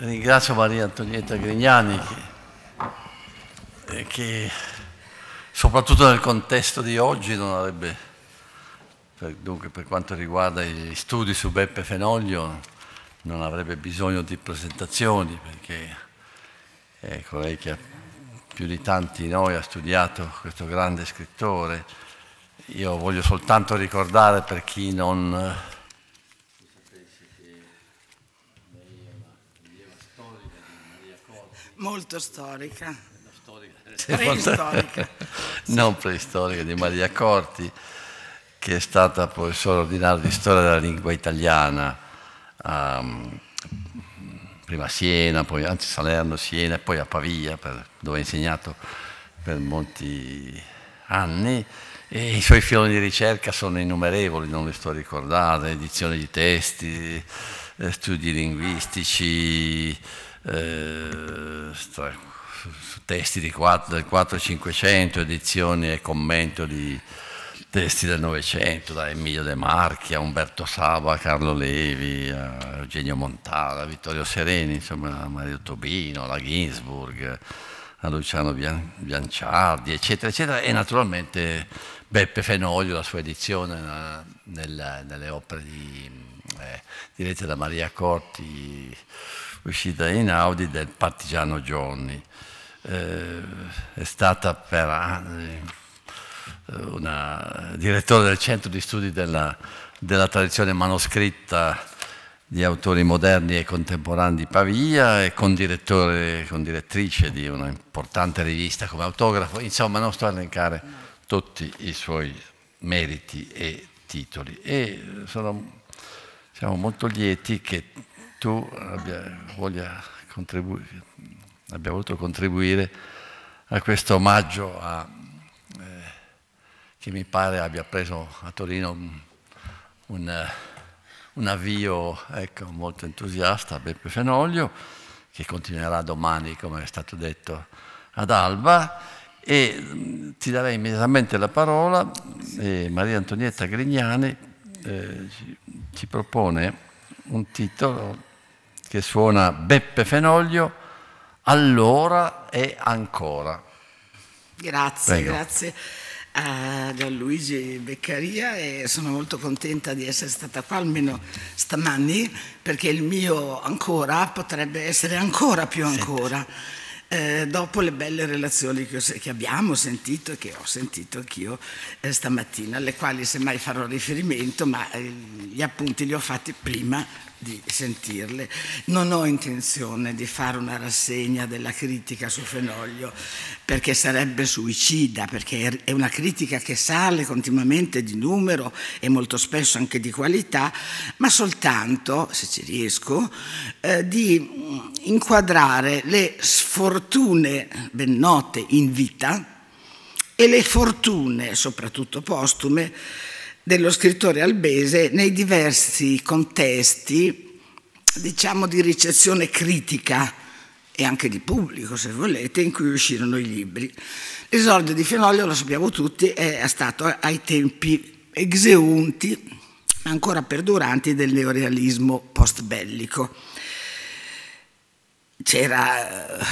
Ringrazio Maria Antonietta Grignani che, eh, che, soprattutto nel contesto di oggi non avrebbe, per, dunque per quanto riguarda gli studi su Beppe Fenoglio, non avrebbe bisogno di presentazioni perché è colei ecco, che più di tanti di noi ha studiato questo grande scrittore. Io voglio soltanto ricordare per chi non Molto storica. Preistorica. non preistorica, di Maria Corti, che è stata professore ordinario di storia della lingua italiana, um, prima a Siena, poi anzi Salerno, Siena, poi a Pavia, per, dove ha insegnato per molti anni. E I suoi filoni di ricerca sono innumerevoli, non li sto a ricordare, edizioni di testi, eh, studi linguistici, eh, testi di 4 500 edizioni e commento di testi del Novecento, da Emilio De Marchi a Umberto Saba, a Carlo Levi, a Eugenio Montala, a Vittorio Sereni, insomma, a Mario Tobino, alla Ginsburg, a Luciano Bian- Bianciardi, eccetera, eccetera, e naturalmente Beppe Fenoglio, la sua edizione na, eh, nel, nelle opere di, eh, dirette da Maria Corti uscita in Audi del partigiano Giorni. Eh, è stata per anni eh, una direttore del centro di studi della, della tradizione manoscritta di autori moderni e contemporanei di Pavia e con, con direttrice di una importante rivista come autografo, insomma non sto a elencare tutti i suoi meriti e titoli e sono diciamo, molto lieti che tu abbia, voglia contribu- abbia voluto contribuire a questo omaggio a, eh, che mi pare abbia preso a Torino un, un, un avvio ecco, molto entusiasta, a Beppe Fenoglio, che continuerà domani, come è stato detto, ad Alba e mm, ti darei immediatamente la parola. E Maria Antonietta Grignani eh, ci, ci propone un titolo che suona Beppe Fenoglio, allora e ancora. Grazie, Prego. grazie a Gianluigi Beccaria e sono molto contenta di essere stata qua almeno stamani perché il mio ancora potrebbe essere ancora più ancora. Eh, dopo le belle relazioni che, ho, che, abbiamo sentito e che ho sentito anch'io eh, stamattina, alle quali semmai farò riferimento, ma eh, gli appunti li ho fatti prima di sentirle. Non ho intenzione di fare una rassegna della critica su Fenoglio perché sarebbe suicida, perché è una critica che sale continuamente di numero e molto spesso anche di qualità, ma soltanto, se ci riesco, eh, di inquadrare le sfortune ben note in vita e le fortune, soprattutto postume, dello scrittore albese nei diversi contesti, diciamo, di ricezione critica e anche di pubblico, se volete, in cui uscirono i libri. L'esordio di Fenoglio, lo sappiamo tutti, è stato ai tempi exeunti, ancora perduranti, del neorealismo post-bellico. C'era eh,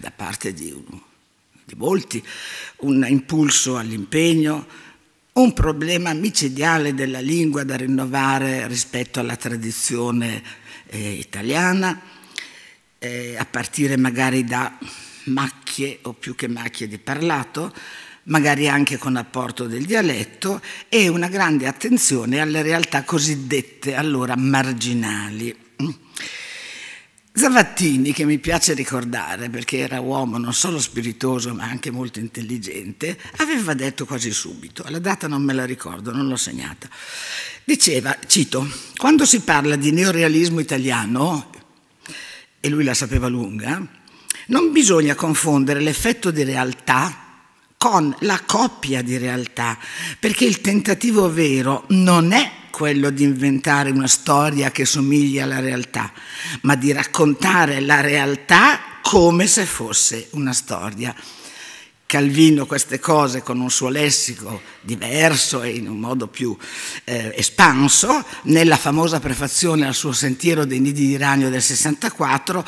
da parte di, di molti un impulso all'impegno, un problema micidiale della lingua da rinnovare rispetto alla tradizione eh, italiana, eh, a partire magari da macchie o più che macchie di parlato, magari anche con apporto del dialetto, e una grande attenzione alle realtà cosiddette allora marginali. Zavattini, che mi piace ricordare perché era uomo non solo spiritoso ma anche molto intelligente, aveva detto quasi subito, la data non me la ricordo, non l'ho segnata, diceva, cito, quando si parla di neorealismo italiano, e lui la sapeva lunga, non bisogna confondere l'effetto di realtà con la coppia di realtà, perché il tentativo vero non è quello di inventare una storia che somiglia alla realtà, ma di raccontare la realtà come se fosse una storia. Calvino queste cose con un suo lessico diverso e in un modo più eh, espanso, nella famosa prefazione al suo Sentiero dei Nidi di Ragno del 64,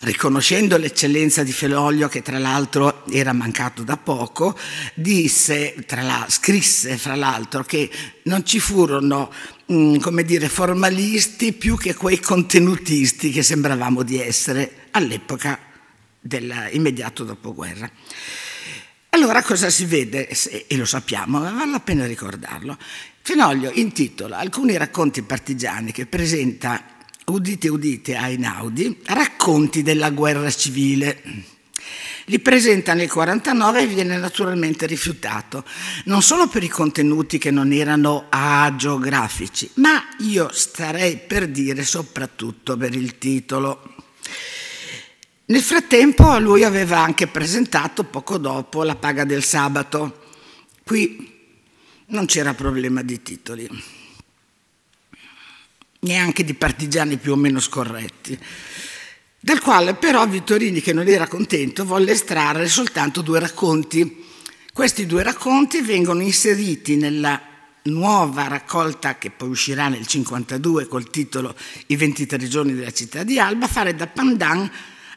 riconoscendo l'eccellenza di Feloglio, che tra l'altro era mancato da poco, disse, la, scrisse fra l'altro che non ci furono mm, come dire, formalisti più che quei contenutisti che sembravamo di essere all'epoca dell'immediato dopoguerra. Allora cosa si vede, e lo sappiamo, ma vale la pena ricordarlo. Fenoglio intitola alcuni racconti partigiani che presenta udite udite Einaudi, racconti della guerra civile. Li presenta nel 49 e viene naturalmente rifiutato, non solo per i contenuti che non erano agiografici, ma io starei per dire soprattutto per il titolo. Nel frattempo lui aveva anche presentato poco dopo La paga del sabato. Qui non c'era problema di titoli neanche di partigiani più o meno scorretti, dal quale però Vittorini, che non era contento, volle estrarre soltanto due racconti. Questi due racconti vengono inseriti nella nuova raccolta che poi uscirà nel 1952 col titolo I 23 giorni della città di Alba, fare da pandan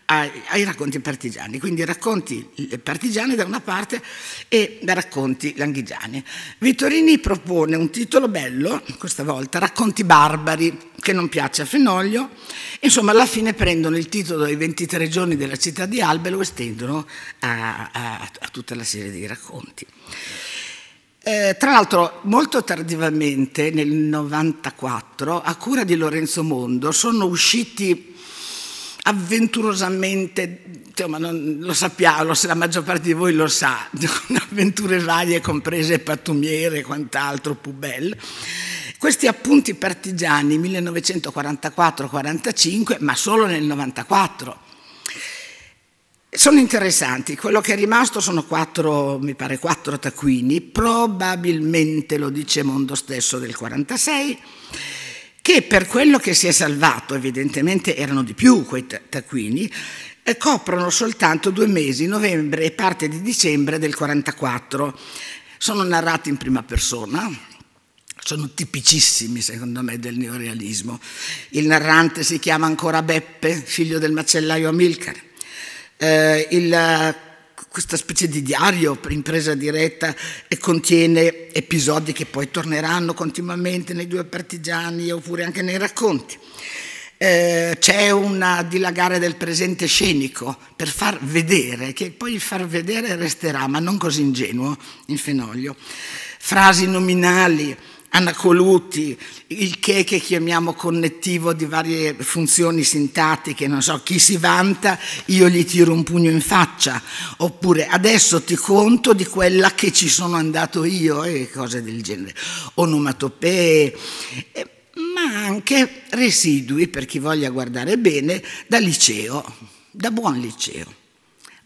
ai, racconti partigiani, quindi racconti eh, partigiani da una parte e racconti langhigiani. Vittorini propone un titolo bello, questa volta, Racconti barbari, che non piace a Fenoglio, insomma alla fine prendono il titolo dei 23 giorni della città di Alba e lo estendono a, a, a tutta la serie di racconti. Eh, tra l'altro, molto tardivamente, nel 94, a cura di Lorenzo Mondo, sono usciti avventurosamente, insomma, non, lo sappiamo, la maggior parte di voi lo sa, avventure varie, comprese pattumiere e quant'altro, Pubel. Questi appunti partigiani 1944-45, ma solo nel 94. Sono interessanti, quello che è rimasto sono quattro, mi pare quattro taccuini, probabilmente lo dice Mondo stesso del 46 che per quello che si è salvato, evidentemente erano di più quei taccuini, coprono soltanto due mesi, novembre e parte di dicembre del 44. Sono narrati in prima persona, sono tipicissimi secondo me del neorealismo. Il narrante si chiama ancora Beppe, figlio del macellaio Amilcare. Eh, il questa specie di diario in presa diretta e contiene episodi che poi torneranno continuamente nei due partigiani oppure anche nei racconti. Eh, c'è un dilagare del presente scenico per far vedere, che poi far vedere resterà, ma non così ingenuo in Fenoglio. Frasi nominali, anacoluti, il che che chiamiamo connettivo di varie funzioni sintattiche, non so, chi si vanta, io gli tiro un pugno in faccia, oppure adesso ti conto di quella che ci sono andato io e cose del genere, onomatopee, eh, ma anche residui, per chi voglia guardare bene, da liceo, da buon liceo,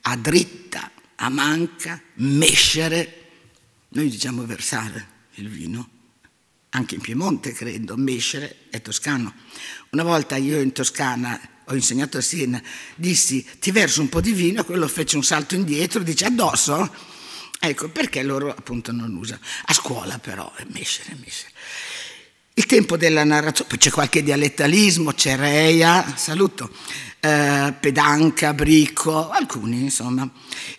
a dritta, a manca, mescere, noi diciamo versare il vino anche in Piemonte credo, Mescere è toscano. Una volta io in Toscana ho insegnato a Siena, dissi ti verso un po' di vino, quello fece un salto indietro, dice addosso? Ecco, perché loro appunto non usano. A scuola però, Mescere, Mescere. Il tempo della narrazione, poi c'è qualche dialettalismo, c'è Reia, saluto, eh, Pedanca, Brico, alcuni insomma.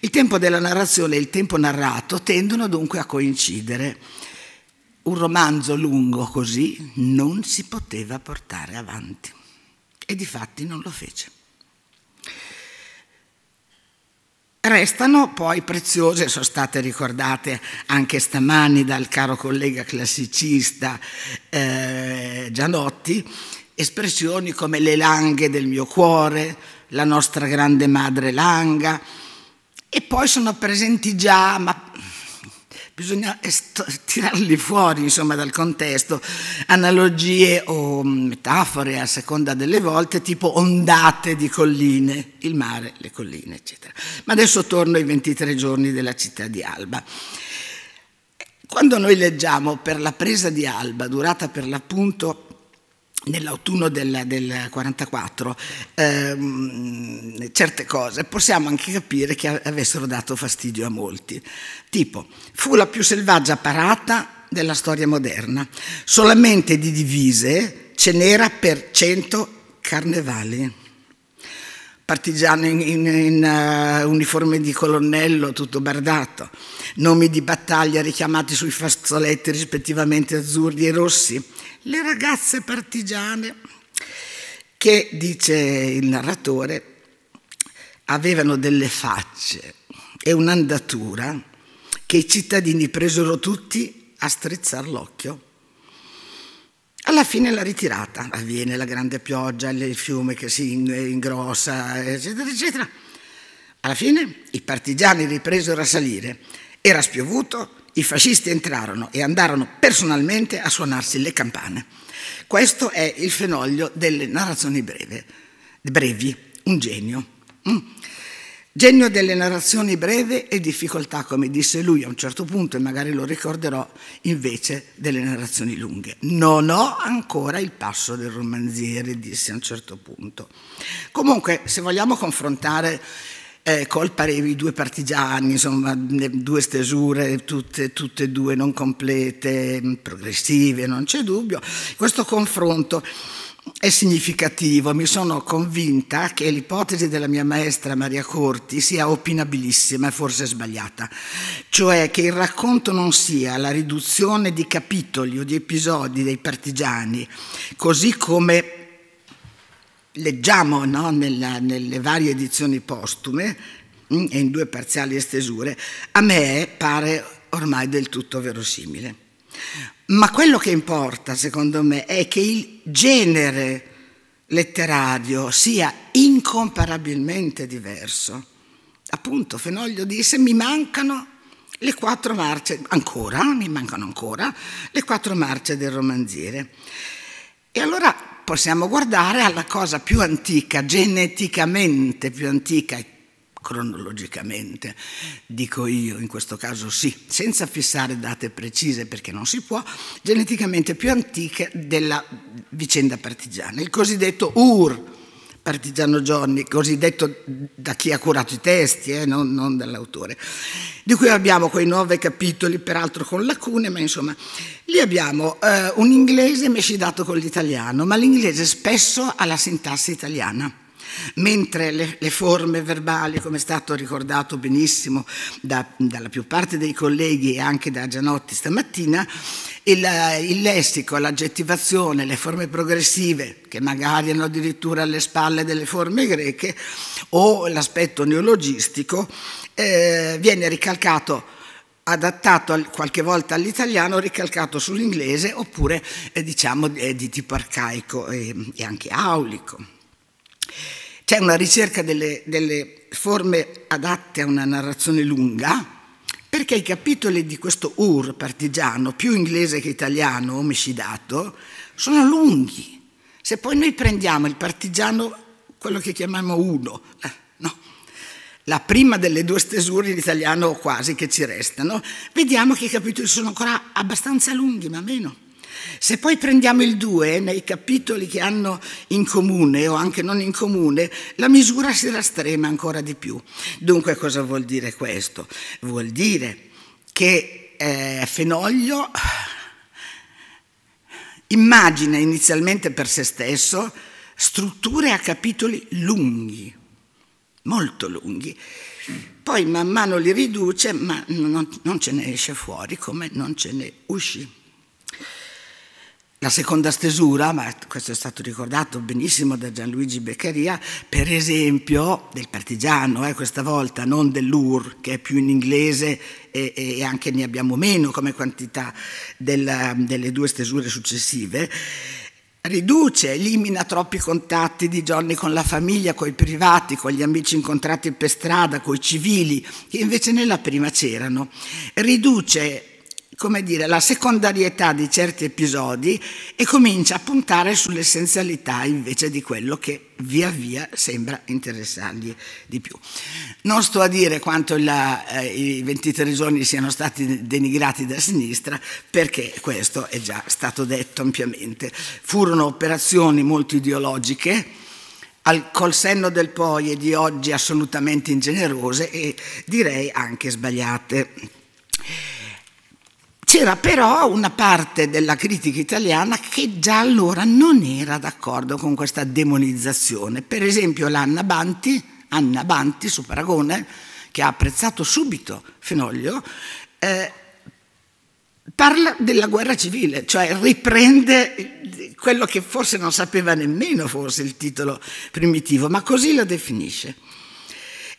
Il tempo della narrazione e il tempo narrato tendono dunque a coincidere un romanzo lungo così non si poteva portare avanti e di fatti non lo fece. Restano poi preziose, sono state ricordate anche stamani dal caro collega classicista eh, Gianotti, espressioni come le langhe del mio cuore, la nostra grande madre langa, e poi sono presenti già, ma bisogna tirarli fuori insomma, dal contesto, analogie o mm, metafore a seconda delle volte, tipo ondate di colline, il mare, le colline, eccetera. Ma adesso torno ai 23 giorni della città di Alba. Quando noi leggiamo per la presa di Alba, durata per l'appunto nell'autunno del, del 44 ehm, certe cose possiamo anche capire che avessero dato fastidio a molti tipo fu la più selvaggia parata della storia moderna solamente di divise ce n'era per 100 carnevali partigiano in, in, in uh, uniforme di colonnello tutto bardato nomi di battaglia richiamati sui fazzoletti rispettivamente azzurri e rossi le ragazze partigiane che, dice il narratore, avevano delle facce e un'andatura che i cittadini presero tutti a strizzar l'occhio. Alla fine la ritirata, avviene la grande pioggia, il fiume che si ingrossa, eccetera, eccetera. Alla fine i partigiani ripresero a salire, era spiovuto i fascisti entrarono e andarono personalmente a suonarsi le campane. Questo è il fenoglio delle narrazioni breve, brevi, un genio. Mm. Genio delle narrazioni breve e difficoltà, come disse lui a un certo punto, e magari lo ricorderò, invece delle narrazioni lunghe. Non ho ancora il passo del romanziere, disse a un certo punto. Comunque, se vogliamo confrontare Ecco, eh, al parevi due partigiani, insomma, due stesure, tutte e due non complete, mm, progressive, non c'è dubbio. Questo confronto è significativo, mi sono convinta che l'ipotesi della mia maestra Maria Corti sia opinabilissima e forse sbagliata, cioè che il racconto non sia la riduzione di capitoli o di episodi dei partigiani, così come leggiamo no, nella, nelle varie edizioni postume mm, e in due parziali stesure, a me pare ormai del tutto verosimile. Ma quello che importa, secondo me, è che il genere letterario sia incomparabilmente diverso. Appunto, Fenoglio disse mi mancano le quattro marce, ancora, mi mancano ancora, le quattro marce del romanziere. E allora possiamo guardare alla cosa più antica, geneticamente più antica, cronologicamente, dico io in questo caso sì, senza fissare date precise perché non si può, geneticamente più antica della vicenda partigiana, il cosiddetto Ur, Artigiano Giorni, cosiddetto da chi ha curato i testi, eh, non, non dall'autore, di cui abbiamo quei nove capitoli, peraltro con lacune, ma insomma, lì abbiamo eh, un inglese mescidato con l'italiano, ma l'inglese spesso ha la sintassi italiana mentre le, le forme verbali, come è stato ricordato benissimo da, dalla più parte dei colleghi e anche da Gianotti stamattina, il, il lessico, l'aggettivazione, le forme progressive, che magari hanno addirittura alle spalle delle forme greche, o l'aspetto neologistico, eh, viene ricalcato adattato qualche volta all'italiano, ricalcato sull'inglese oppure eh, diciamo eh, di tipo arcaico e, e anche aulico c'è una ricerca delle, delle forme adatte a una narrazione lunga, perché i capitoli di questo Ur partigiano, più inglese che italiano, omicidato, sono lunghi. Se poi noi prendiamo il partigiano, quello che chiamiamo uno, eh, no, la prima delle due stesure in italiano quasi che ci restano, vediamo che i capitoli sono ancora abbastanza lunghi, ma meno. Se poi prendiamo il 2, nei capitoli che hanno in comune o anche non in comune, la misura si rastrema ancora di più. Dunque cosa vuol dire questo? Vuol dire che eh, Fenoglio immagina inizialmente per se stesso strutture a capitoli lunghi, molto lunghi. Poi man mano li riduce, ma non, non ce ne esce fuori come non ce ne uscì. La seconda stesura, ma questo è stato ricordato benissimo da Gianluigi Beccaria, per esempio del partigiano, eh, questa volta non dell'UR, che è più in inglese e, e anche ne abbiamo meno come quantità della, delle due stesure successive, riduce, elimina troppi contatti di giorni con la famiglia, con i privati, con gli amici incontrati per strada, con i civili, che invece nella prima c'erano, riduce come dire, la secondarietà di certi episodi e comincia a puntare sull'essenzialità invece di quello che via via sembra interessargli di più. Non sto a dire quanto la, eh, i 23 giorni siano stati denigrati da sinistra, perché questo è già stato detto ampiamente. Furono operazioni molto ideologiche, al, col senno del poi e di oggi assolutamente ingenerose e direi anche sbagliate. C'era però una parte della critica italiana che già allora non era d'accordo con questa demonizzazione. Per esempio l'Anna Banti, Anna Banti su Paragone, che ha apprezzato subito Fenoglio, eh, parla della guerra civile, cioè riprende quello che forse non sapeva nemmeno forse il titolo primitivo, ma così la definisce.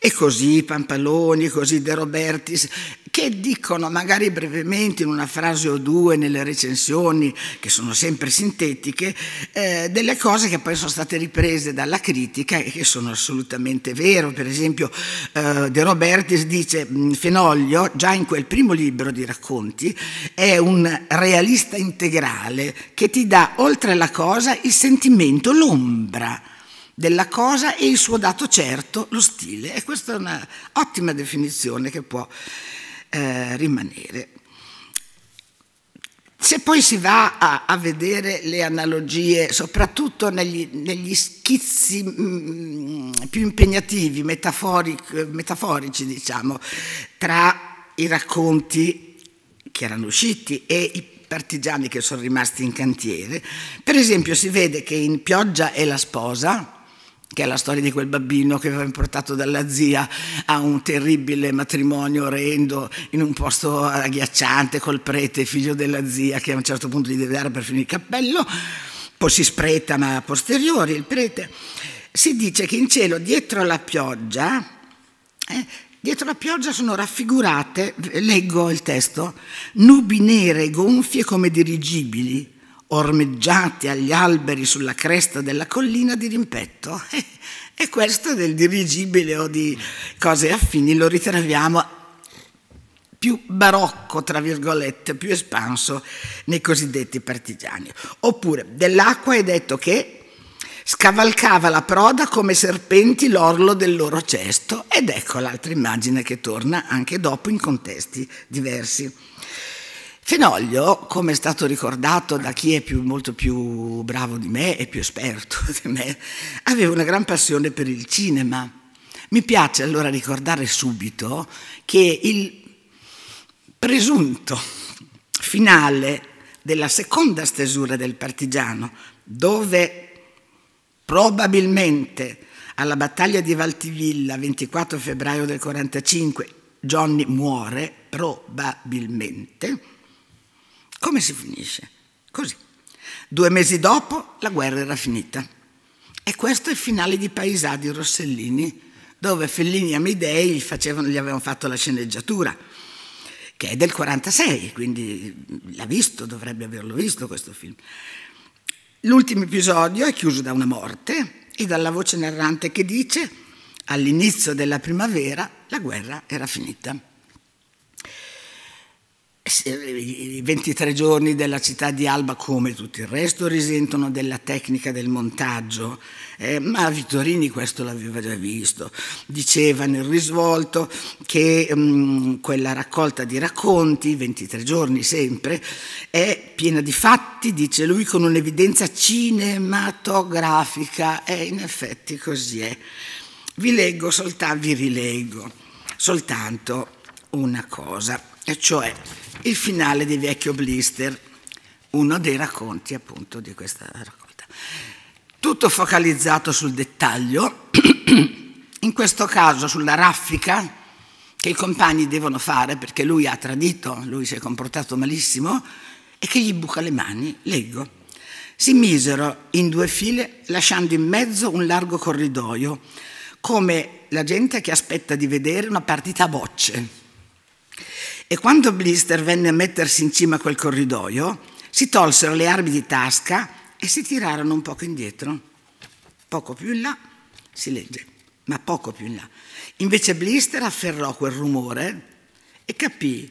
E così Pampaloni, così De Robertis, che dicono magari brevemente in una frase o due nelle recensioni, che sono sempre sintetiche, eh, delle cose che poi sono state riprese dalla critica e che sono assolutamente vero. Per esempio eh, De Robertis dice mm, Fenoglio, già in quel primo libro di racconti, è un realista integrale che ti dà oltre alla cosa il sentimento, l'ombra della cosa e il suo dato certo, lo stile. E questa è un'ottima definizione che può eh, rimanere. Se poi si va a, a vedere le analogie, soprattutto negli, negli schizzi mh, mm, più impegnativi, metaforici, diciamo, tra i racconti che erano usciti e i partigiani che sono rimasti in cantiere, per esempio si vede che in Pioggia e la sposa, che è la storia di quel bambino che aveva importato dalla zia a un terribile matrimonio orrendo in un posto agghiacciante col prete, figlio della zia, che a un certo punto gli deve dare perfino il cappello, poi si spreta ma a posteriori il prete. Si dice che in cielo dietro la pioggia, eh, dietro la pioggia sono raffigurate, leggo il testo, nubi nere gonfie come dirigibili ormeggiati agli alberi sulla cresta della collina di rimpetto. E questo del dirigibile o di cose affini lo ritroviamo più barocco, tra virgolette, più espanso nei cosiddetti partigiani. Oppure dell'acqua è detto che scavalcava la proda come serpenti l'orlo del loro cesto ed ecco l'altra immagine che torna anche dopo in contesti diversi. Fenoglio, come è stato ricordato da chi è più, molto più bravo di me e più esperto di me, aveva una gran passione per il cinema. Mi piace allora ricordare subito che il presunto finale della seconda stesura del partigiano, dove probabilmente alla battaglia di Valtivilla, 24 febbraio del 45, Johnny muore, probabilmente, come si finisce? Così. Due mesi dopo la guerra era finita. E questo è il finale di Paesà di Rossellini, dove Fellini e Amidei gli, facevano, gli avevano fatto la sceneggiatura, che è del 46, quindi l'ha visto, dovrebbe averlo visto questo film. L'ultimo episodio è chiuso da una morte e dalla voce narrante che dice all'inizio della primavera la guerra era finita. Eh, i 23 giorni della città di Alba, come tutto il resto, risentono della tecnica del montaggio, eh, ma Vittorini questo l'aveva già visto. Diceva nel risvolto che mh, mm, quella raccolta di racconti, 23 giorni sempre, è piena di fatti, dice lui, con un'evidenza cinematografica. E eh, in effetti così è. Vi leggo, soltanto, vi rileggo soltanto una cosa, e cioè il finale di Vecchio Blister, uno dei racconti appunto di questa raccolta. Tutto focalizzato sul dettaglio, in questo caso sulla raffica che i compagni devono fare perché lui ha tradito, lui si è comportato malissimo e che gli buca le mani, leggo. Si misero in due file lasciando in mezzo un largo corridoio, come la gente che aspetta di vedere una partita a bocce. E quando Blister venne a mettersi in cima a quel corridoio, si tolsero le armi di tasca e si tirarono un poco indietro. Poco più in là si legge, ma poco più in là. Invece Blister afferrò quel rumore e capì,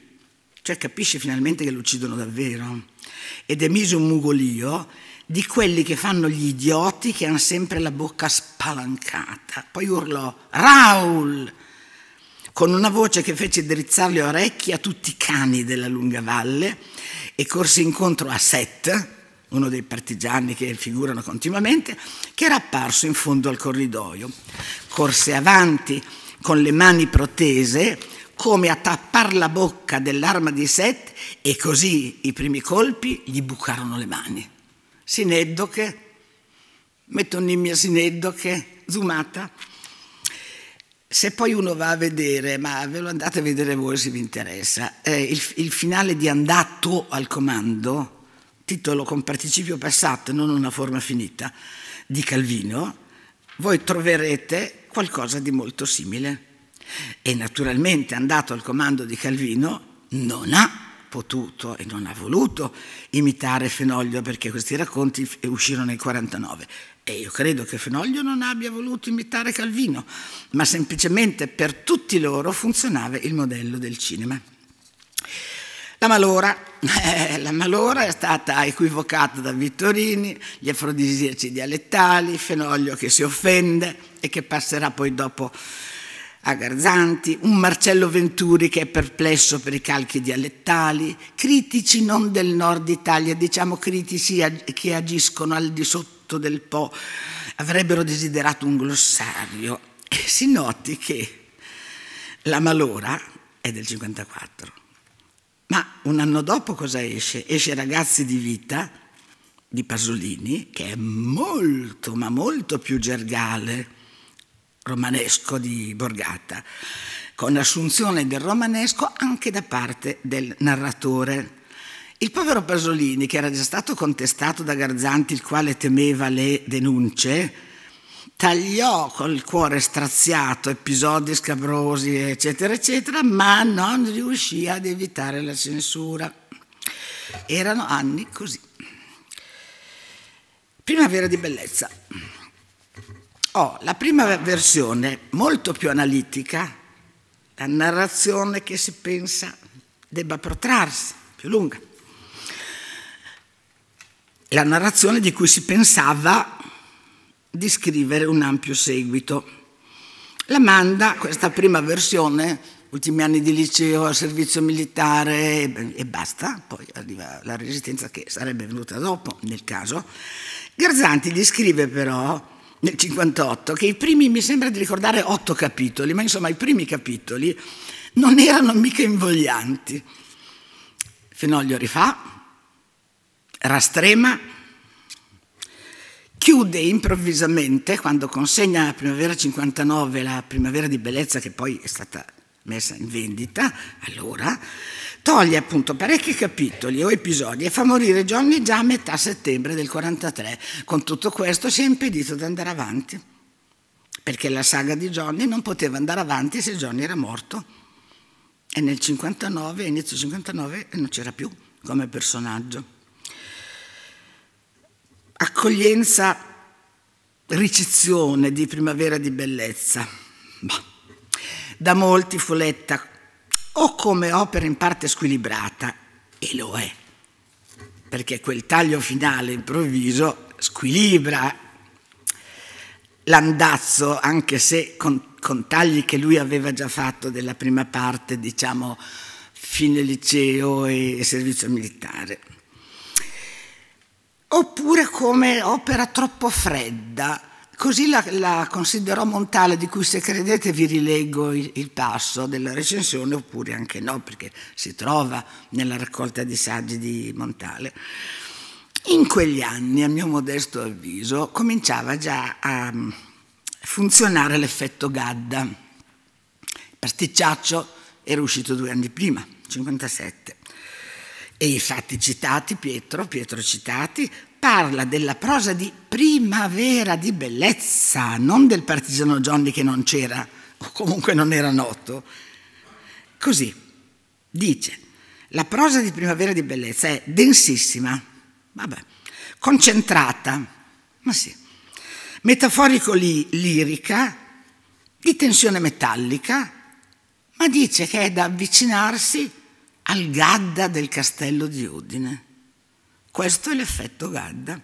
cioè capisce finalmente che lo uccidono davvero, ed emise un mugolio di quelli che fanno gli idioti che hanno sempre la bocca spalancata. Poi urlò, Raul! con una voce che fece drizzare le orecchie a tutti i cani della lunga valle e corse incontro a Set, uno dei partigiani che figurano continuamente, che era apparso in fondo al corridoio. Corse avanti con le mani protese come a tappar la bocca dell'arma di Set e così i primi colpi gli bucarono le mani. Sineddoche, mettonimia Sineddoche, Zumata, se poi uno va a vedere, ma ve lo andate a vedere voi se vi interessa, eh, il, il, finale di Andato al comando, titolo con participio passato, non una forma finita, di Calvino, voi troverete qualcosa di molto simile. E naturalmente Andato al comando di Calvino non ha potuto e non ha voluto imitare Fenoglio perché questi racconti uscirono nel 49 e io credo che Fenoglio non abbia voluto imitare Calvino, ma semplicemente per tutti loro funzionava il modello del cinema. La malora, eh, la malora è stata equivocata da Vittorini, gli afrodisiaci dialettali, Fenoglio che si offende e che passerà poi dopo a Garzanti, un Marcello Venturi che è perplesso per i calchi dialettali, critici non del nord Italia, diciamo critici che agiscono al di sotto del Po, avrebbero desiderato un glossario. E si noti che la Malora è del 54, ma un anno dopo cosa esce? Esce Ragazzi di vita di Pasolini, che è molto, ma molto più gergale romanesco di Borgata, con assunzione del romanesco anche da parte del narratore. Il povero Pasolini, che era già stato contestato da Garzanti, il quale temeva le denunce, tagliò col cuore straziato episodi scabrosi, eccetera, eccetera, ma non riuscì ad evitare la censura. Erano anni così. Primavera di bellezza. Ho oh, la prima versione, molto più analitica, la narrazione che si pensa debba protrarsi, più lunga. La narrazione di cui si pensava di scrivere un ampio seguito. La manda, questa prima versione, ultimi anni di liceo, servizio militare e basta, poi arriva la resistenza che sarebbe venuta dopo nel caso. Garzanti gli scrive però nel 58, che i primi, mi sembra di ricordare, otto capitoli, ma insomma i primi capitoli non erano mica invoglianti. Fenoglio rifà, rastrema, chiude improvvisamente, quando consegna la primavera 59, la primavera di bellezza che poi è stata messa in vendita, allora Toglie appunto parecchi capitoli o episodi e fa morire Johnny già a metà settembre del 43. Con tutto questo si è impedito di andare avanti, perché la saga di Johnny non poteva andare avanti se Johnny era morto. E nel 59, inizio 59, non c'era più come personaggio. Accoglienza, ricezione di Primavera di Bellezza. Da molti fu letta o come opera in parte squilibrata, e lo è, perché quel taglio finale improvviso squilibra l'andazzo, anche se con, con tagli che lui aveva già fatto della prima parte, diciamo fine liceo e, e servizio militare. Oppure come opera troppo fredda, Così la, la, considerò Montale, di cui se credete vi rileggo il, il, passo della recensione, oppure anche no, perché si trova nella raccolta di saggi di Montale. In quegli anni, a mio modesto avviso, cominciava già a mm, funzionare l'effetto Gadda. Il pasticciaccio era uscito due anni prima, 57. E i fatti citati, Pietro, Pietro Citati, parla della prosa di primavera di bellezza, non del partigiano Johnny che non c'era o comunque non era noto. Così dice, la prosa di primavera di bellezza è densissima, vabbè, concentrata, ma sì, metaforico-lirica, di tensione metallica, ma dice che è da avvicinarsi al Gadda del castello di Udine. Questo è l'effetto Gadda.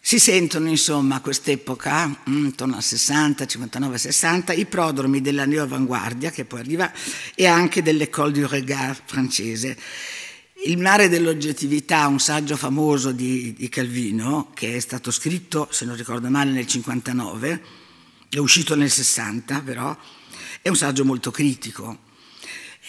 Si sentono insomma a quest'epoca, mm, intorno al 60, 59, 60, i prodromi della neoavanguardia che poi arriva e anche dell'École du Regard francese. Il mare dell'oggettività, un saggio famoso di, di, Calvino, che è stato scritto, se non ricordo male, nel 59, è uscito nel 60 però, è un saggio molto critico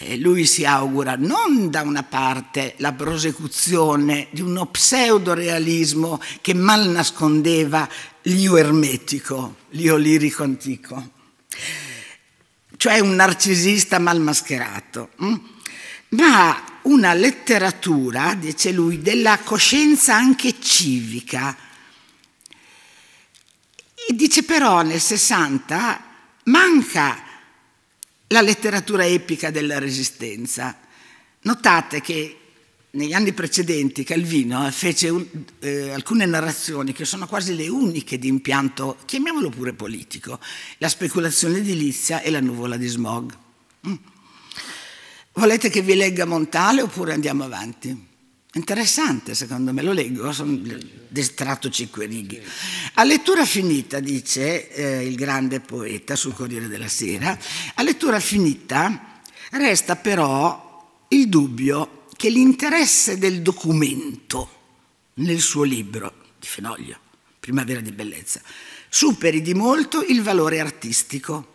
eh, lui si augura non da una parte la prosecuzione di uno pseudorealismo che mal nascondeva l'io ermetico, l'io lirico antico, cioè un narcisista mal mascherato, mm? ma una letteratura, dice lui, della coscienza anche civica. E dice però nel 60 manca la letteratura epica della Resistenza. Notate che negli anni precedenti Calvino eh, fece un, eh, alcune narrazioni che sono quasi le uniche di impianto, chiamiamolo pure politico, la speculazione edilizia e la nuvola di smog. Mm. Volete che vi legga Montale oppure andiamo avanti? Interessante secondo me, lo leggo, sono destratto cinque righe. A lettura finita, dice eh, il grande poeta sul Corriere della Sera, a lettura finita resta però il dubbio che l'interesse del documento nel suo libro, di Fenoglio, Primavera di Bellezza, superi di molto il valore artistico.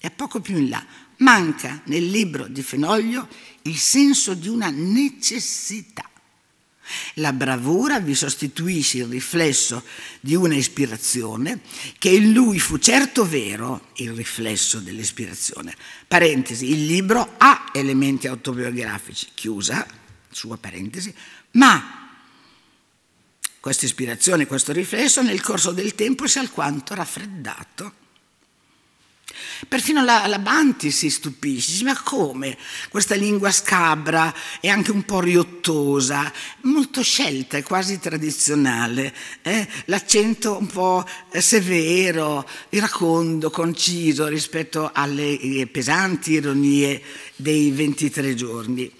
E poco più in là, manca nel libro di Fenoglio il senso di una necessità la bravura vi sostituisce il riflesso di una ispirazione che in lui fu certo vero il riflesso dell'ispirazione. Parentesi, il libro ha elementi autobiografici, chiusa, sua parentesi, ma questa ispirazione, questo riflesso nel corso del tempo si è alquanto raffreddato Perfino la, la Banti si stupisce, dice ma come? Questa lingua scabra e anche un po' riottosa, molto scelta e quasi tradizionale, eh? l'accento un po' eh, severo, iracondo, conciso rispetto alle eh, pesanti ironie dei 23 giorni.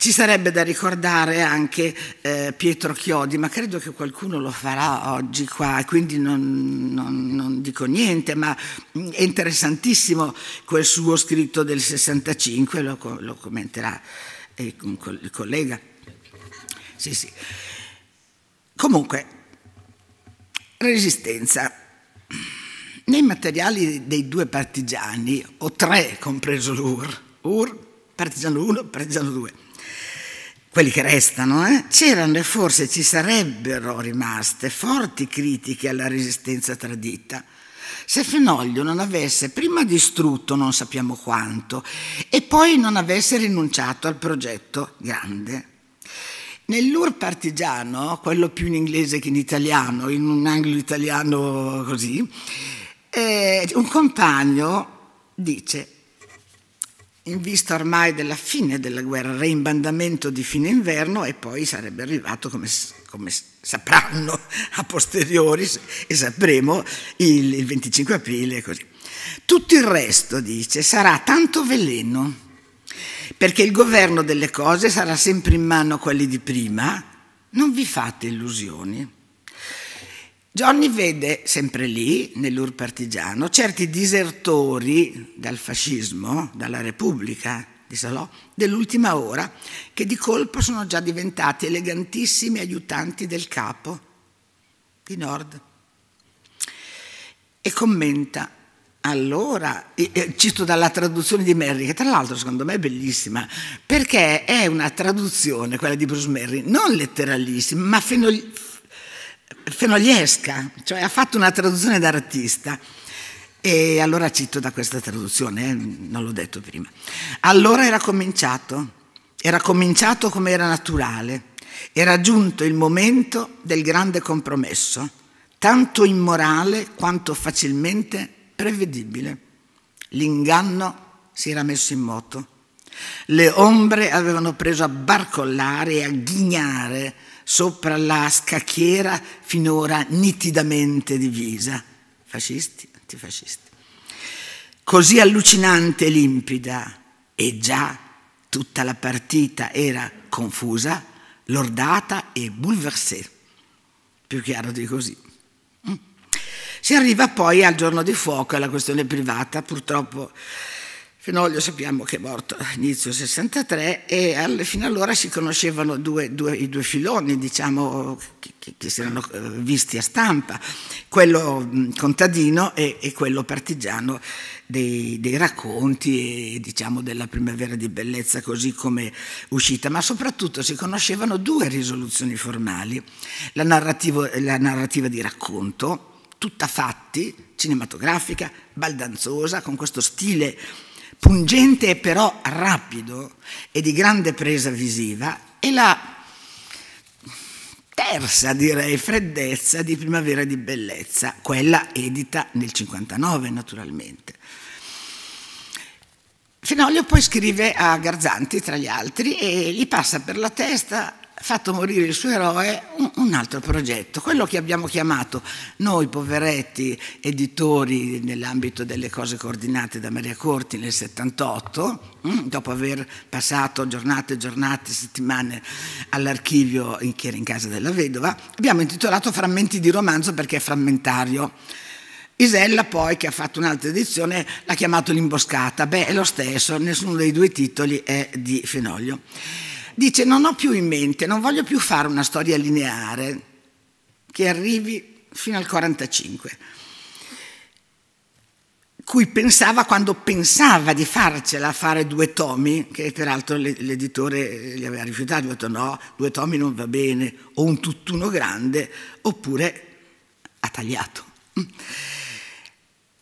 Ci sarebbe da ricordare anche eh, Pietro Chiodi, ma credo che qualcuno lo farà oggi qua, quindi non, non, non, dico niente, ma mm, è interessantissimo quel suo scritto del 65, lo, lo commenterà eh, il collega. Sì, sì. Comunque, resistenza. Nei materiali dei due partigiani, o tre compreso l'UR, UR, partigiano 1, partigiano 2, quelli che restano, eh, c'erano e forse ci sarebbero rimaste forti critiche alla resistenza tradita. Se Fenoglio non avesse prima distrutto non sappiamo quanto e poi non avesse rinunciato al progetto grande. Nell'UR partigiano, quello più in inglese che in italiano, in un anglo-italiano così, eh, un compagno dice in vista ormai della fine della guerra, reimbandamento di fine inverno e poi sarebbe arrivato, come, come sapranno a posteriori e sapremo, il, il 25 aprile e così. Tutto il resto, dice, sarà tanto veleno, perché il governo delle cose sarà sempre in mano a quelli di prima, non vi fate illusioni. Johnny vede, sempre lì, nell'Ur partigiano, certi disertori dal fascismo, dalla Repubblica di Salò, dell'ultima ora, che di colpo sono già diventati elegantissimi aiutanti del capo di Nord. E commenta, allora, cito dalla traduzione di Merry, che tra l'altro secondo me è bellissima, perché è una traduzione, quella di Bruce Merry, non letteralissima, ma fenol- fenogliesca, cioè ha fatto una traduzione d'artista. E allora cito da questa traduzione, eh, non l'ho detto prima. Allora era cominciato, era cominciato come era naturale, era giunto il momento del grande compromesso, tanto immorale quanto facilmente prevedibile. L'inganno si era messo in moto. Le ombre avevano preso a barcollare e a ghignare sopra la scacchiera finora nitidamente divisa, fascisti, antifascisti. Così allucinante e limpida, e già tutta la partita era confusa, lordata e bouleversée. Più chiaro di così. Mm. Si arriva poi al giorno di fuoco e alla questione privata, purtroppo Fenoglio sappiamo che è morto all'inizio 63 e al, fino allora si conoscevano due, due, i due filoni diciamo, che, che, si erano eh, visti a stampa, quello mm, contadino e, e quello partigiano dei, dei racconti e, diciamo, della primavera di bellezza così come uscita, ma soprattutto si conoscevano due risoluzioni formali, la, la narrativa di racconto, tutta fatti, cinematografica, baldanzosa, con questo stile pungente e però rapido e di grande presa visiva, è la terza, direi, freddezza di Primavera di Bellezza, quella edita nel 59 naturalmente. Fenoglio poi scrive a Garzanti, tra gli altri, e gli passa per la testa fatto morire il suo eroe un, un, altro progetto, quello che abbiamo chiamato noi poveretti editori nell'ambito delle cose coordinate da Maria Corti nel 78, mm, dopo aver passato giornate e giornate, settimane all'archivio che era in casa della vedova, abbiamo intitolato Frammenti di romanzo perché è frammentario. Isella poi, che ha fatto un'altra edizione, l'ha chiamato L'imboscata. Beh, è lo stesso, nessuno dei due titoli è di Fenoglio dice non ho più in mente, non voglio più fare una storia lineare che arrivi fino al 45, cui pensava quando pensava di farcela fare due tomi, che peraltro l'editore gli aveva rifiutato, gli aveva detto no, due tomi non va bene, o un tutt'uno grande, oppure ha tagliato. Mm.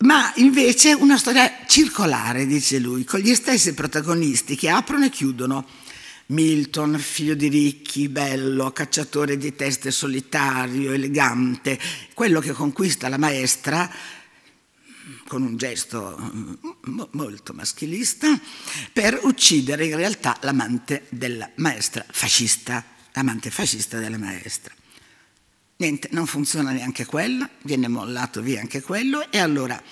Ma invece una storia circolare, dice lui, con gli stessi protagonisti che aprono e chiudono Milton, figlio di ricchi, bello, cacciatore di teste solitario, elegante, quello che conquista la maestra con un gesto mm, molto maschilista, per uccidere in realtà l'amante della maestra fascista, l'amante fascista della maestra. Niente, non funziona neanche quella, viene mollato via anche quello e allora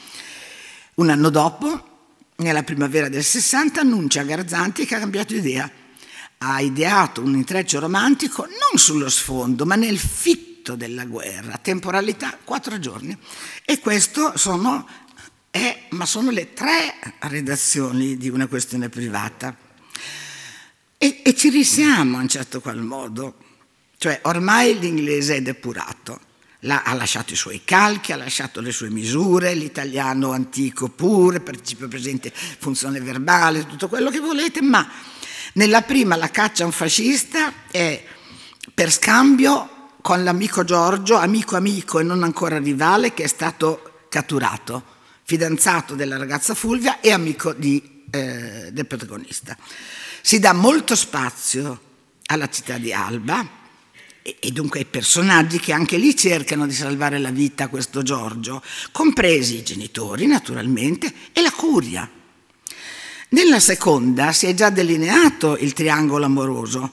un anno dopo, nella primavera del 60, annuncia a Garzanti che ha cambiato idea ha ideato un intreccio romantico non sullo sfondo, ma nel fitto della guerra, temporalità quattro giorni. E questo sono, è, ma sono le tre redazioni di una questione privata. E, e ci risiamo in certo qual modo, cioè ormai l'inglese è depurato. La, ha lasciato i suoi calchi, ha lasciato le sue misure, l'italiano antico pure, principio presente, funzione verbale, tutto quello che volete, ma nella prima la caccia a un fascista è per scambio con l'amico Giorgio, amico amico e non ancora rivale, che è stato catturato, fidanzato della ragazza Fulvia e amico di, eh, del protagonista. Si dà molto spazio alla città di Alba e, e, dunque ai personaggi che anche lì cercano di salvare la vita a questo Giorgio, compresi i genitori naturalmente e la curia nella seconda si è già delineato il triangolo amoroso.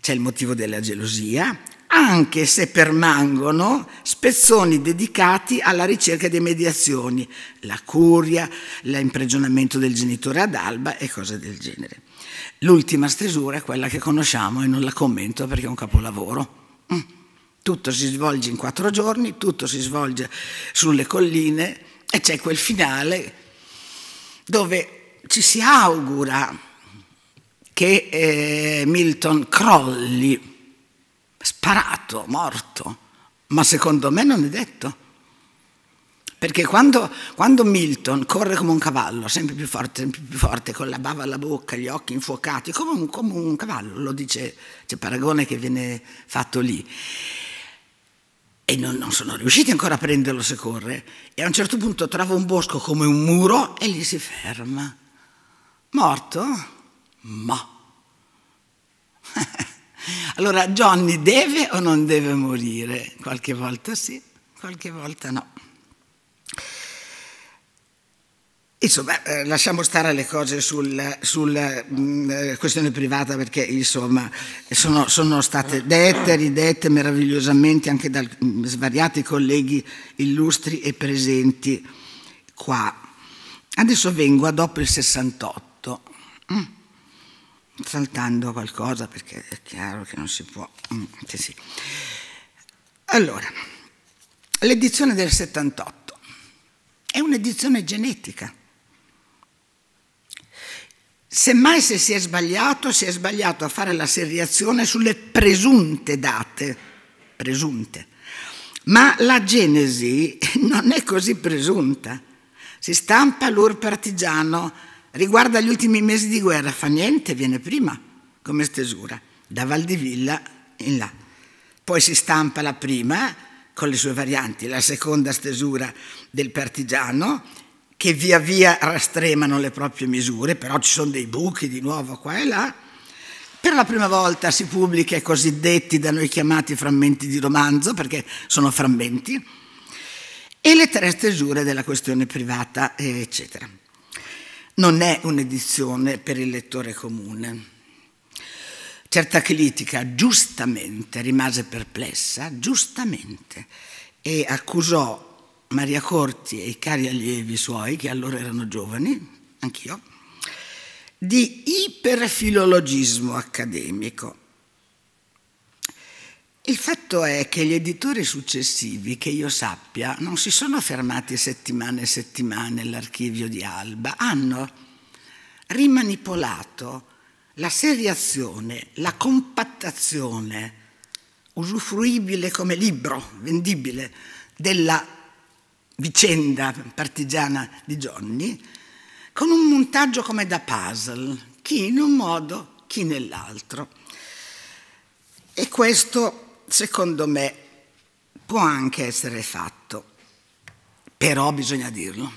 C'è il motivo della gelosia, anche se permangono spezzoni dedicati alla ricerca di mediazioni, la curia, l'imprigionamento del genitore ad alba e cose del genere. L'ultima stesura è quella che conosciamo e non la commento perché è un capolavoro. Mm. Tutto si svolge in quattro giorni, tutto si svolge sulle colline e c'è quel finale dove ci si augura che eh, Milton crolli, sparato, morto, ma secondo me non è detto. Perché quando, quando, Milton corre come un cavallo, sempre più forte, sempre più forte, con la bava alla bocca, gli occhi infuocati, come un, come un cavallo, lo dice, c'è paragone che viene fatto lì. E non, non, sono riusciti ancora a prenderlo se corre. E a un certo punto trova un bosco come un muro e lì si ferma. Morto? Ma. allora Johnny deve o non deve morire? Qualche volta sì, qualche volta no. Insomma, eh, lasciamo stare le cose sulla sul, mm, eh, questione privata perché insomma sono, sono, state dette, ridette meravigliosamente anche da mm, svariati colleghi illustri e presenti qua. Adesso vengo a dopo il 68 Mm. Saltando qualcosa perché è chiaro che non si può. Mm, sì, sì. Allora, l'edizione del 78 è un'edizione genetica. Semmai se si è sbagliato, si è sbagliato a fare la seriazione sulle presunte date, presunte. Ma la Genesi non è così presunta. Si stampa l'ur partigiano Riguarda gli ultimi mesi di guerra, fa niente, viene prima come stesura, da Valdivilla in là. Poi si stampa la prima con le sue varianti, la seconda stesura del partigiano che via via rastremano le proprie misure, però ci sono dei buchi di nuovo qua e là. Per la prima volta si pubblica i cosiddetti da noi chiamati frammenti di romanzo, perché sono frammenti, e le tre stesure della questione privata, eccetera non è un'edizione per il lettore comune. Certa critica giustamente rimase perplessa, giustamente, e accusò Maria Corti e i cari allievi suoi, che allora erano giovani, anch'io, di iperfilologismo accademico il fatto è che gli editori successivi, che io sappia, non si sono fermati settimane e settimane all'archivio di Alba, hanno rimanipolato la seriazione, la compattazione, usufruibile come libro, vendibile, della vicenda partigiana di Johnny, con un montaggio come da puzzle, chi in un modo, chi nell'altro. E questo secondo me, può anche essere fatto, però bisogna dirlo.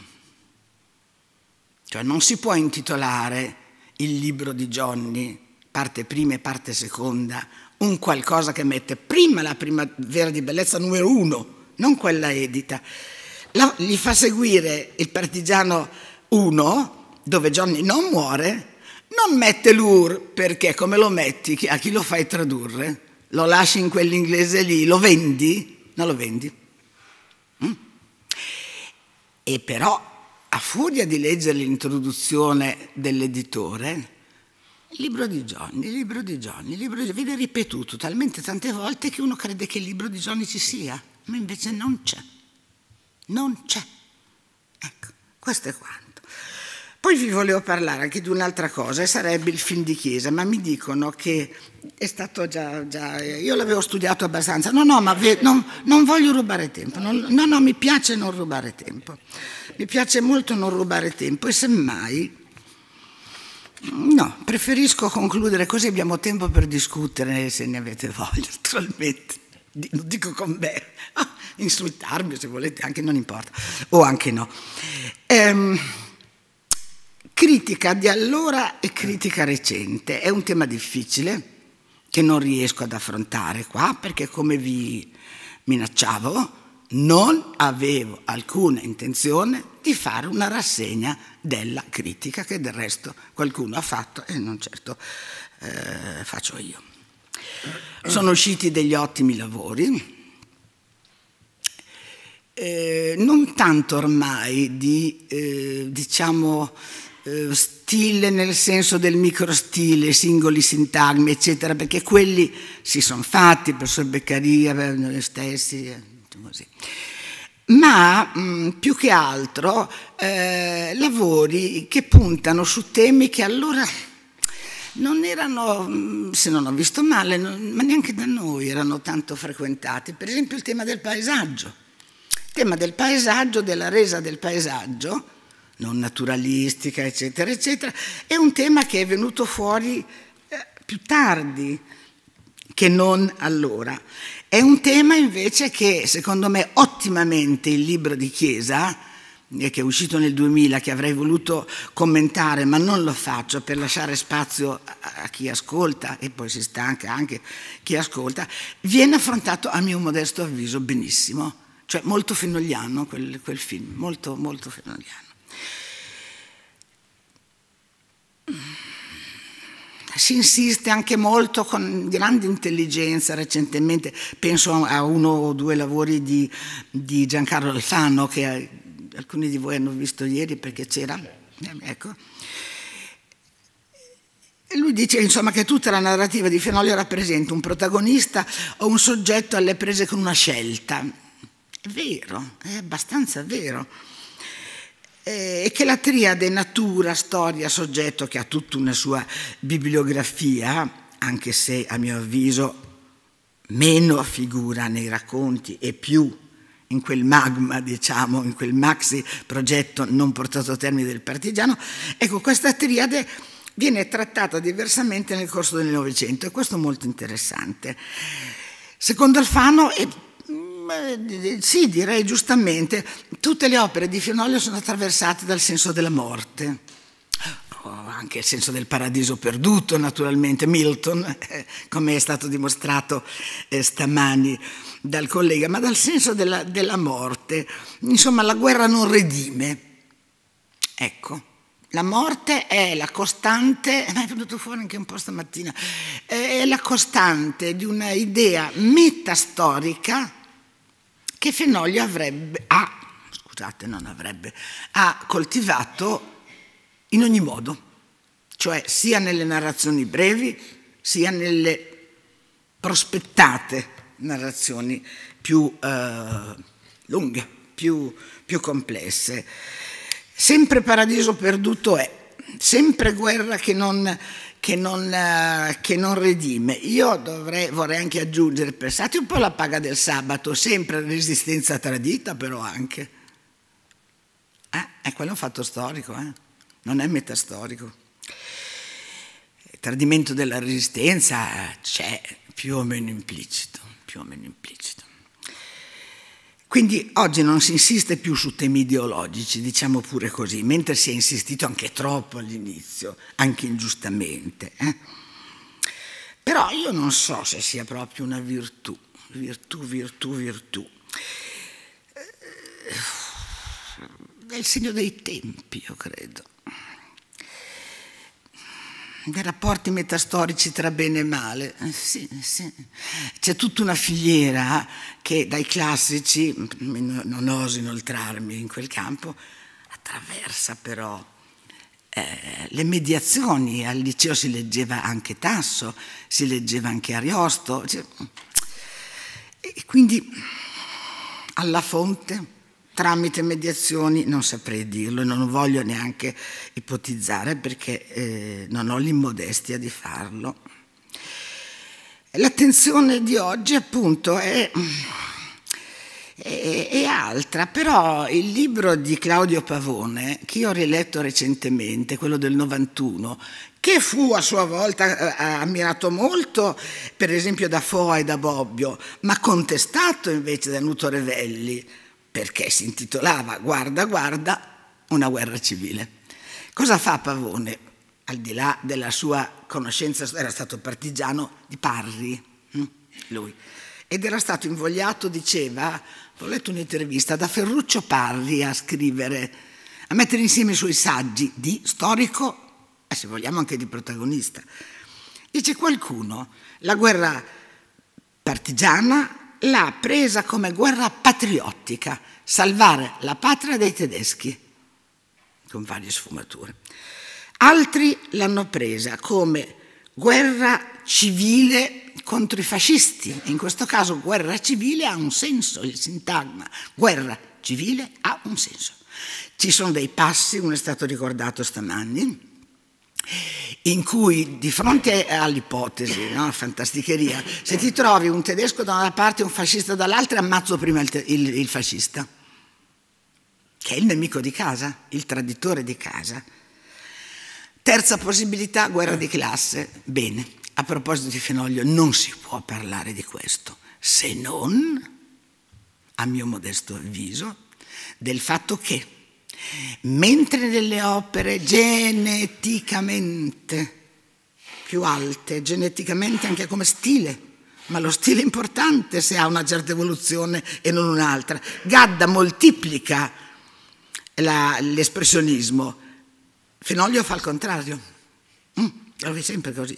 Cioè non si può intitolare il libro di Johnny, parte prima e parte seconda, un qualcosa che mette prima la primavera di bellezza numero uno, non quella edita. La, gli fa seguire il partigiano 1, dove Johnny non muore, non mette l'ur perché come lo metti, a chi lo fai tradurre? lo lasci in quell'inglese lì, lo vendi? Non lo vendi. Mm? E però, a furia di leggere l'introduzione dell'editore, il libro di Johnny, il libro di Johnny, il libro di Johnny, viene ripetuto talmente tante volte che uno crede che il libro di Johnny ci sia, ma invece non c'è. Non c'è. Ecco, questo è quanto. Poi vi volevo parlare anche di un'altra cosa, e sarebbe il film di chiesa, ma mi dicono che è stato già, già io l'avevo studiato abbastanza, no no, ma ve, non, non, voglio rubare tempo, non, no no, mi piace non rubare tempo, mi piace molto non rubare tempo e semmai... No, preferisco concludere così abbiamo tempo per discutere se ne avete voglia, naturalmente. Non dico con me, ah, insultarmi se volete, anche non importa, o anche no. Ehm, Critica di allora e critica recente. È un tema difficile che non riesco ad affrontare qua perché come vi minacciavo non avevo alcuna intenzione di fare una rassegna della critica che del resto qualcuno ha fatto e non certo eh, faccio io. Sono usciti degli ottimi lavori, eh, non tanto ormai di eh, diciamo eh, stile nel senso del microstile, singoli sintagmi, eccetera, perché quelli si sono fatti, per professor Beccaria, eh, noi stessi, eh, così. Ma mh, mm, più che altro eh, lavori che puntano su temi che allora non erano, mm, se non ho visto male, non, ma neanche da noi erano tanto frequentati. Per esempio il tema del paesaggio. Il tema del paesaggio, della resa del paesaggio, non naturalistica, eccetera, eccetera, è un tema che è venuto fuori eh, più tardi che non allora. È un tema invece che secondo me ottimamente il libro di Chiesa, eh, che è uscito nel 2000, che avrei voluto commentare, ma non lo faccio per lasciare spazio a chi ascolta, e poi si stanca anche chi ascolta, viene affrontato a mio modesto avviso benissimo, cioè molto fenogliano quel, quel film, molto, molto fenogliano. Si insiste anche molto con grande intelligenza recentemente, penso a uno o due lavori di, di Giancarlo Alfano che eh, alcuni di voi hanno visto ieri perché c'era. Eh, ecco. Lui dice insomma, che tutta la narrativa di Fenoglio rappresenta un protagonista o un soggetto alle prese con una scelta. È vero, è abbastanza vero. Eh, e che la triade natura, storia, soggetto, che ha tutta una sua bibliografia, anche se a mio avviso meno figura nei racconti e più in quel magma, diciamo, in quel maxi progetto non portato a termine del partigiano, ecco, questa triade viene trattata diversamente nel corso del Novecento e questo è molto interessante. Secondo Alfano, e sì, direi giustamente, tutte le opere di Fionoglio sono attraversate dal senso della morte, o oh, anche il senso del paradiso perduto, naturalmente, Milton, come è stato dimostrato eh, stamani dal collega, ma dal senso della, della morte. Insomma, la guerra non redime. Ecco. La morte è la costante, ma è venuto fuori anche un po' stamattina, è la costante di una idea metastorica che Fenoglio avrebbe, ha, scusate, non avrebbe, ha coltivato in ogni modo, cioè sia nelle narrazioni brevi, sia nelle prospettate narrazioni più eh, lunghe, più, più complesse. Sempre paradiso perduto è, sempre guerra che non, che non, eh, che non redime. Io dovrei, vorrei anche aggiungere, pensate un po' alla paga del sabato, sempre resistenza tradita però anche. Eh, è quello un fatto storico, eh? non è metastorico. Il tradimento della resistenza eh, c'è più o meno implicito, più o meno implicito. Quindi oggi non si insiste più su temi ideologici, diciamo pure così, mentre si è insistito anche troppo all'inizio, anche ingiustamente. Eh? Però io non so se sia proprio una virtù, virtù, virtù, virtù. Eh, è il segno dei tempi, io credo dei rapporti metastorici tra bene e male. Eh, sì, sì. C'è tutta una filiera che dai classici, mm, non oso inoltrarmi in quel campo, attraversa però eh, le mediazioni. Al liceo si leggeva anche Tasso, si leggeva anche Ariosto. Cioè, mm. e quindi alla fonte tramite mediazioni non saprei dirlo e non voglio neanche ipotizzare perché eh, non ho l'immodestia di farlo. L'attenzione di oggi appunto è, è, è, altra, però il libro di Claudio Pavone, che io ho riletto recentemente, quello del 91, che fu a sua volta eh, ammirato molto, per esempio da Foa e da Bobbio, ma contestato invece da Nuto Revelli, perché si intitolava Guarda, guarda, una guerra civile. Cosa fa Pavone, al di là della sua conoscenza, era stato partigiano di Parri, hm, lui, ed era stato invogliato, diceva, ho letto un'intervista da Ferruccio Parri a scrivere, a mettere insieme i suoi saggi di storico e eh, se vogliamo anche di protagonista. Dice qualcuno, la guerra partigiana l'ha presa come guerra patriottica, salvare la patria dei tedeschi, con varie sfumature. Altri l'hanno presa come guerra civile contro i fascisti. In questo caso guerra civile ha un senso, il sintagma guerra civile ha un senso. Ci sono dei passi, uno è stato ricordato stamani, in cui di fronte all'ipotesi, no? fantasticheria, se ti trovi un tedesco da una parte e un fascista dall'altra, ammazzo prima il, il, il fascista, che è il nemico di casa, il traditore di casa. Terza possibilità, guerra di classe. Bene, a proposito di Fenoglio, non si può parlare di questo, se non, a mio modesto avviso, del fatto che mentre nelle opere geneticamente più alte, geneticamente anche come stile, ma lo stile è importante se ha una certa evoluzione e non un'altra. Gadda moltiplica l'espressionismo, Fenoglio fa il contrario, mm, lo fa sempre così.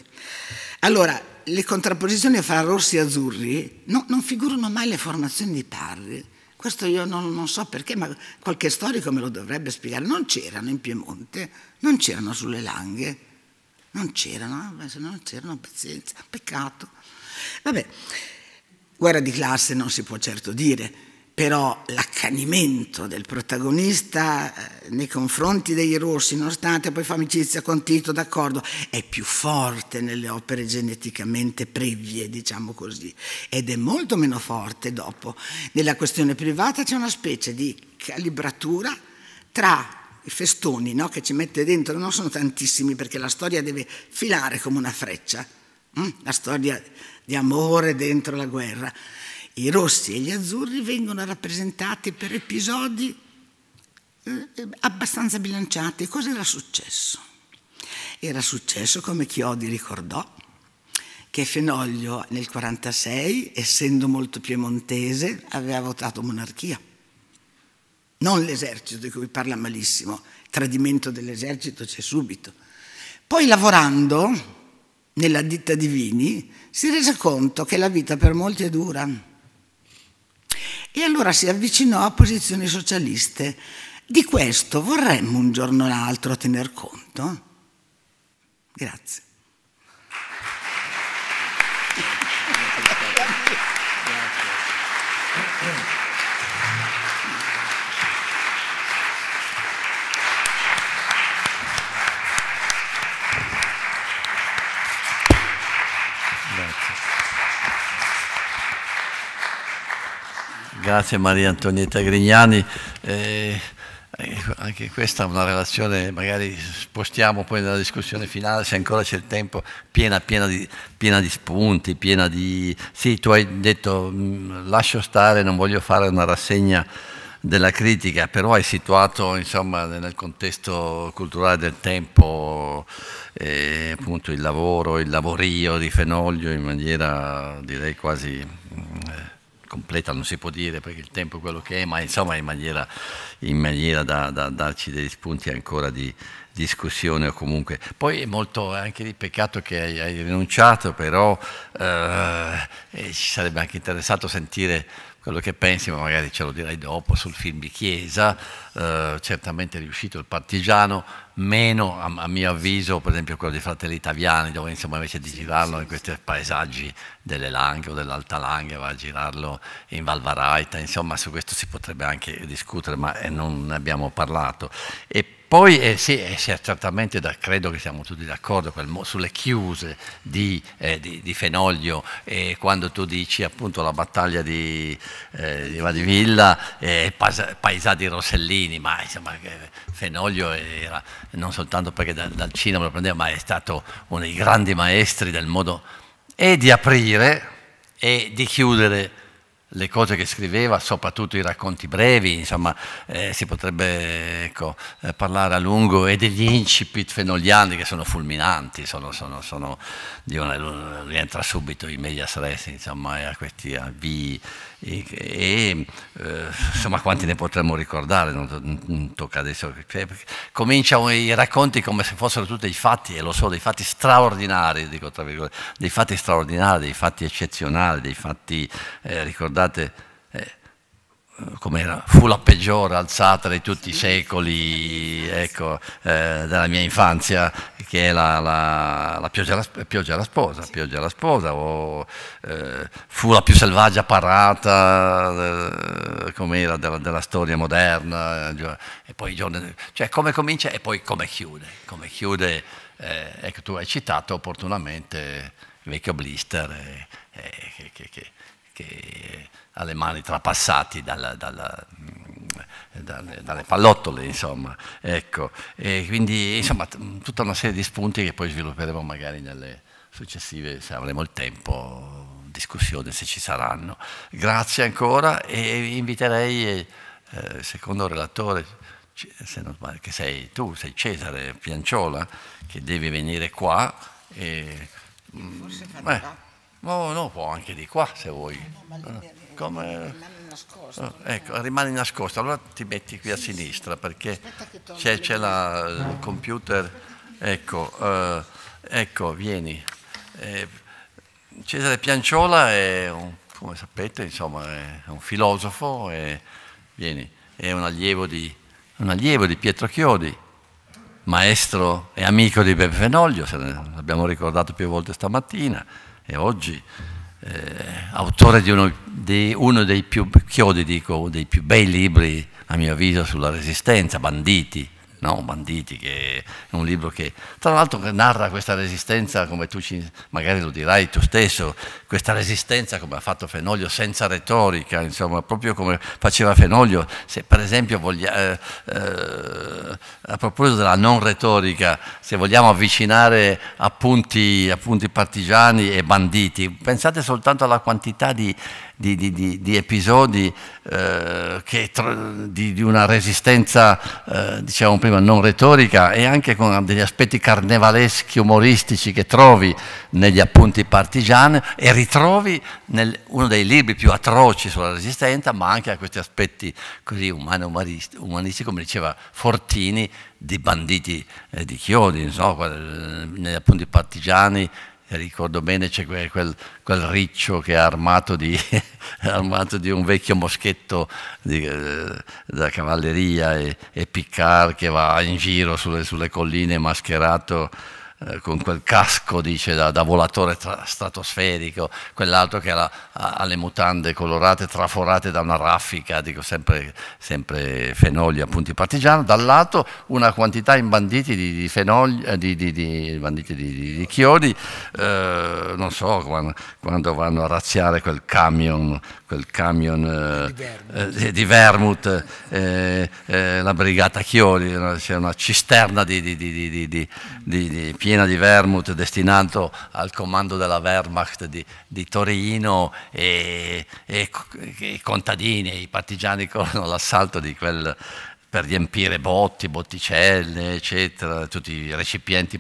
Allora, le contrapposizioni fra rossi e azzurri no, non figurano mai le formazioni di Parri, questo io non, non so perché, ma qualche storico me lo dovrebbe spiegare. Non c'erano in Piemonte, non c'erano sulle Langhe, non c'erano, eh, se non c'erano pazienza, peccato. Vabbè, guerra di classe non si può certo dire, però l'accanimento del protagonista eh, nei confronti dei russi, nonostante poi fa amicizia con Tito, d'accordo, è più forte nelle opere geneticamente previe, diciamo così, ed è molto meno forte dopo. Nella questione privata c'è una specie di calibratura tra i festoni no, che ci mette dentro, non sono tantissimi perché la storia deve filare come una freccia, mm? la storia di amore dentro la guerra i rossi e gli azzurri vengono rappresentati per episodi eh, eh, abbastanza bilanciati. Cosa era successo? Era successo, come Chiodi ricordò, che Fenoglio nel 1946, essendo molto piemontese, aveva votato monarchia. Non l'esercito di cui parla malissimo, il tradimento dell'esercito c'è subito. Poi lavorando nella ditta di vini si rese conto che la vita per molti è dura e allora si avvicinò a posizioni socialiste. Di questo vorremmo un giorno o l'altro tener conto. Grazie. Grazie. Grazie Maria Antonietta Grignani. Eh, ecco, anche questa è una relazione, magari spostiamo poi nella discussione finale, se ancora c'è il tempo, piena, piena, di, piena, di, spunti, piena di... Sì, tu hai detto mm, lascio stare, non voglio fare una rassegna della critica, però hai situato insomma, nel contesto culturale del tempo eh, appunto il lavoro, il lavorio di Fenoglio in maniera direi quasi... Eh, completa non si può dire perché il tempo è quello che è, ma insomma in maniera, in maniera da, da, darci degli spunti ancora di discussione o comunque. Poi è molto anche di peccato che hai, hai rinunciato, però eh, ci sarebbe anche interessato sentire quello che pensi, ma magari ce lo direi dopo, sul film di Chiesa, eh, certamente è riuscito il partigiano, meno a, a, mio avviso per esempio quello dei fratelli italiani, dove insomma invece di girarlo in questi paesaggi delle Langhe o dell'Alta Langhe va a girarlo in Valvaraita, insomma su questo si potrebbe anche discutere, ma eh, non ne abbiamo parlato. E poi eh, sì, eh, certamente da, credo che siamo tutti d'accordo sulle chiuse di, eh, di, di Fenoglio e quando tu dici appunto la battaglia di, eh, di Vadivilla eh, e Paesà di Rossellini, ma insomma eh, Fenoglio era non soltanto perché da, dal cinema lo prendeva, ma è stato uno dei grandi maestri del modo e di aprire e di chiudere le cose che scriveva, soprattutto i racconti brevi, insomma eh, si potrebbe ecco, eh, parlare a lungo, e degli incipit fenogliani che sono fulminanti, sono, sono, sono, Dio eh, rientra subito in medias res, insomma, a questi avvii e, e eh, insomma quanti ne potremmo ricordare, non, to non tocca adesso, cominciano i racconti come se fossero tutti dei fatti, e lo so, dei fatti straordinari, dico tra virgolette, dei fatti straordinari, dei fatti eccezionali, dei fatti, eh, ricordate, eh, fu la peggiore alzata di tutti i secoli ecco, eh, della mia infanzia, che è la, la, la, pioggia, la pioggia, alla sposa, pioggia alla sposa o, eh, fu la più selvaggia parata eh, della, della, storia moderna, e poi giorni, cioè come comincia e poi come chiude, come chiude, eh, ecco tu hai citato opportunamente il vecchio blister eh, che, che, che, che alle mani trapassati dalla, dalla, mm, dalle, dalle, pallottole, insomma. Ecco. E quindi, insomma, mm, tutta una serie di spunti che poi svilupperemo magari nelle successive, se avremo il tempo, discussioni, se ci saranno. Grazie ancora e inviterei, eh, secondo relatore, se non sbaglio, che sei tu, sei Cesare Pianciola, che devi venire qua. E, mm, Forse farà No, oh, no, può anche di qua se vuoi. Eh, no, eh, Come... nascosto. Eh, ecco, rimane nascosto, allora ti metti qui sì, a sinistra sì. perché c'è, c'è la, il computer. Ecco, eh, ecco vieni. Eh, Cesare Pianciola è un, come sapete, insomma, è un filosofo, è, vieni, è un allievo di, un allievo di Pietro Chiodi maestro e amico di Benfenoglio, l'abbiamo ricordato più volte stamattina, e oggi eh, autore di uno, di uno, dei più chiodi, dico, dei più bei libri, a mio avviso, sulla resistenza, Banditi, no? Banditi, che è un libro che tra l'altro narra questa resistenza, come tu ci, magari lo dirai tu stesso, questa resistenza come ha fatto Fenoglio senza retorica, insomma, proprio come faceva Fenoglio, se per esempio voglia, eh, eh, a proposito della non retorica, se vogliamo avvicinare appunti, appunti partigiani e banditi, pensate soltanto alla quantità di di, di, di episodi eh, di, una resistenza, eh, diciamo prima, non retorica e anche con degli aspetti carnevaleschi, umoristici che trovi negli appunti partigiani e ritrovi nel uno dei libri più atroci sulla resistenza, ma anche a questi aspetti così umani, umanisti, umanisti come diceva Fortini, di banditi eh, di chiodi, so, eh, negli appunti partigiani ricordo bene c'è quel, quel, quel, riccio che è armato di, armato di un vecchio moschetto di, eh, da cavalleria e, e Picard che va in giro sulle, sulle colline mascherato eh, con quel casco dice, da, da volatore tra, stratosferico, quell'altro che ha, le mutande colorate, traforate da una raffica, dico sempre, sempre fenogli appunto partigiano, dal lato una quantità imbanditi di, di fenogli, eh, di, di, di, banditi di, di chiodi, eh, non so quando, quando, vanno a razziare quel camion, quel camion eh, di Vermouth, eh, la brigata Chiodi, c'è una cisterna di, di, piena di Vermouth destinato al comando della Wehrmacht di, di Torino e, e, e, i contadini e i partigiani corrono l'assalto di quel per riempire botti, botticelle, eccetera, tutti i recipienti,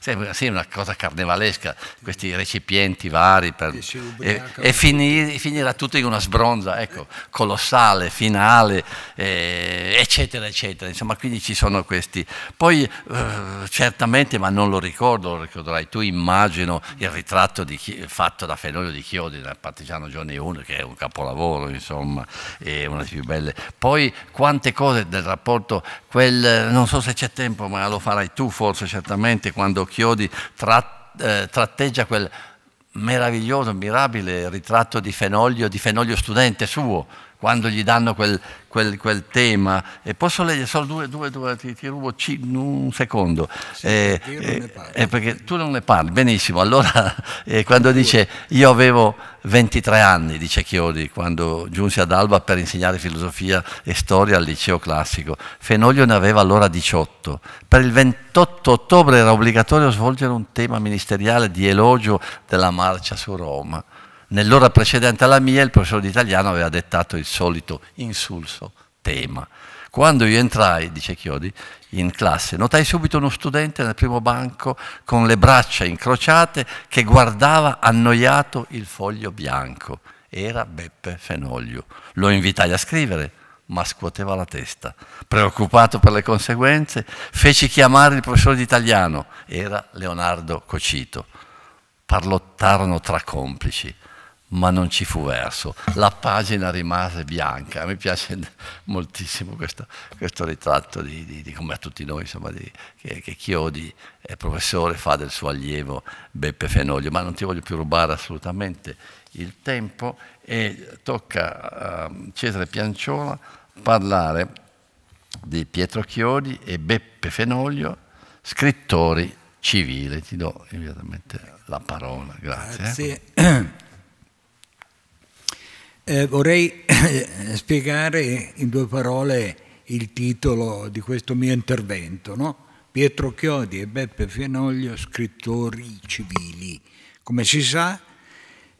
sì, una cosa carnevalesca, questi recipienti vari, per, e, e finir, finirà tutto in una sbronza, ecco, colossale, finale, eh, eccetera, eccetera, insomma, quindi ci sono questi. Poi eh, certamente, ma non lo ricordo, lo ricorderai tu, immagino il ritratto chi, fatto da Fenoglio di Chiodi, dal partigiano Johnny Hull, che è un capolavoro, insomma, è una delle più belle. Poi quante cose... Da il rapporto, quel, non so se c'è tempo, ma lo farai tu forse certamente, quando Chiodi tra, eh, tratteggia quel meraviglioso, mirabile ritratto di Fenoglio, di Fenoglio studente suo, quando gli danno quel, quel, quel tema. E posso leggere solo due, due, due ti, ti rubo un secondo. Sì, eh, eh, eh, perché tu non ne parli, benissimo. Allora, eh, quando dice io avevo 23 anni, dice Chiodi, quando giunsi ad Alba per insegnare filosofia e storia al liceo classico, Fenoglio ne aveva allora 18. Per il 28 ottobre era obbligatorio svolgere un tema ministeriale di elogio della marcia su Roma. Nell'ora precedente alla mia il professore di italiano aveva dettato il solito insulso tema. Quando io entrai, dice Chiodi, in classe, notai subito uno studente nel primo banco con le braccia incrociate che guardava annoiato il foglio bianco. Era Beppe Fenoglio. Lo invitai a scrivere, ma scuoteva la testa. Preoccupato per le conseguenze, feci chiamare il professore di italiano. Era Leonardo Cocito. Parlottarono tra complici ma non ci fu verso. La pagina rimase bianca. Mi piace moltissimo questo, questo ritratto di, di, di, come a tutti noi, insomma, di, che, che, Chiodi è professore, fa del suo allievo Beppe Fenoglio. Ma non ti voglio più rubare assolutamente il tempo e tocca a ehm, Cesare Pianciola parlare di Pietro Chiodi e Beppe Fenoglio, scrittori civili. Ti do immediatamente la parola. Grazie. Grazie. Eh. Eh, Eh, vorrei spiegare in due parole il titolo di questo mio intervento. No? Pietro Chiodi e Beppe Fenoglio, scrittori civili. Come si sa,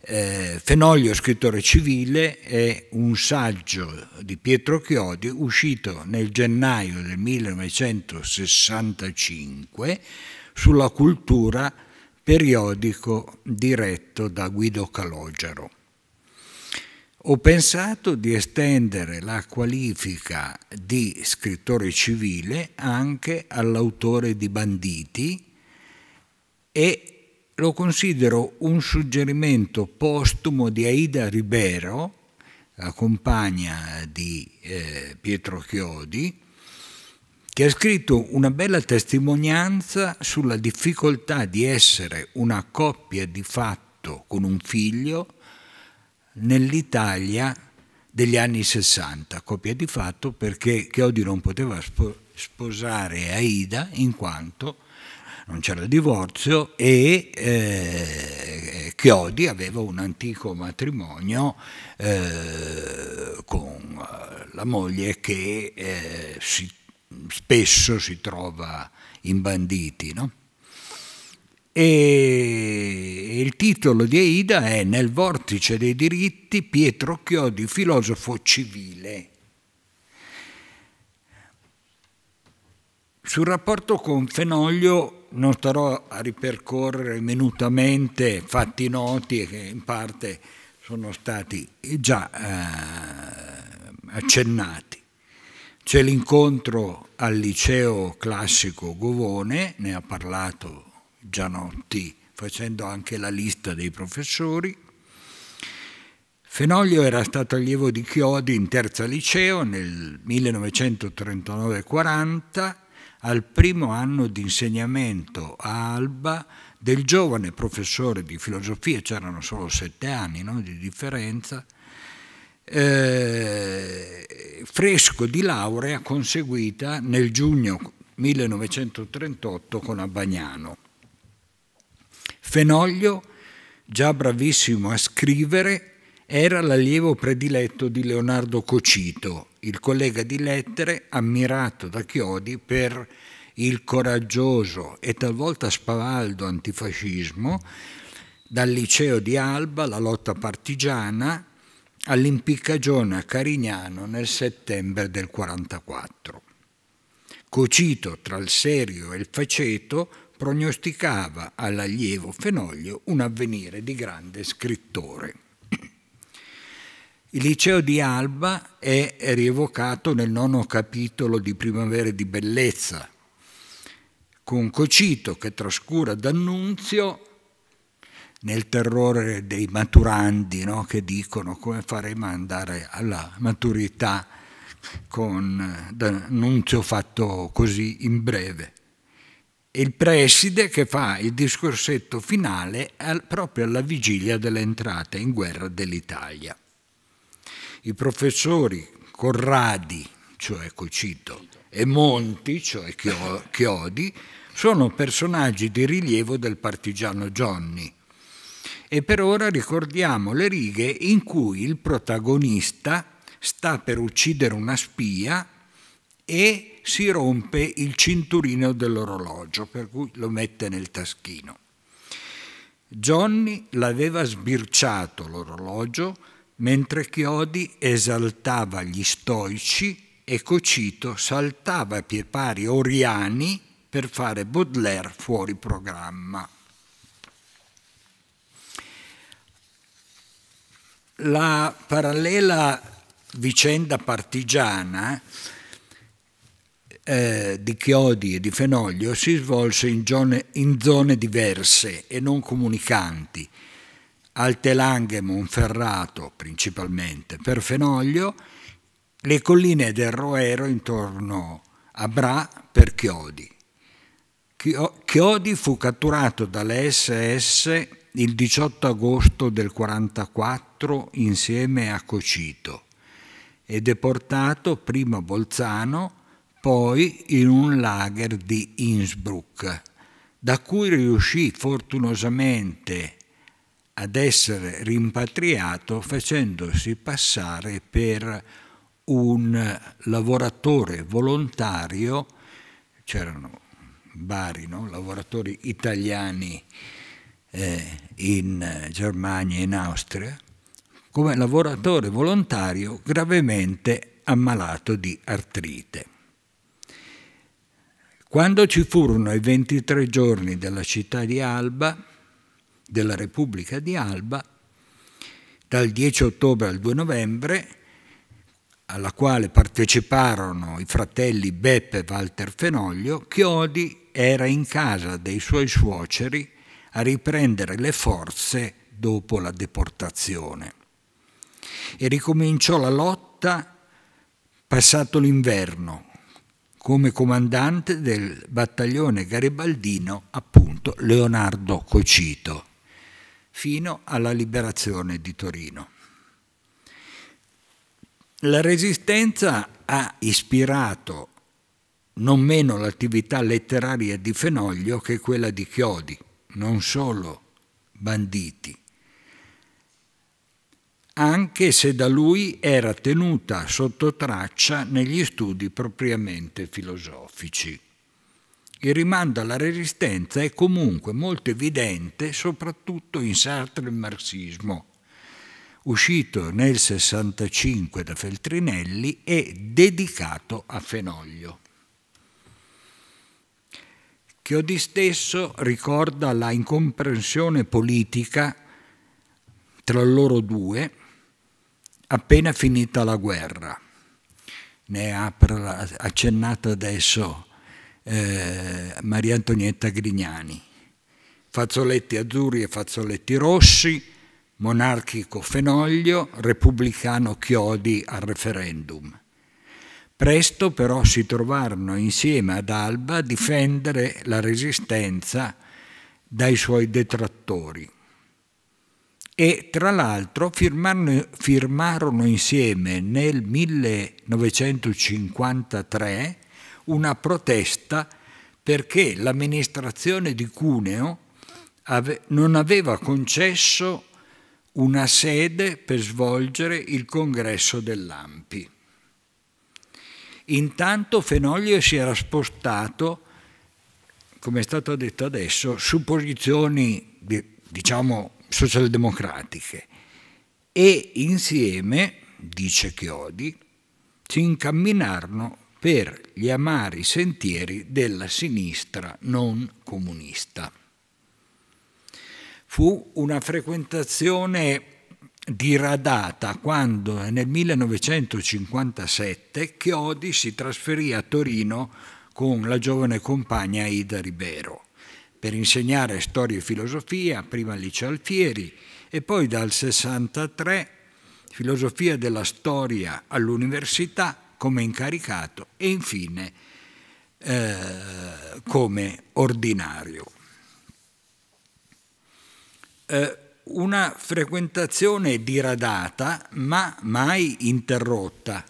eh, Fenoglio, scrittore civile, è un saggio di Pietro Chiodi uscito nel gennaio del 1965 sulla cultura periodico diretto da Guido Calogero ho pensato di estendere la qualifica di scrittore civile anche all'autore di Banditi e lo considero un suggerimento postumo di Aida Ribero, la compagna di eh, Pietro Chiodi, che ha scritto una bella testimonianza sulla difficoltà di essere una coppia di fatto con un figlio nell'Italia degli anni 60, copia di fatto perché Chiodi non poteva sposare Aida in quanto non c'era divorzio e eh, Chiodi aveva un antico matrimonio eh, con la moglie che eh, si, spesso si trova in banditi. No? e il titolo di Aida è Nel vortice dei diritti Pietro Chiodi, filosofo civile. Sul rapporto con Fenoglio non starò a ripercorrere minutamente fatti noti che in parte sono stati già eh, accennati. C'è l'incontro al liceo classico Govone, ne ha parlato Gianotti, facendo anche la lista dei professori. Fenoglio era stato allievo di Chiodi in terza liceo nel 1939-40, al primo anno di insegnamento a Alba del giovane professore di filosofia, c'erano solo sette anni no, di differenza, eh, fresco di laurea conseguita nel giugno 1938 con Abagnano. Fenoglio, già bravissimo a scrivere, era l'allievo prediletto di Leonardo Cocito, il collega di lettere ammirato da Chiodi per il coraggioso e talvolta spavaldo antifascismo, dal liceo di Alba, la lotta partigiana, all'impiccagione a Carignano nel settembre del 44. Cocito tra il serio e il faceto prognosticava all'allievo Fenoglio un avvenire di grande scrittore. Il liceo di Alba è rievocato nel nono capitolo di Primavera di Bellezza, con Cocito che trascura D'Annunzio nel terrore dei maturandi no? che dicono come faremo ad andare alla maturità con D'Annunzio fatto così in breve il preside che fa il discorsetto finale proprio alla vigilia dell'entrata in guerra dell'Italia. I professori Corradi, cioè Cocito, e Monti, cioè Chiodi, sono personaggi di rilievo del partigiano Johnny. E per ora ricordiamo le righe in cui il protagonista sta per uccidere una spia e si rompe il cinturino dell'orologio, per cui lo mette nel taschino. Johnny l'aveva sbirciato l'orologio mentre Chiodi esaltava gli stoici e Cocito saltava a pie pari Oriani per fare Baudelaire fuori programma. La parallela vicenda partigiana eh, di chiodi e di fenoglio si svolse in zone, in zone diverse e non comunicanti. Altelanghe, Monferrato principalmente per fenoglio, le colline del Roero intorno a Bra per chiodi. Chiodi fu catturato dalle SS il 18 agosto del 1944 insieme a Cocito e deportato prima a Bolzano poi in un lager di Innsbruck, da cui riuscì fortunosamente ad essere rimpatriato facendosi passare per un lavoratore volontario, c'erano vari no? lavoratori italiani eh, in Germania e in Austria, come lavoratore volontario gravemente ammalato di artrite. Quando ci furono i 23 giorni della città di Alba, della Repubblica di Alba, dal 10 ottobre al 2 novembre, alla quale parteciparono i fratelli Beppe e Walter Fenoglio, Chiodi era in casa dei suoi suoceri a riprendere le forze dopo la deportazione. E ricominciò la lotta passato l'inverno, come comandante del battaglione garibaldino, appunto Leonardo Cocito, fino alla liberazione di Torino. La Resistenza ha ispirato non meno l'attività letteraria di Fenoglio che quella di Chiodi, non solo banditi, anche se da lui era tenuta sotto traccia negli studi propriamente filosofici. Il rimando alla resistenza è comunque molto evidente soprattutto in Sartre e marxismo, uscito nel 65 da Feltrinelli e dedicato a Fenoglio. Chiodi stesso ricorda la incomprensione politica tra loro due appena finita la guerra. Ne ha accennato adesso eh, Maria Antonietta Grignani. Fazzoletti azzurri e fazzoletti rossi, monarchico Fenoglio, repubblicano Chiodi al referendum. Presto però si trovarono insieme ad Alba a difendere la resistenza dai suoi detrattori e tra l'altro firmarono, firmarono insieme nel 1953 una protesta perché l'amministrazione di Cuneo ave, non aveva concesso una sede per svolgere il congresso dell'AMPI. Intanto Fenoglio si era spostato, come è stato detto adesso, su posizioni diciamo socialdemocratiche e insieme, dice Chiodi, si incamminarono per gli amari sentieri della sinistra non comunista. Fu una frequentazione diradata quando nel 1957 Chiodi si trasferì a Torino con la giovane compagna Ida Ribeiro per insegnare storia e filosofia, prima al liceo Alfieri e poi dal 63 filosofia della storia all'università come incaricato e infine eh, come ordinario. Eh, una frequentazione diradata ma mai interrotta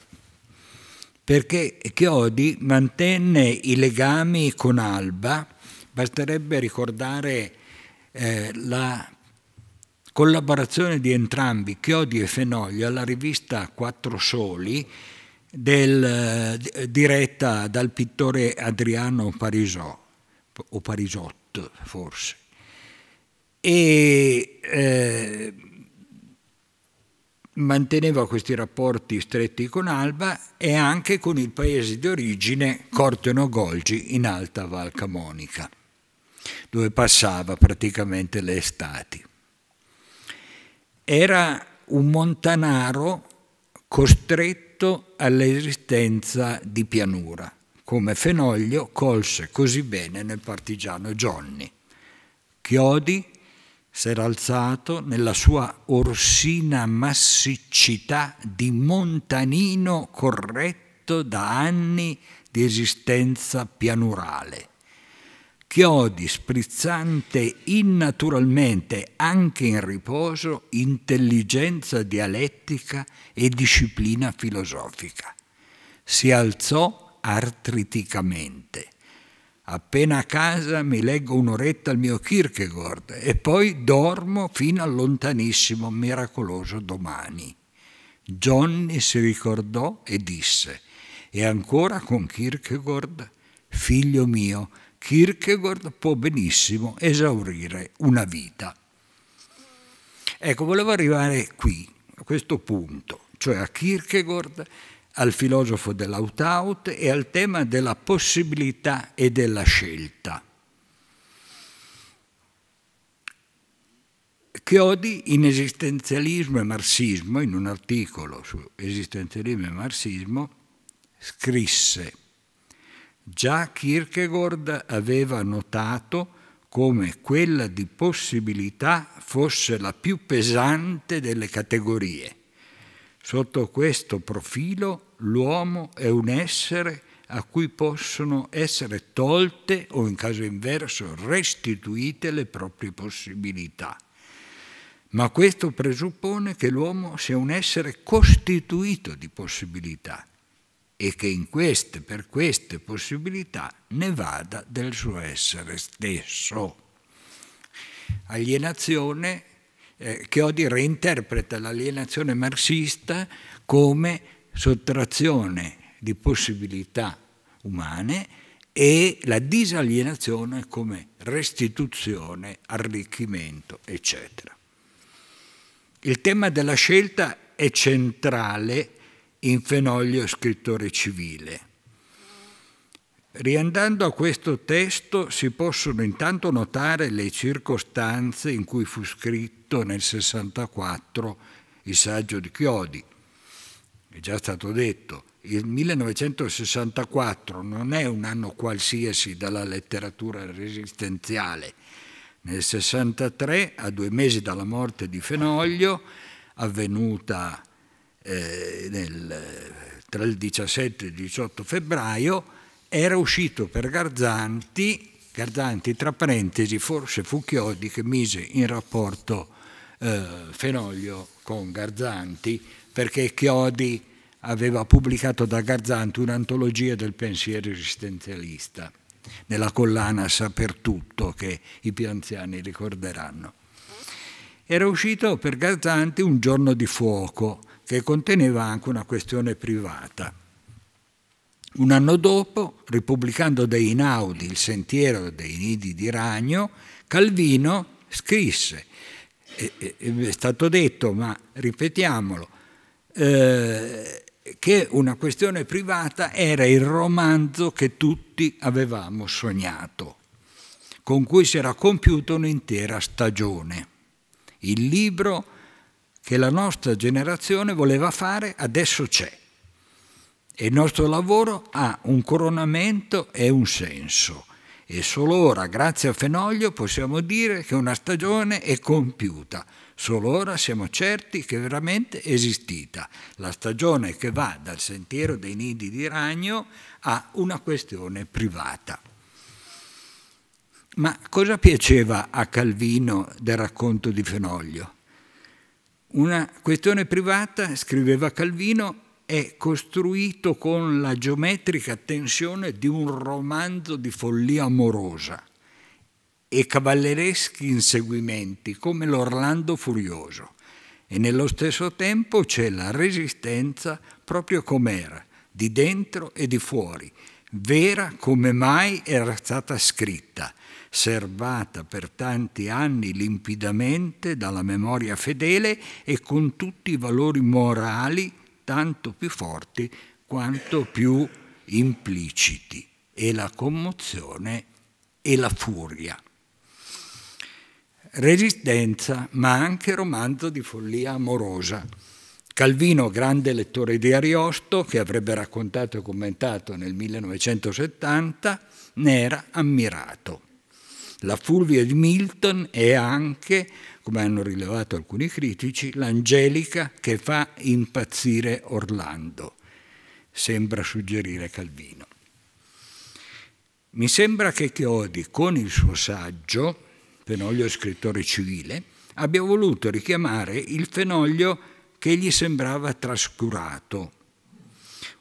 perché Chiodi mantenne i legami con Alba Basterebbe ricordare eh, la collaborazione di entrambi, Chiodi e Fenoglio, alla rivista Quattro Soli, del, eh, diretta dal pittore Adriano Parisot, o Parisot forse. E eh, manteneva questi rapporti stretti con Alba e anche con il paese di origine Corteno Golgi in Alta Val Camonica dove passava praticamente le estati. Era un montanaro costretto all'esistenza di pianura, come Fenoglio colse così bene nel partigiano Johnny. Chiodi si era alzato nella sua orsina massiccità di montanino corretto da anni di esistenza pianurale chiodi sprizzante innaturalmente, anche in riposo, intelligenza dialettica e disciplina filosofica. Si alzò artriticamente. Appena a casa mi leggo un'oretta al mio Kierkegaard e poi dormo fino al lontanissimo miracoloso domani. Johnny si ricordò e disse, e ancora con Kierkegaard, figlio mio, Kierkegaard può benissimo esaurire una vita. Ecco, volevo arrivare qui, a questo punto, cioè a Kierkegaard, al filosofo dell'out-out e al tema della possibilità e della scelta. Chiodi in Esistenzialismo e Marxismo, in un articolo su Esistenzialismo e Marxismo, scrisse Già Kierkegaard aveva notato come quella di possibilità fosse la più pesante delle categorie. Sotto questo profilo l'uomo è un essere a cui possono essere tolte o in caso inverso restituite le proprie possibilità. Ma questo presuppone che l'uomo sia un essere costituito di possibilità e che in queste, per queste possibilità ne vada del suo essere stesso. Alienazione eh, che oggi reinterpreta l'alienazione marxista come sottrazione di possibilità umane e la disalienazione come restituzione, arricchimento, eccetera. Il tema della scelta è centrale in Fenoglio scrittore civile. Riandando a questo testo si possono intanto notare le circostanze in cui fu scritto nel 64 il saggio di Chiodi. È già stato detto, il 1964 non è un anno qualsiasi dalla letteratura resistenziale. Nel 63, a due mesi dalla morte di Fenoglio, avvenuta eh, nel, tra il 17 e il 18 febbraio, era uscito per Garzanti, Garzanti tra parentesi forse fu Chiodi che mise in rapporto eh, Fenoglio con Garzanti, perché Chiodi aveva pubblicato da Garzanti un'antologia del pensiero esistenzialista nella collana Sapertutto che i più anziani ricorderanno. Era uscito per Garzanti un giorno di fuoco che conteneva anche una questione privata. Un anno dopo, ripubblicando dei Inaudi il sentiero dei nidi di ragno, Calvino scrisse, è, è stato detto, ma ripetiamolo, eh, che una questione privata era il romanzo che tutti avevamo sognato, con cui si era compiuta un'intera stagione. Il libro che la nostra generazione voleva fare adesso c'è e il nostro lavoro ha un coronamento e un senso e solo ora, grazie a Fenoglio, possiamo dire che una stagione è compiuta. Solo ora siamo certi che è veramente esistita. La stagione che va dal sentiero dei nidi di ragno a una questione privata. Ma cosa piaceva a Calvino del racconto di Fenoglio? Una questione privata, scriveva Calvino, è costruito con la geometrica tensione di un romanzo di follia amorosa e cavallereschi inseguimenti come l'Orlando Furioso. E nello stesso tempo c'è la resistenza proprio com'era, di dentro e di fuori, vera come mai era stata scritta, servata per tanti anni limpidamente dalla memoria fedele e con tutti i valori morali tanto più forti quanto più impliciti, e la commozione e la furia. Resistenza, ma anche romanzo di follia amorosa. Calvino, grande lettore di Ariosto, che avrebbe raccontato e commentato nel 1970, ne era ammirato. La Fulvia di Milton è anche, come hanno rilevato alcuni critici, l'angelica che fa impazzire Orlando, sembra suggerire Calvino. Mi sembra che Chiodi, con il suo saggio, Fenoglio scrittore civile, abbia voluto richiamare il Fenoglio che gli sembrava trascurato.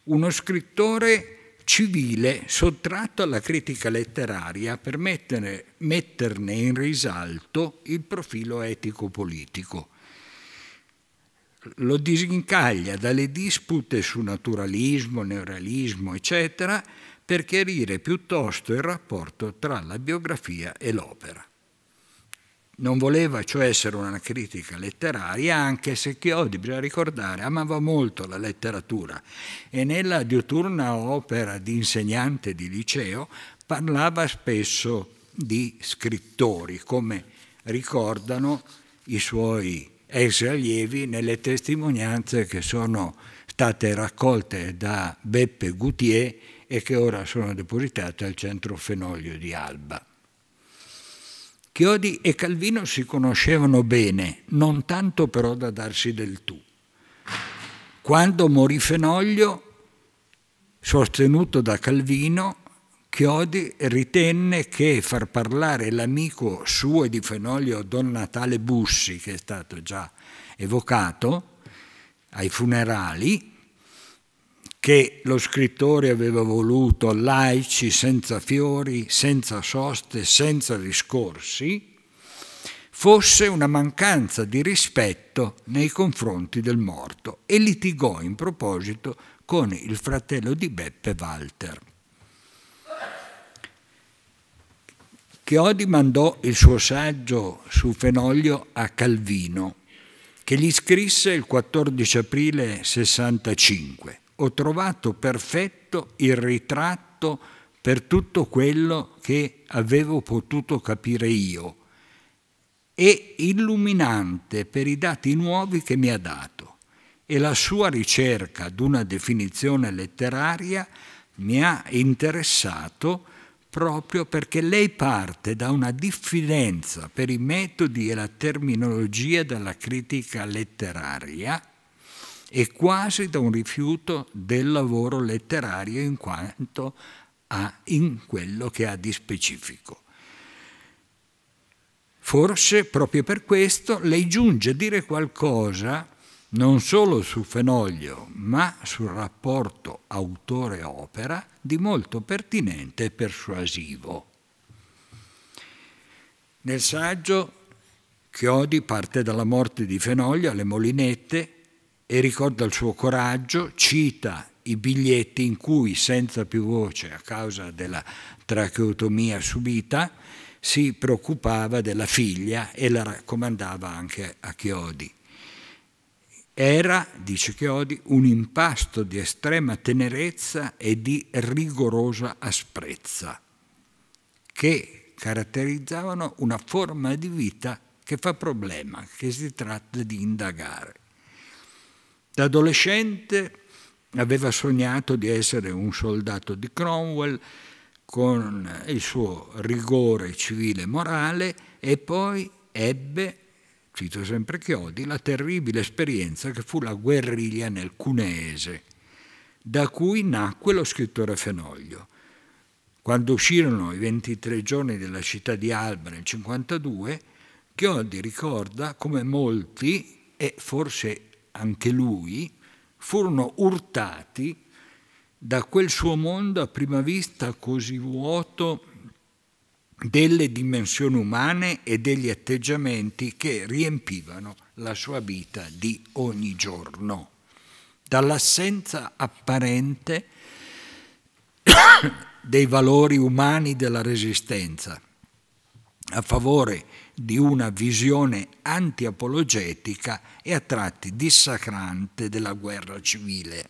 Uno scrittore civile sottratto alla critica letteraria per mettere, metterne in risalto il profilo etico-politico. Lo disincaglia dalle dispute su naturalismo, neorealismo, eccetera, per chiarire piuttosto il rapporto tra la biografia e l'opera non voleva cioè essere una critica letteraria, anche se Chiodi, bisogna ricordare, amava molto la letteratura e nella diuturna opera di insegnante di liceo parlava spesso di scrittori, come ricordano i suoi ex allievi nelle testimonianze che sono state raccolte da Beppe Gutier e che ora sono depositate al Centro Fenoglio di Alba. Chiodi e Calvino si conoscevano bene, non tanto però da darsi del tu. Quando morì Fenoglio, sostenuto da Calvino, Chiodi ritenne che far parlare l'amico suo e di Fenoglio, Don Natale Bussi, che è stato già evocato ai funerali, che lo scrittore aveva voluto laici senza fiori, senza soste, senza discorsi, fosse una mancanza di rispetto nei confronti del morto e litigò in proposito con il fratello di Beppe Walter. Chiodi mandò il suo saggio su Fenoglio a Calvino, che gli scrisse il 14 aprile 65 ho trovato perfetto il ritratto per tutto quello che avevo potuto capire io e illuminante per i dati nuovi che mi ha dato e la sua ricerca di una definizione letteraria mi ha interessato proprio perché lei parte da una diffidenza per i metodi e la terminologia della critica letteraria e quasi da un rifiuto del lavoro letterario in quanto ha in quello che ha di specifico. Forse proprio per questo lei giunge a dire qualcosa non solo su Fenoglio, ma sul rapporto autore-opera di molto pertinente e persuasivo. Nel saggio Chiodi parte dalla morte di Fenoglio alle Molinette e ricorda il suo coraggio, cita i biglietti in cui senza più voce a causa della tracheotomia subita si preoccupava della figlia e la raccomandava anche a Chiodi. Era, dice Chiodi, un impasto di estrema tenerezza e di rigorosa asprezza, che caratterizzavano una forma di vita che fa problema, che si tratta di indagare. Da adolescente aveva sognato di essere un soldato di Cromwell con il suo rigore civile e morale e poi ebbe, cito sempre Chiodi, la terribile esperienza che fu la guerriglia nel Cuneese, da cui nacque lo scrittore Fenoglio. Quando uscirono i 23 giorni della città di Alba nel 52, Chiodi ricorda come molti, e forse anche lui, furono urtati da quel suo mondo a prima vista così vuoto delle dimensioni umane e degli atteggiamenti che riempivano la sua vita di ogni giorno. Dall'assenza apparente dei valori umani della resistenza a favore di di una visione antiapologetica e a tratti dissacrante della guerra civile.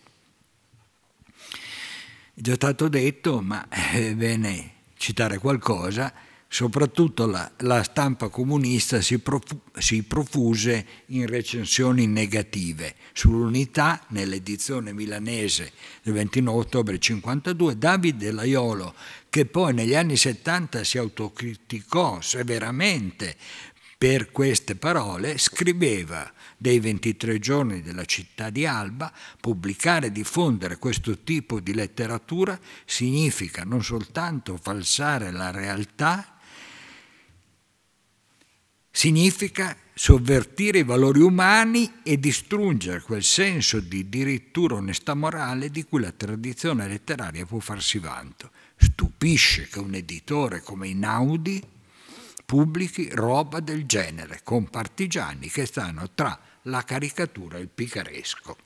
È già stato detto, ma eh, è bene citare qualcosa, soprattutto la, la stampa comunista si, profu, si profuse in recensioni negative sull'unità nell'edizione milanese del 29 ottobre 1952, Davide Laiolo che poi negli anni 70 si autocriticò severamente per queste parole, scriveva dei 23 giorni della città di Alba, pubblicare e diffondere questo tipo di letteratura significa non soltanto falsare la realtà, significa sovvertire i valori umani e distruggere quel senso di dirittura onestà morale di cui la tradizione letteraria può farsi vanto. Stupisce che un editore come Inaudi pubblichi roba del genere, con partigiani che stanno tra la caricatura e il picaresco.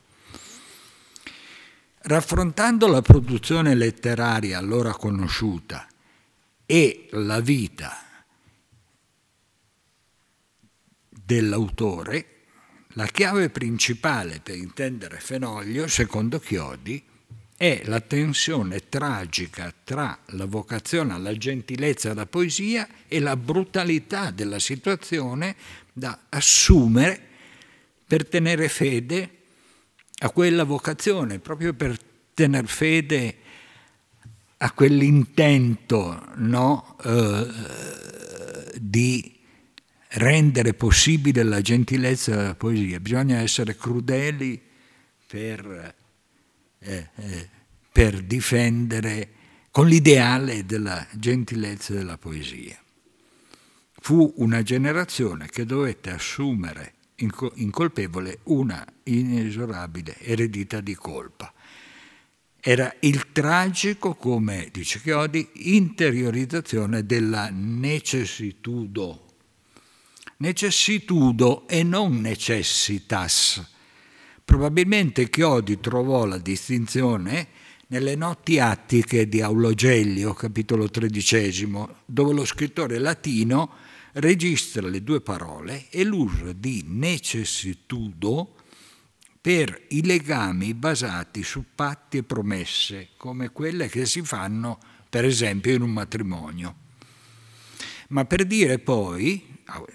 Raffrontando la produzione letteraria allora conosciuta e la vita dell'autore, la chiave principale per intendere Fenoglio, secondo Chiodi, è la tensione tragica tra la vocazione alla gentilezza della poesia e la brutalità della situazione da assumere per tenere fede a quella vocazione, proprio per tenere fede a quell'intento no, eh, di rendere possibile la gentilezza della poesia. Bisogna essere crudeli per eh, eh, per difendere con l'ideale della gentilezza della poesia. Fu una generazione che dovette assumere incolpevole una inesorabile eredità di colpa. Era il tragico, come dice Chiodi, interiorizzazione della necessitudo. Necessitudo e non necessitas. Probabilmente Chiodi trovò la distinzione nelle notti attiche di Aulogelio, capitolo tredicesimo, dove lo scrittore latino registra le due parole e l'uso di necessitudo per i legami basati su patti e promesse, come quelle che si fanno per esempio in un matrimonio. Ma per dire poi,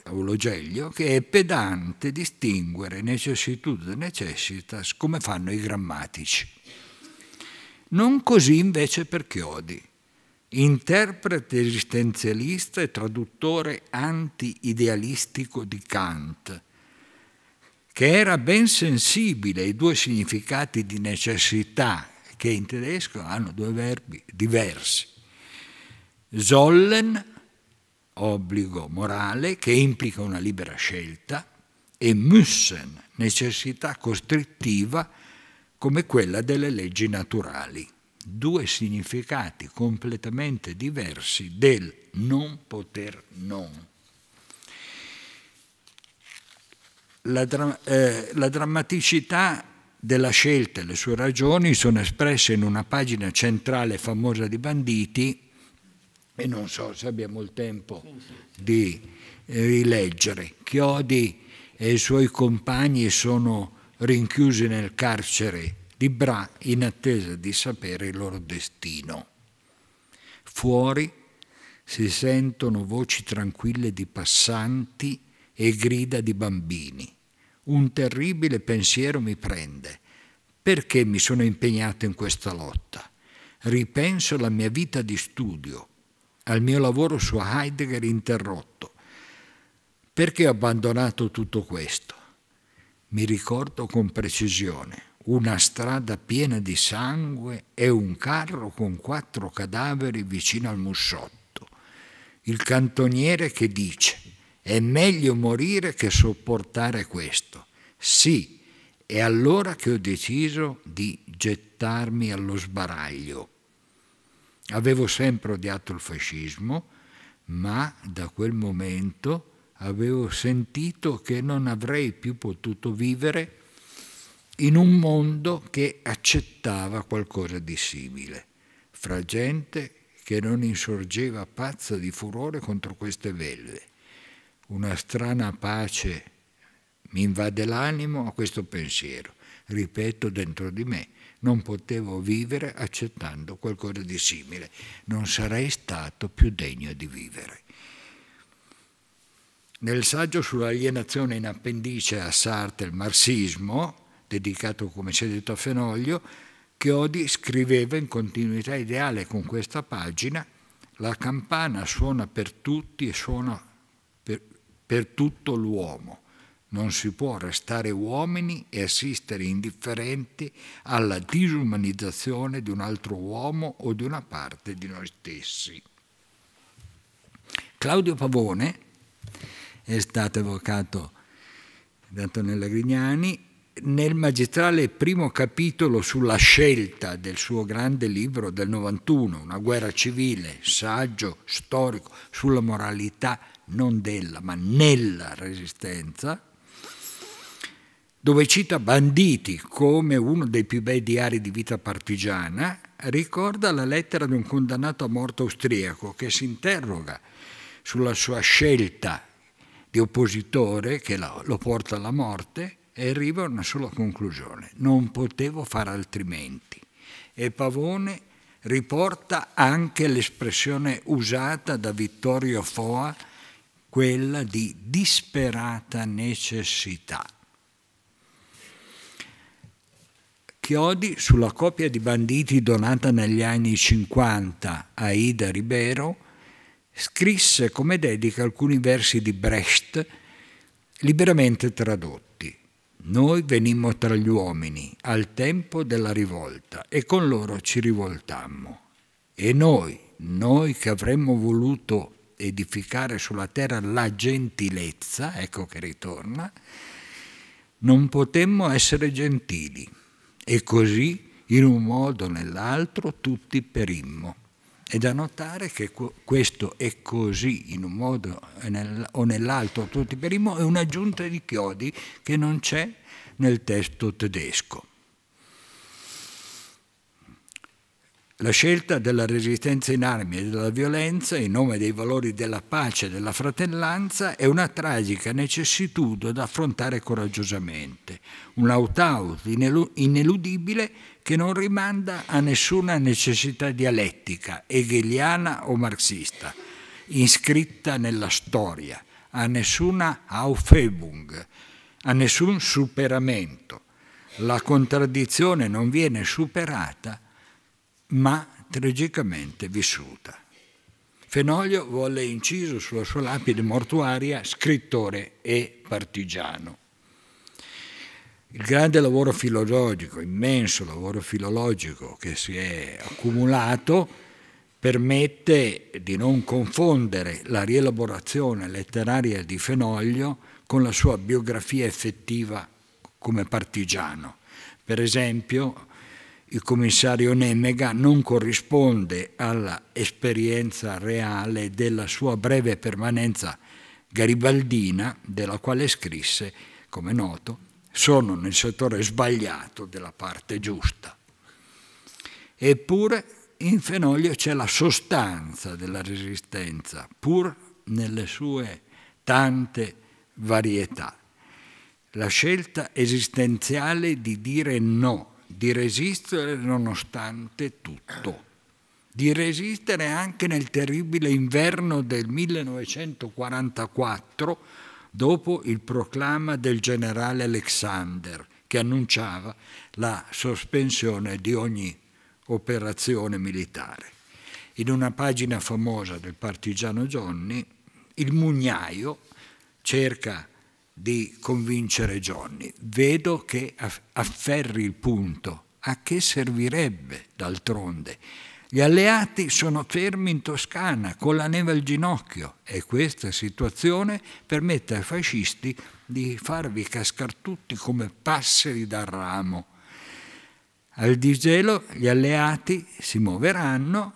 Aulogelio, che è pedante distinguere necessitudo e necessitas come fanno i grammatici. Non così invece per Chiodi, interprete esistenzialista e traduttore anti-idealistico di Kant, che era ben sensibile ai due significati di necessità che in tedesco hanno due verbi diversi. Sollen, obbligo morale, che implica una libera scelta, e müssen, necessità costrittiva, come quella delle leggi naturali, due significati completamente diversi del non poter non. La, dra eh, la drammaticità della scelta e le sue ragioni sono espresse in una pagina centrale famosa di Banditi e non so se abbiamo il tempo di eh, rileggere. Chiodi e i suoi compagni sono rinchiusi nel carcere di Bra in attesa di sapere il loro destino. Fuori si sentono voci tranquille di passanti e grida di bambini. Un terribile pensiero mi prende. Perché mi sono impegnato in questa lotta? Ripenso alla mia vita di studio, al mio lavoro su Heidegger interrotto. Perché ho abbandonato tutto questo? Mi ricordo con precisione una strada piena di sangue e un carro con quattro cadaveri vicino al mussotto. Il cantoniere che dice è meglio morire che sopportare questo. Sì, è allora che ho deciso di gettarmi allo sbaraglio. Avevo sempre odiato il fascismo, ma da quel momento avevo sentito che non avrei più potuto vivere in un mondo che accettava qualcosa di simile, fra gente che non insorgeva pazza di furore contro queste velle. Una strana pace mi invade l'animo a questo pensiero. Ripeto dentro di me, non potevo vivere accettando qualcosa di simile, non sarei stato più degno di vivere. Nel saggio sull'alienazione in appendice a Sartre il marxismo, dedicato come si è detto a Fenoglio, Chiodi scriveva in continuità ideale con questa pagina la campana suona per tutti e suona per, per tutto l'uomo. Non si può restare uomini e assistere indifferenti alla disumanizzazione di un altro uomo o di una parte di noi stessi. Claudio Pavone è stato evocato da Antonella Grignani, nel magistrale primo capitolo sulla scelta del suo grande libro del 91, Una guerra civile, saggio storico sulla moralità non della ma nella resistenza, dove cita Banditi come uno dei più bei diari di vita partigiana, ricorda la lettera di un condannato a morte austriaco che si interroga sulla sua scelta di oppositore che lo porta alla morte e arriva a una sola conclusione, non potevo fare altrimenti. E Pavone riporta anche l'espressione usata da Vittorio Foa, quella di disperata necessità. Chiodi sulla coppia di banditi donata negli anni 50 a Ida Ribeiro scrisse come dedica alcuni versi di Brecht liberamente tradotti. Noi venimmo tra gli uomini al tempo della rivolta e con loro ci rivoltammo. E noi, noi che avremmo voluto edificare sulla terra la gentilezza, ecco che ritorna, non potemmo essere gentili. E così, in un modo o nell'altro, tutti perimmo. È da notare che questo è così in un modo o nell'altro tutti per il è un'aggiunta di chiodi che non c'è nel testo tedesco. La scelta della resistenza in armi e della violenza in nome dei valori della pace e della fratellanza è una tragica necessità da affrontare coraggiosamente, un out-out ineludibile che non rimanda a nessuna necessità dialettica, hegeliana o marxista, iscritta nella storia, a nessuna Aufhebung, a nessun superamento. La contraddizione non viene superata, ma tragicamente vissuta. Fenoglio volle inciso sulla sua lapide mortuaria scrittore e partigiano il grande lavoro filologico, immenso lavoro filologico che si è accumulato, permette di non confondere la rielaborazione letteraria di Fenoglio con la sua biografia effettiva come partigiano. Per esempio, il commissario Nemega non corrisponde all'esperienza reale della sua breve permanenza garibaldina, della quale scrisse, come noto, sono nel settore sbagliato della parte giusta. Eppure in fenoglio c'è la sostanza della resistenza, pur nelle sue tante varietà. La scelta esistenziale di dire no, di resistere nonostante tutto, di resistere anche nel terribile inverno del 1944 dopo il proclama del generale Alexander che annunciava la sospensione di ogni operazione militare. In una pagina famosa del partigiano Johnny, il mugnaio cerca di convincere Johnny. Vedo che afferri il punto. A che servirebbe d'altronde gli alleati sono fermi in Toscana con la neve al ginocchio e questa situazione permette ai fascisti di farvi cascar tutti come passeri dal ramo. Al disgelo gli alleati si muoveranno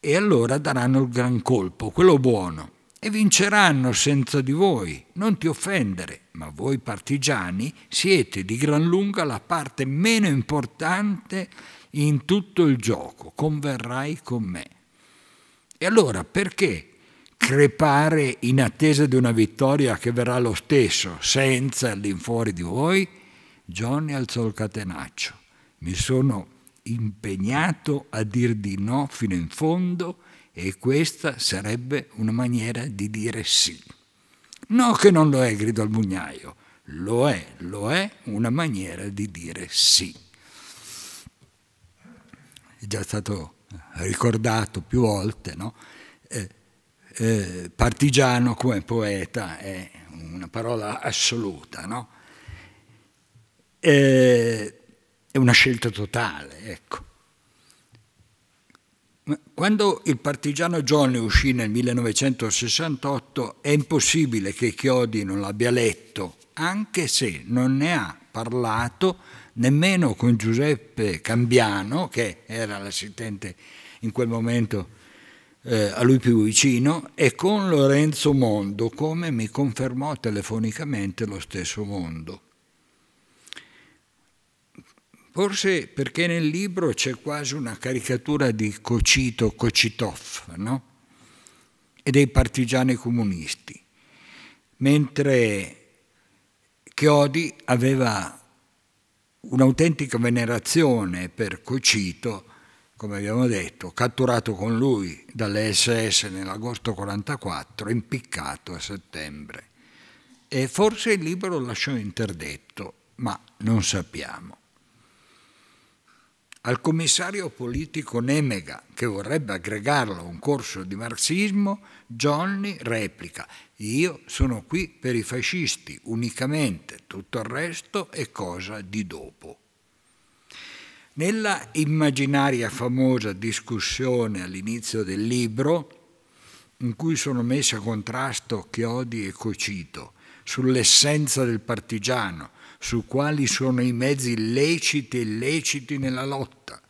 e allora daranno il gran colpo, quello buono, e vinceranno senza di voi. Non ti offendere, ma voi partigiani siete di gran lunga la parte meno importante in tutto il gioco, converrai con me. E allora perché crepare in attesa di una vittoria che verrà lo stesso, senza all'infuori di voi? Johnny alzò il catenaccio. Mi sono impegnato a dir di no fino in fondo e questa sarebbe una maniera di dire sì. No che non lo è, gridò il mugnaio. Lo è, lo è una maniera di dire sì è già stato ricordato più volte, no? eh, eh, partigiano come poeta è una parola assoluta, no? eh, è una scelta totale, ecco. Quando il partigiano Johnny uscì nel 1968 è impossibile che Chiodi non l'abbia letto, anche se non ne ha parlato nemmeno con Giuseppe Cambiano, che era l'assistente in quel momento eh, a lui più vicino, e con Lorenzo Mondo, come mi confermò telefonicamente lo stesso Mondo. Forse perché nel libro c'è quasi una caricatura di Cocito Cocitov, no? E dei partigiani comunisti, mentre Chiodi aveva un'autentica venerazione per Cocito, come abbiamo detto, catturato con lui dalle SS nell'agosto 44, impiccato a settembre. E forse il libro lo lasciò interdetto, ma non sappiamo al commissario politico Nemega, che vorrebbe aggregarlo a un corso di marxismo, Johnny replica «Io sono qui per i fascisti unicamente, tutto il resto è cosa di dopo». Nella immaginaria famosa discussione all'inizio del libro, in cui sono messi a contrasto Chiodi e Cocito, sull'essenza del partigiano, su quali sono i mezzi leciti e illeciti nella lotta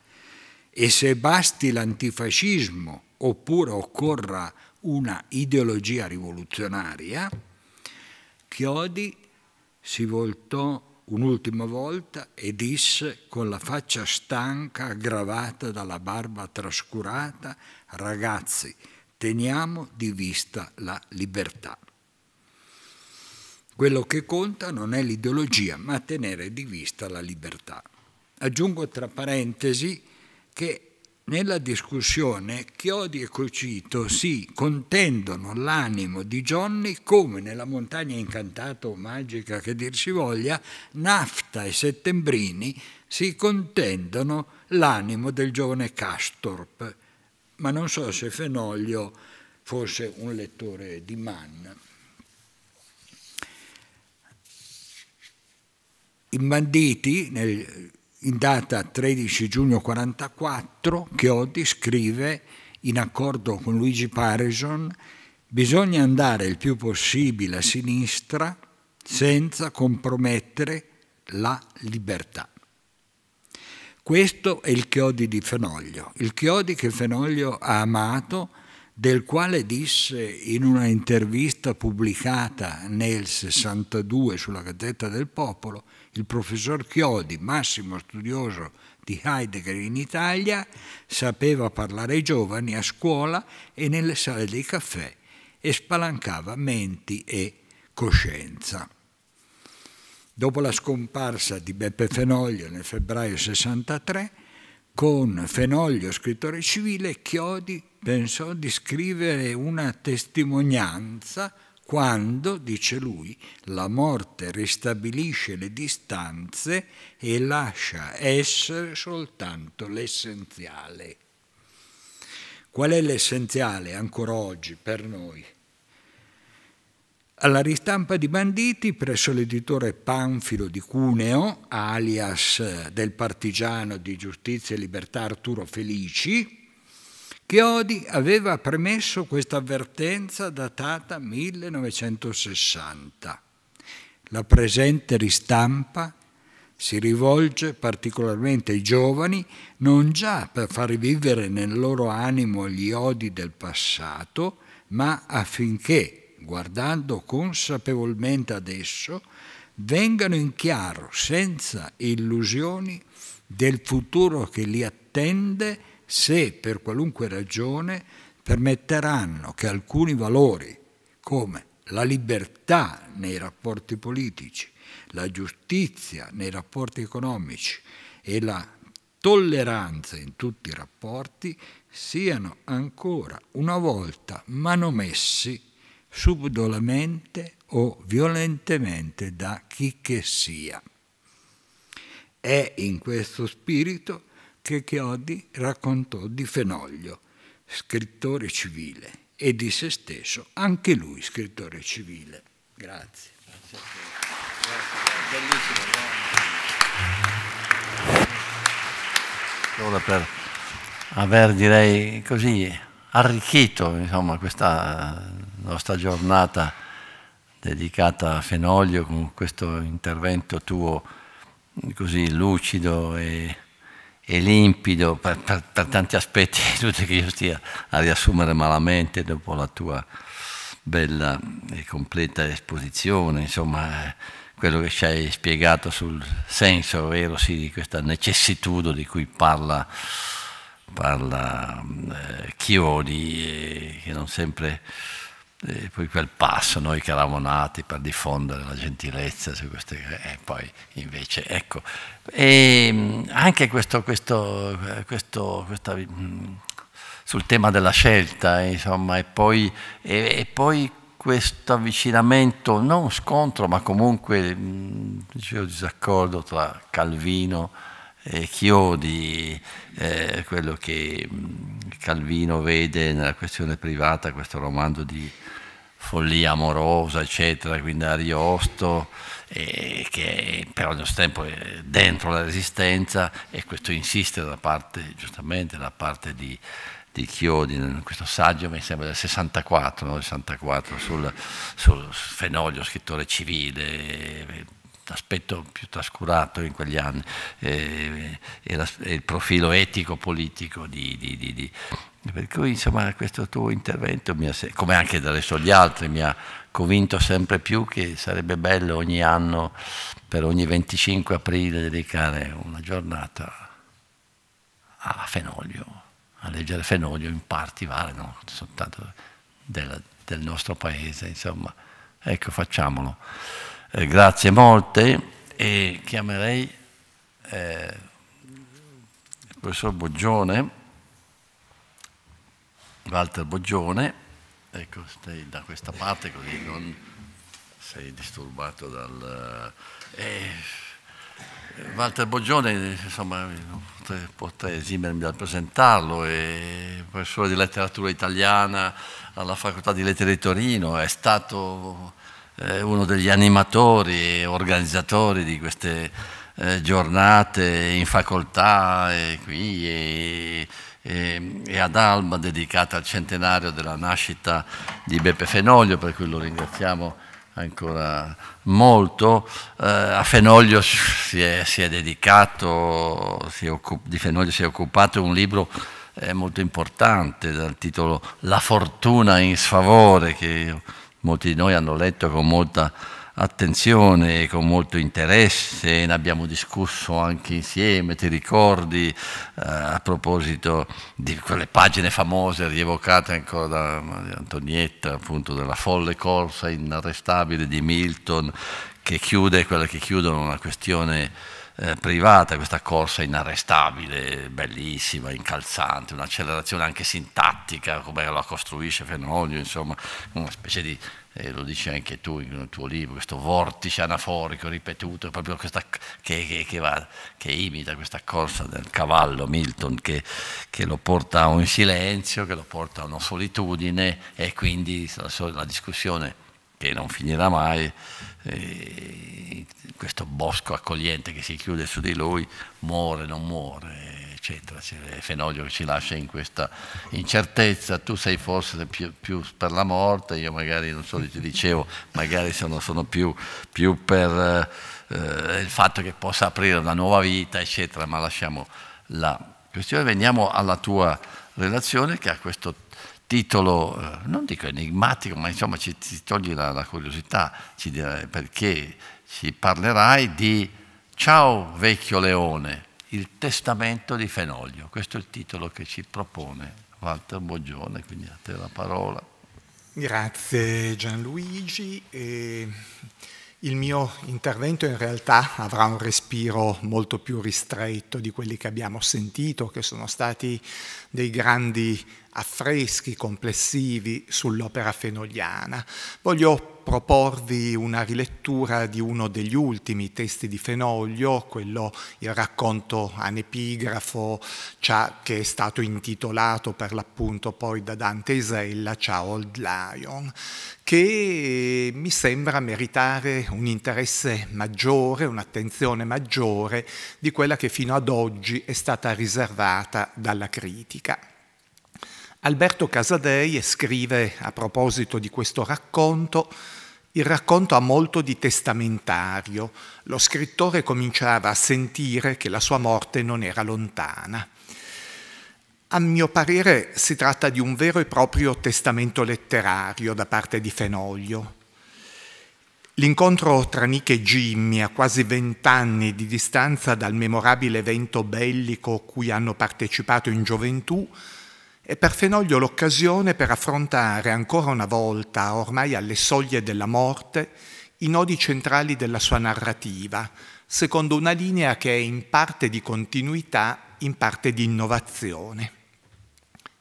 e se basti l'antifascismo oppure occorra una ideologia rivoluzionaria, Chiodi si voltò un'ultima volta e disse con la faccia stanca aggravata dalla barba trascurata, ragazzi, teniamo di vista la libertà. Quello che conta non è l'ideologia, ma tenere di vista la libertà. Aggiungo tra parentesi che nella discussione Chiodi e Cocito si contendono l'animo di Johnny come nella montagna incantata o magica che dir si voglia, Nafta e Settembrini si contendono l'animo del giovane Castorp. Ma non so se Fenoglio fosse un lettore di Mann. I banditi, nel, in data 13 giugno 1944, Chiodi scrive, in accordo con Luigi Pareson, bisogna andare il più possibile a sinistra senza compromettere la libertà. Questo è il Chiodi di Fenoglio, il Chiodi che Fenoglio ha amato, del quale disse in una intervista pubblicata nel 62 sulla Gazzetta del Popolo, il professor Chiodi, massimo studioso di Heidegger in Italia, sapeva parlare ai giovani a scuola e nelle sale dei caffè e spalancava menti e coscienza. Dopo la scomparsa di Beppe Fenoglio nel febbraio 63, con Fenoglio, scrittore civile, Chiodi pensò di scrivere una testimonianza quando, dice lui, la morte ristabilisce le distanze e lascia essere soltanto l'essenziale. Qual è l'essenziale ancora oggi per noi? Alla ristampa di banditi presso l'editore Panfilo di Cuneo, alias del partigiano di giustizia e libertà Arturo Felici, Chiodi aveva premesso questa avvertenza datata 1960. La presente ristampa si rivolge particolarmente ai giovani non già per far vivere nel loro animo gli odi del passato, ma affinché, guardando consapevolmente adesso, vengano in chiaro, senza illusioni, del futuro che li attende se per qualunque ragione permetteranno che alcuni valori come la libertà nei rapporti politici, la giustizia nei rapporti economici e la tolleranza in tutti i rapporti siano ancora una volta manomessi subdolamente o violentemente da chi che sia. È in questo spirito che che Chiodi raccontò di Fenoglio, scrittore civile, e di se stesso, anche lui scrittore civile. Grazie. Grazie a te. Bellissimo. Grazie. Solo per aver, direi così, arricchito insomma, questa nostra giornata dedicata a Fenoglio con questo intervento tuo così lucido e e limpido per, per, per tanti aspetti credo che io stia a riassumere malamente dopo la tua bella e completa esposizione insomma eh, quello che ci hai spiegato sul senso vero sì di questa necessitudo di cui parla parla eh, Chiodi eh, che non sempre e poi quel passo noi che eravamo nati per diffondere la gentilezza su queste e poi invece ecco e ehm, anche questo, questo, questo questa, mm, sul tema della scelta insomma e poi, e, e poi questo avvicinamento non scontro ma comunque mm, dicevo disaccordo tra Calvino e eh, chiodi, eh, quello che mm, Calvino vede nella questione privata, questo romanzo di follia amorosa, eccetera, quindi Ariosto, eh, che però allo stesso tempo è dentro la resistenza e questo insiste da parte, giustamente, da parte di, di Chiodi, in questo saggio mi sembra del 64, no? 64 sul, sul Fenoglio, scrittore civile aspetto più trascurato in quegli anni, eh, era il profilo etico-politico di, di, di, di per cui insomma questo tuo intervento, ha, come anche adesso gli altri, mi ha convinto sempre più che sarebbe bello ogni anno, per ogni 25 aprile, dedicare una giornata a Fenoglio, a leggere Fenoglio in parti varie, non soltanto della, del nostro paese, insomma. Ecco, facciamolo eh, grazie molte e chiamerei eh, il professor Boggione, Walter Boggione, ecco stai da questa parte così non sei disturbato dal... Eh, eh Walter Boggione, insomma, potrei, potrei esimermi dal presentarlo, è professore di letteratura italiana alla Facoltà di Lettere di Torino, è stato eh, uno degli animatori e organizzatori di queste eh, giornate in facoltà e qui e, e, e, ad Alba dedicata al centenario della nascita di Beppe Fenoglio, per cui lo ringraziamo ancora molto. Eh, a Fenoglio si è, si è dedicato, si è di Fenoglio si è occupato un libro eh, molto importante dal titolo La fortuna in sfavore che io molti di noi hanno letto con molta attenzione, e con molto interesse, ne abbiamo discusso anche insieme, ti ricordi, eh, a proposito di quelle pagine famose rievocate ancora da Antonietta, appunto della folle corsa inarrestabile di Milton, che chiude quella che chiudono una questione eh, privata, questa corsa inarrestabile, bellissima, incalzante, un'accelerazione anche sintattica, come la costruisce Fenoglio, insomma, una specie di eh, lo dici anche tu nel tuo libro, questo vortice anaforico ripetuto, proprio questa, che, che, che, va, che, imita questa corsa del cavallo Milton, che, lo porta a un silenzio, che lo porta a una solitudine e quindi la, la discussione che non finirà mai, questo bosco accogliente che si chiude su di lui, muore, non muore, eccetera. Fenoglio che ci lascia in questa incertezza, tu sei forse più, più per la morte, io magari, non so, ti dicevo, magari sono, sono più, più, per eh, il fatto che possa aprire una nuova vita, eccetera, ma lasciamo la questione. Veniamo alla tua relazione che ha questo titolo, eh, non dico enigmatico, ma insomma ci, ci toglie la, la, curiosità, ci direi perché ci parlerai di Ciao vecchio leone, il testamento di Fenoglio. Questo è il titolo che ci propone Walter Boggione, quindi a te la parola. Grazie Gianluigi. E il mio intervento in realtà avrà un respiro molto più ristretto di quelli che abbiamo sentito, che sono stati dei grandi affreschi complessivi sull'opera fenogliana. Voglio proporvi una rilettura di uno degli ultimi testi di Fenoglio, quello il racconto anepigrafo che è stato intitolato per l'appunto poi da Dante Isella Ciao Old Lion, che mi sembra meritare un interesse maggiore, un'attenzione maggiore di quella che fino ad oggi è stata riservata dalla critica. Alberto Casadei scrive a proposito di questo racconto il racconto ha molto di testamentario. Lo scrittore cominciava a sentire che la sua morte non era lontana. A mio parere si tratta di un vero e proprio testamento letterario da parte di Fenoglio. L'incontro tra Nick e Jimmy a quasi vent'anni di distanza dal memorabile evento bellico cui hanno partecipato in gioventù è per Fenoglio l'occasione per affrontare ancora una volta, ormai alle soglie della morte, i nodi centrali della sua narrativa, secondo una linea che è in parte di continuità, in parte di innovazione.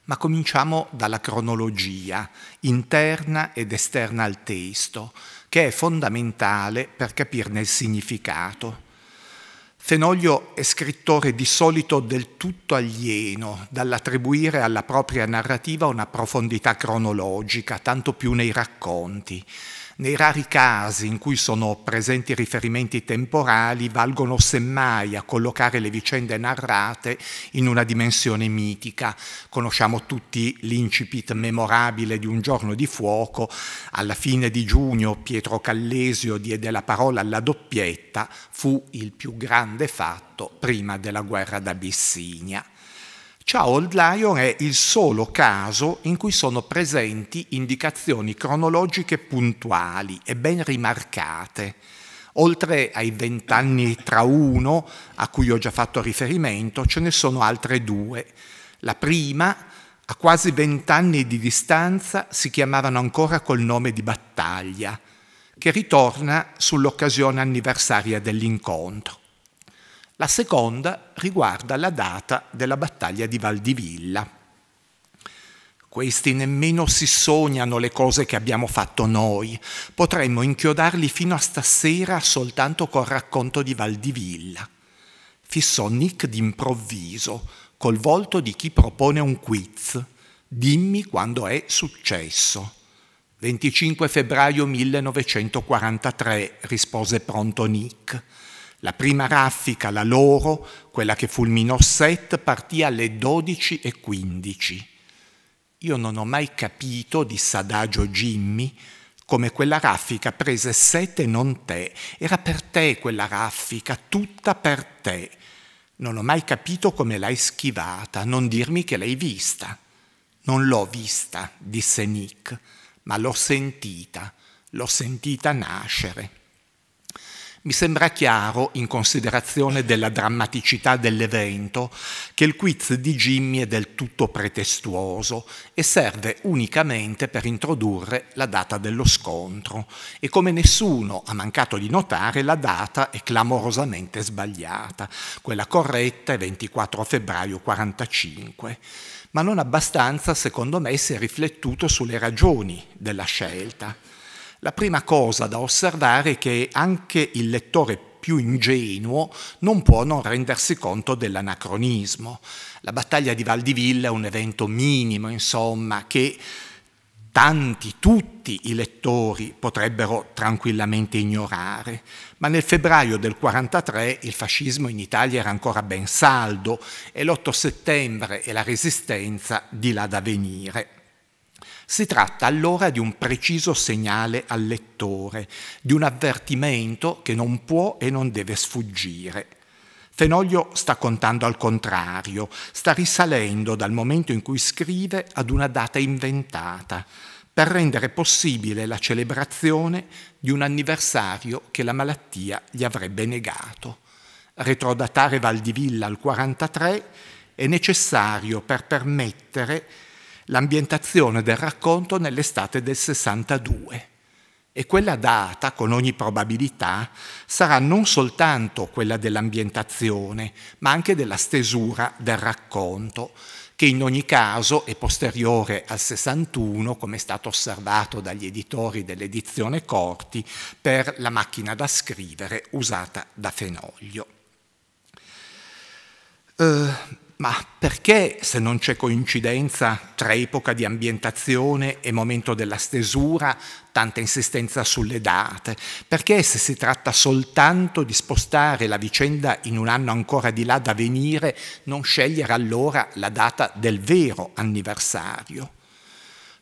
Ma cominciamo dalla cronologia, interna ed esterna al testo, che è fondamentale per capirne il significato. Fenoglio è scrittore di solito del tutto alieno dall'attribuire alla propria narrativa una profondità cronologica, tanto più nei racconti. Nei rari casi in cui sono presenti riferimenti temporali valgono semmai a collocare le vicende narrate in una dimensione mitica. Conosciamo tutti l'incipit memorabile di Un giorno di fuoco. Alla fine di giugno Pietro Callesio diede la parola alla doppietta, fu il più grande fatto prima della guerra d'Abissinia. Ciao Old Lion è il solo caso in cui sono presenti indicazioni cronologiche puntuali e ben rimarcate, Oltre ai vent'anni tra uno, a cui ho già fatto riferimento, ce ne sono altre due. La prima, a quasi vent'anni di distanza, si chiamavano ancora col nome di battaglia, che ritorna sull'occasione anniversaria dell'incontro. La seconda riguarda la data della battaglia di Valdivilla. Questi nemmeno si sognano le cose che abbiamo fatto noi. Potremmo inchiodarli fino a stasera soltanto col racconto di Valdivilla. Fissò Nick d'improvviso, col volto di chi propone un quiz. Dimmi quando è successo. 25 febbraio 1943, rispose pronto Nick. La prima raffica, la loro, quella che fulminò Set, partì alle 12.15. Io non ho mai capito, disse adagio Jimmy, come quella raffica prese Set e non te. Era per te quella raffica, tutta per te. Non ho mai capito come l'hai schivata, non dirmi che l'hai vista. Non l'ho vista, disse Nick, ma l'ho sentita, l'ho sentita nascere. Mi sembra chiaro, in considerazione della drammaticità dell'evento, che il quiz di Jimmy è del tutto pretestuoso e serve unicamente per introdurre la data dello scontro e come nessuno ha mancato di notare la data è clamorosamente sbagliata, quella corretta è 24 febbraio 45 ma non abbastanza secondo me si è riflettuto sulle ragioni della scelta. La prima cosa da osservare è che anche il lettore più ingenuo non può non rendersi conto dell'anacronismo. La battaglia di Valdivilla è un evento minimo, insomma, che tanti, tutti i lettori potrebbero tranquillamente ignorare, ma nel febbraio del 1943 il fascismo in Italia era ancora ben saldo e l'8 settembre e la resistenza di là da venire. Si tratta allora di un preciso segnale al lettore, di un avvertimento che non può e non deve sfuggire. Fenoglio sta contando al contrario, sta risalendo dal momento in cui scrive ad una data inventata, per rendere possibile la celebrazione di un anniversario che la malattia gli avrebbe negato. Retrodatare Valdivilla al 43 è necessario per permettere l'ambientazione del racconto nell'estate del 62 e quella data, con ogni probabilità, sarà non soltanto quella dell'ambientazione, ma anche della stesura del racconto, che in ogni caso è posteriore al 61, come è stato osservato dagli editori dell'edizione Corti, per la macchina da scrivere usata da Fenoglio. Uh, ma perché se non c'è coincidenza tra epoca di ambientazione e momento della stesura, tanta insistenza sulle date? Perché se si tratta soltanto di spostare la vicenda in un anno ancora di là da venire, non scegliere allora la data del vero anniversario?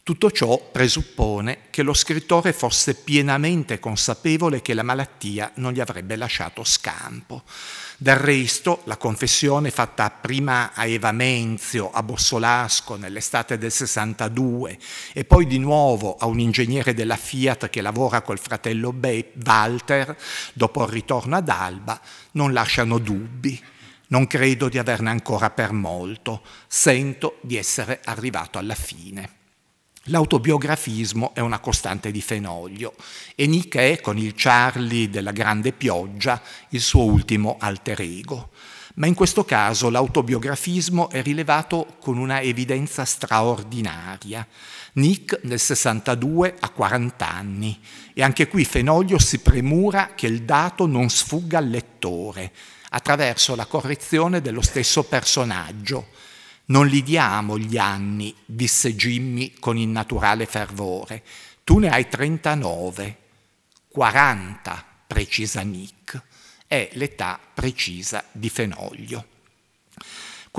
Tutto ciò presuppone che lo scrittore fosse pienamente consapevole che la malattia non gli avrebbe lasciato scampo. Del resto, la confessione fatta prima a Eva Menzio, a Bossolasco nell'estate del 62 e poi di nuovo a un ingegnere della Fiat che lavora col fratello Walter dopo il ritorno ad Alba, non lasciano dubbi. Non credo di averne ancora per molto, sento di essere arrivato alla fine. L'autobiografismo è una costante di Fenoglio e Nick è, con il Charlie della grande pioggia, il suo ultimo alter ego. Ma in questo caso l'autobiografismo è rilevato con una evidenza straordinaria. Nick nel 62 ha 40 anni e anche qui Fenoglio si premura che il dato non sfugga al lettore attraverso la correzione dello stesso personaggio non li diamo gli anni, disse Jimmy con innaturale fervore. Tu ne hai 39, 40, precisa Nick. È l'età precisa di Fenoglio.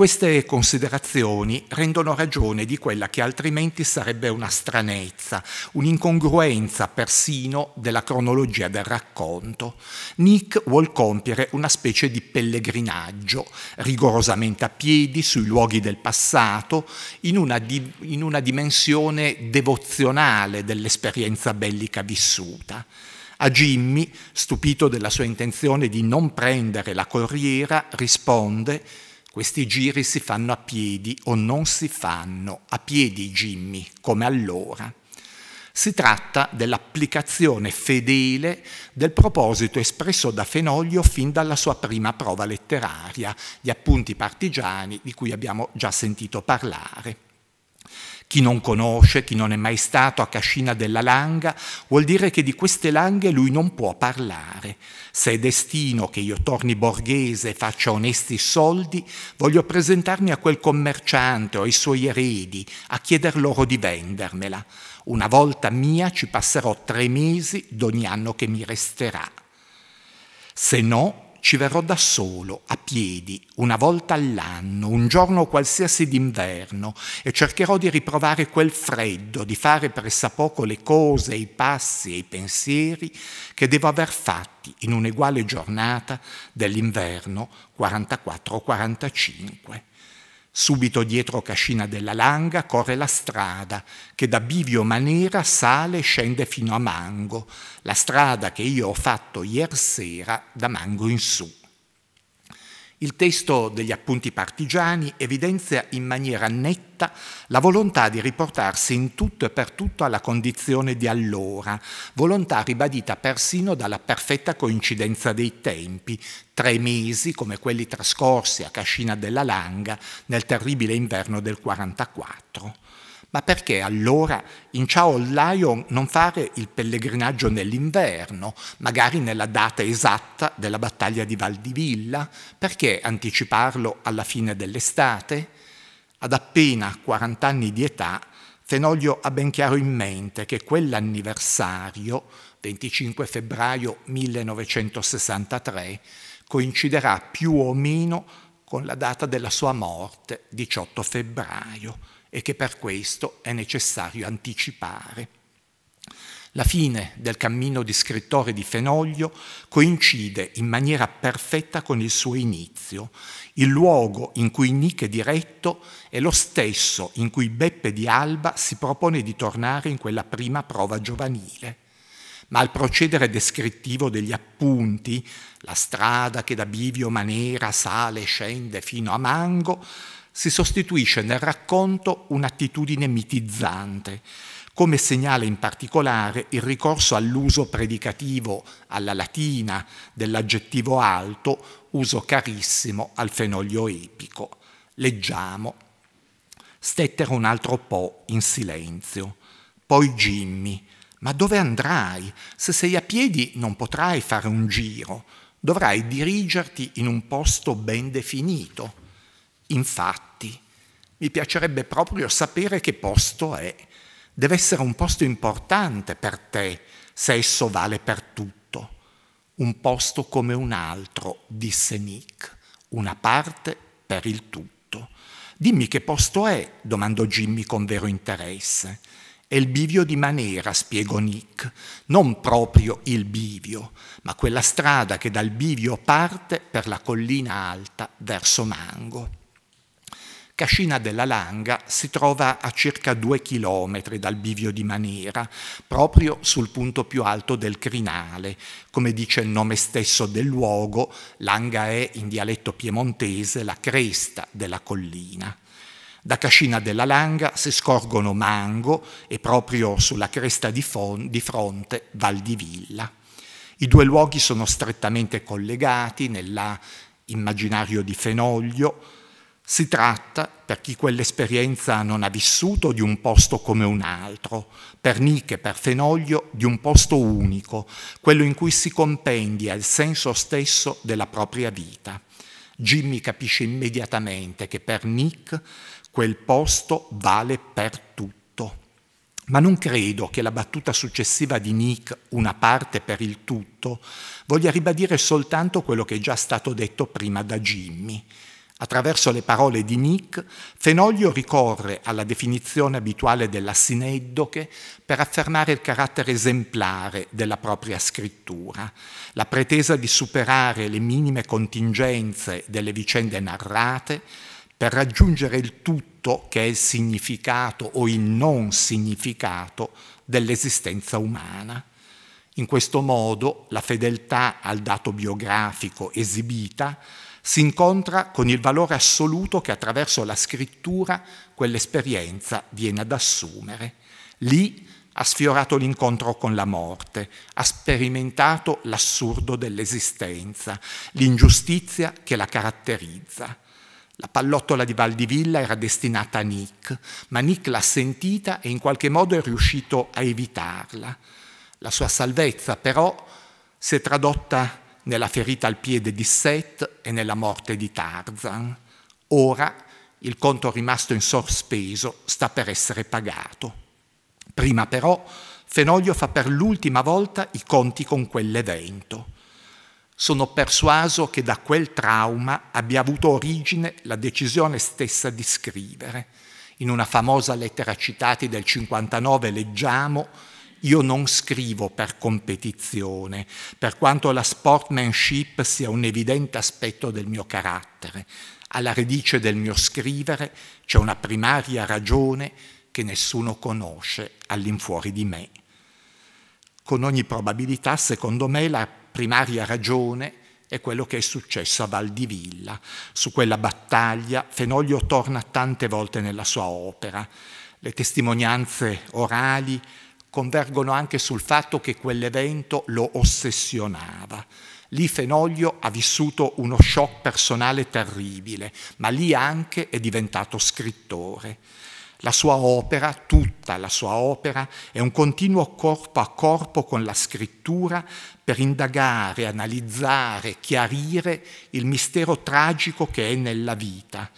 Queste considerazioni rendono ragione di quella che altrimenti sarebbe una stranezza, un'incongruenza persino della cronologia del racconto. Nick vuol compiere una specie di pellegrinaggio, rigorosamente a piedi, sui luoghi del passato, in una, di, in una dimensione devozionale dell'esperienza bellica vissuta. A Jimmy, stupito della sua intenzione di non prendere la corriera, risponde questi giri si fanno a piedi o non si fanno a piedi, Jimmy, come allora. Si tratta dell'applicazione fedele del proposito espresso da Fenoglio fin dalla sua prima prova letteraria, gli appunti partigiani di cui abbiamo già sentito parlare. Chi non conosce, chi non è mai stato a Cascina della Langa, vuol dire che di queste langhe lui non può parlare. Se è destino che io torni borghese e faccia onesti soldi, voglio presentarmi a quel commerciante o ai suoi eredi, a chieder loro di vendermela. Una volta mia ci passerò tre mesi d'ogni anno che mi resterà. Se no, ci verrò da solo, a piedi, una volta all'anno, un giorno qualsiasi d'inverno, e cercherò di riprovare quel freddo, di fare pressappoco le cose, i passi e i pensieri che devo aver fatti in un'eguale giornata dell'inverno 44-45. Subito dietro Cascina della Langa corre la strada che da Bivio Manera sale e scende fino a Mango, la strada che io ho fatto ieri sera da Mango in su. Il testo degli appunti partigiani evidenzia in maniera netta la volontà di riportarsi in tutto e per tutto alla condizione di allora, volontà ribadita persino dalla perfetta coincidenza dei tempi, tre mesi come quelli trascorsi a Cascina della Langa nel terribile inverno del 44. Ma perché allora in Chao Lion non fare il pellegrinaggio nell'inverno, magari nella data esatta della battaglia di Valdivilla? Perché anticiparlo alla fine dell'estate? Ad appena 40 anni di età, Fenoglio ha ben chiaro in mente che quell'anniversario, 25 febbraio 1963, coinciderà più o meno con la data della sua morte, 18 febbraio e che per questo è necessario anticipare. La fine del cammino di scrittore di Fenoglio coincide in maniera perfetta con il suo inizio. Il luogo in cui Nick è diretto è lo stesso in cui Beppe di Alba si propone di tornare in quella prima prova giovanile. Ma al procedere descrittivo degli appunti, la strada che da Bivio Manera sale e scende fino a Mango, si sostituisce nel racconto un'attitudine mitizzante, come segnala in particolare il ricorso all'uso predicativo alla latina dell'aggettivo alto, uso carissimo al fenoglio epico. Leggiamo. Stettero un altro po' in silenzio. Poi Jimmy, ma dove andrai? Se sei a piedi non potrai fare un giro, dovrai dirigerti in un posto ben definito. Infatti, mi piacerebbe proprio sapere che posto è. Deve essere un posto importante per te, se esso vale per tutto. un posto come un altro, disse Nick, una parte per il tutto. Dimmi che posto è, domandò Jimmy con vero interesse. È il bivio di Manera, spiegò Nick, non proprio il bivio, ma quella strada che dal bivio parte per la collina alta verso Mango. Cascina della Langa si trova a circa due chilometri dal bivio di Manera, proprio sul punto più alto del crinale. Come dice il nome stesso del luogo, Langa è in dialetto piemontese la cresta della collina. Da Cascina della Langa si scorgono Mango e proprio sulla cresta di, di fronte Val di Villa. I due luoghi sono strettamente collegati nell'immaginario di Fenoglio, si tratta, per chi quell'esperienza non ha vissuto, di un posto come un altro, per Nietzsche, per Fenoglio, di un posto unico, quello in cui si compendia il senso stesso della propria vita. Jimmy capisce immediatamente che per Nick quel posto vale per tutto. Ma non credo che la battuta successiva di Nick, una parte per il tutto, voglia ribadire soltanto quello che è già stato detto prima da Jimmy. Attraverso le parole di Nick, Fenoglio ricorre alla definizione abituale della sineddoche per affermare il carattere esemplare della propria scrittura, la pretesa di superare le minime contingenze delle vicende narrate per raggiungere il tutto che è il significato o il non significato dell'esistenza umana. In questo modo la fedeltà al dato biografico esibita si incontra con il valore assoluto che attraverso la scrittura quell'esperienza viene ad assumere. Lì ha sfiorato l'incontro con la morte, ha sperimentato l'assurdo dell'esistenza, l'ingiustizia che la caratterizza. La pallottola di Valdivilla era destinata a Nick, ma Nick l'ha sentita e in qualche modo è riuscito a evitarla. La sua salvezza però si è tradotta nella ferita al piede di Seth e nella morte di Tarzan. Ora il conto rimasto in sospeso sta per essere pagato. Prima però Fenoglio fa per l'ultima volta i conti con quell'evento. Sono persuaso che da quel trauma abbia avuto origine la decisione stessa di scrivere. In una famosa lettera citati del 59 leggiamo io non scrivo per competizione, per quanto la sportmanship sia un evidente aspetto del mio carattere. Alla radice del mio scrivere c'è una primaria ragione che nessuno conosce all'infuori di me. Con ogni probabilità, secondo me, la primaria ragione è quello che è successo a Valdivilla. Su quella battaglia Fenoglio torna tante volte nella sua opera. Le testimonianze orali convergono anche sul fatto che quell'evento lo ossessionava. Lì Fenoglio ha vissuto uno shock personale terribile, ma lì anche è diventato scrittore. La sua opera, tutta la sua opera, è un continuo corpo a corpo con la scrittura per indagare, analizzare, chiarire il mistero tragico che è nella vita.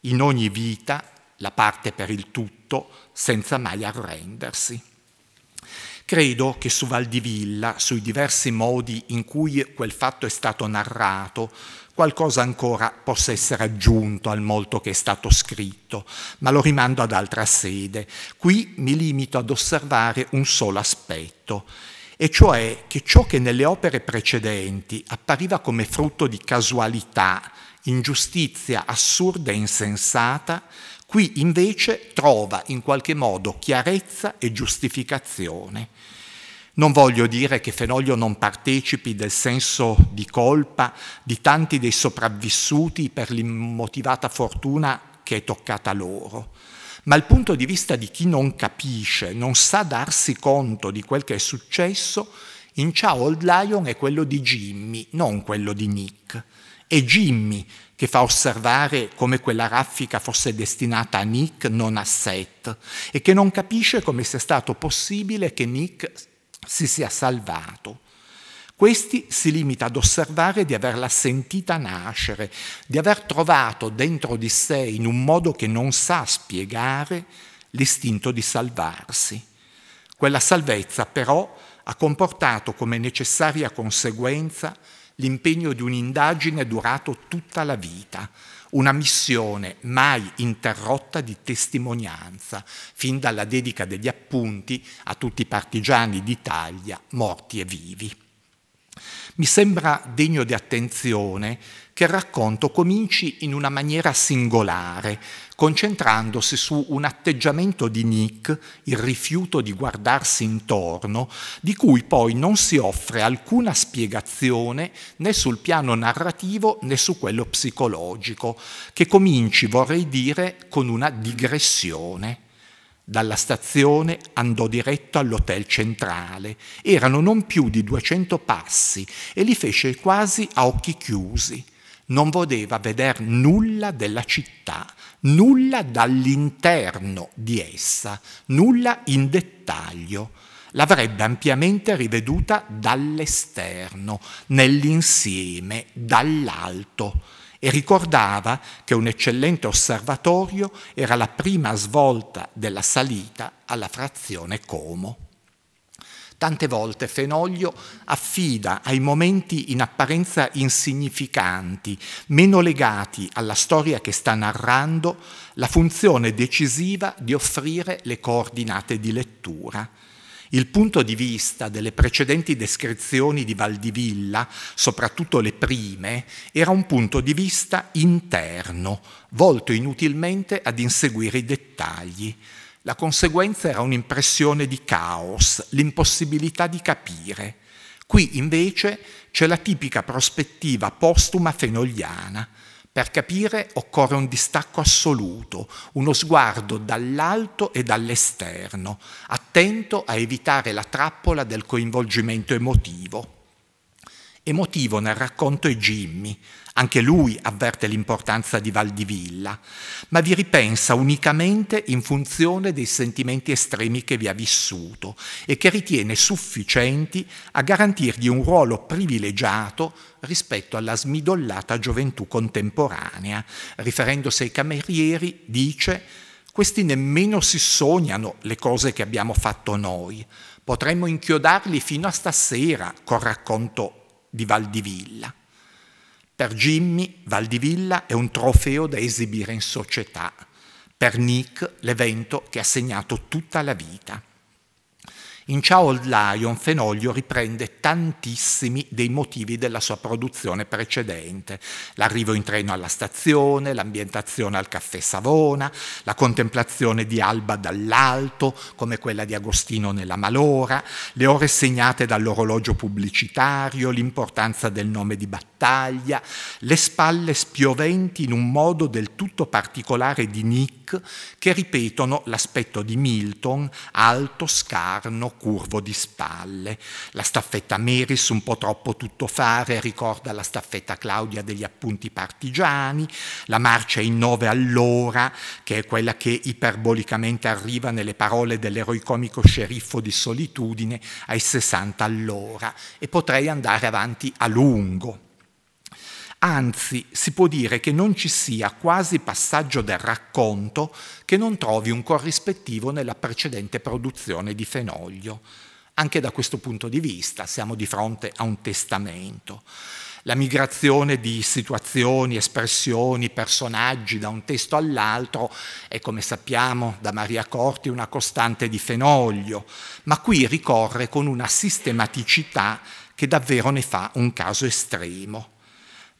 In ogni vita, la parte per il tutto, senza mai arrendersi. Credo che su Valdivilla, sui diversi modi in cui quel fatto è stato narrato, qualcosa ancora possa essere aggiunto al molto che è stato scritto, ma lo rimando ad altra sede. Qui mi limito ad osservare un solo aspetto, e cioè che ciò che nelle opere precedenti appariva come frutto di casualità, ingiustizia assurda e insensata, Qui invece trova in qualche modo chiarezza e giustificazione. Non voglio dire che Fenoglio non partecipi del senso di colpa di tanti dei sopravvissuti per l'immotivata fortuna che è toccata loro, ma il punto di vista di chi non capisce, non sa darsi conto di quel che è successo, in Ciao Old Lion è quello di Jimmy, non quello di Nick. E Jimmy, che fa osservare come quella raffica fosse destinata a Nick, non a Seth, e che non capisce come sia stato possibile che Nick si sia salvato. Questi si limita ad osservare di averla sentita nascere, di aver trovato dentro di sé, in un modo che non sa spiegare, l'istinto di salvarsi. Quella salvezza però ha comportato come necessaria conseguenza l'impegno di un'indagine durato tutta la vita, una missione mai interrotta di testimonianza, fin dalla dedica degli appunti a tutti i partigiani d'Italia morti e vivi. Mi sembra degno di attenzione che il racconto cominci in una maniera singolare, concentrandosi su un atteggiamento di Nick, il rifiuto di guardarsi intorno, di cui poi non si offre alcuna spiegazione né sul piano narrativo né su quello psicologico, che cominci, vorrei dire, con una digressione. Dalla stazione andò diretto all'hotel centrale. Erano non più di 200 passi e li fece quasi a occhi chiusi non voleva vedere nulla della città, nulla dall'interno di essa, nulla in dettaglio. L'avrebbe ampiamente riveduta dall'esterno, nell'insieme, dall'alto e ricordava che un eccellente osservatorio era la prima svolta della salita alla frazione Como. Tante volte Fenoglio affida ai momenti in apparenza insignificanti, meno legati alla storia che sta narrando, la funzione decisiva di offrire le coordinate di lettura. Il punto di vista delle precedenti descrizioni di Valdivilla, soprattutto le prime, era un punto di vista interno, volto inutilmente ad inseguire i dettagli. La conseguenza era un'impressione di caos, l'impossibilità di capire. Qui invece c'è la tipica prospettiva postuma fenogliana. Per capire occorre un distacco assoluto, uno sguardo dall'alto e dall'esterno, attento a evitare la trappola del coinvolgimento emotivo. Emotivo nel racconto è Jimmy, anche lui avverte l'importanza di Valdivilla, ma vi ripensa unicamente in funzione dei sentimenti estremi che vi ha vissuto e che ritiene sufficienti a garantirgli un ruolo privilegiato rispetto alla smidollata gioventù contemporanea. Riferendosi ai camerieri, dice «Questi nemmeno si sognano le cose che abbiamo fatto noi. Potremmo inchiodarli fino a stasera col racconto di Valdivilla». Per Jimmy Valdivilla è un trofeo da esibire in società, per Nick l'evento che ha segnato tutta la vita. In Ciao Old Lion Fenoglio riprende tantissimi dei motivi della sua produzione precedente. L'arrivo in treno alla stazione, l'ambientazione al caffè Savona, la contemplazione di Alba dall'alto, come quella di Agostino nella Malora, le ore segnate dall'orologio pubblicitario, l'importanza del nome di battaglia battaglia, le spalle spioventi in un modo del tutto particolare di Nick, che ripetono l'aspetto di Milton, alto, scarno, curvo di spalle. La staffetta Meris un po' troppo tuttofare ricorda la staffetta Claudia degli appunti partigiani, la marcia in nove all'ora, che è quella che iperbolicamente arriva nelle parole dell'eroicomico sceriffo di solitudine ai 60 all'ora e potrei andare avanti a lungo. Anzi, si può dire che non ci sia quasi passaggio del racconto che non trovi un corrispettivo nella precedente produzione di Fenoglio. Anche da questo punto di vista siamo di fronte a un testamento. La migrazione di situazioni, espressioni, personaggi da un testo all'altro è, come sappiamo da Maria Corti, una costante di Fenoglio, ma qui ricorre con una sistematicità che davvero ne fa un caso estremo.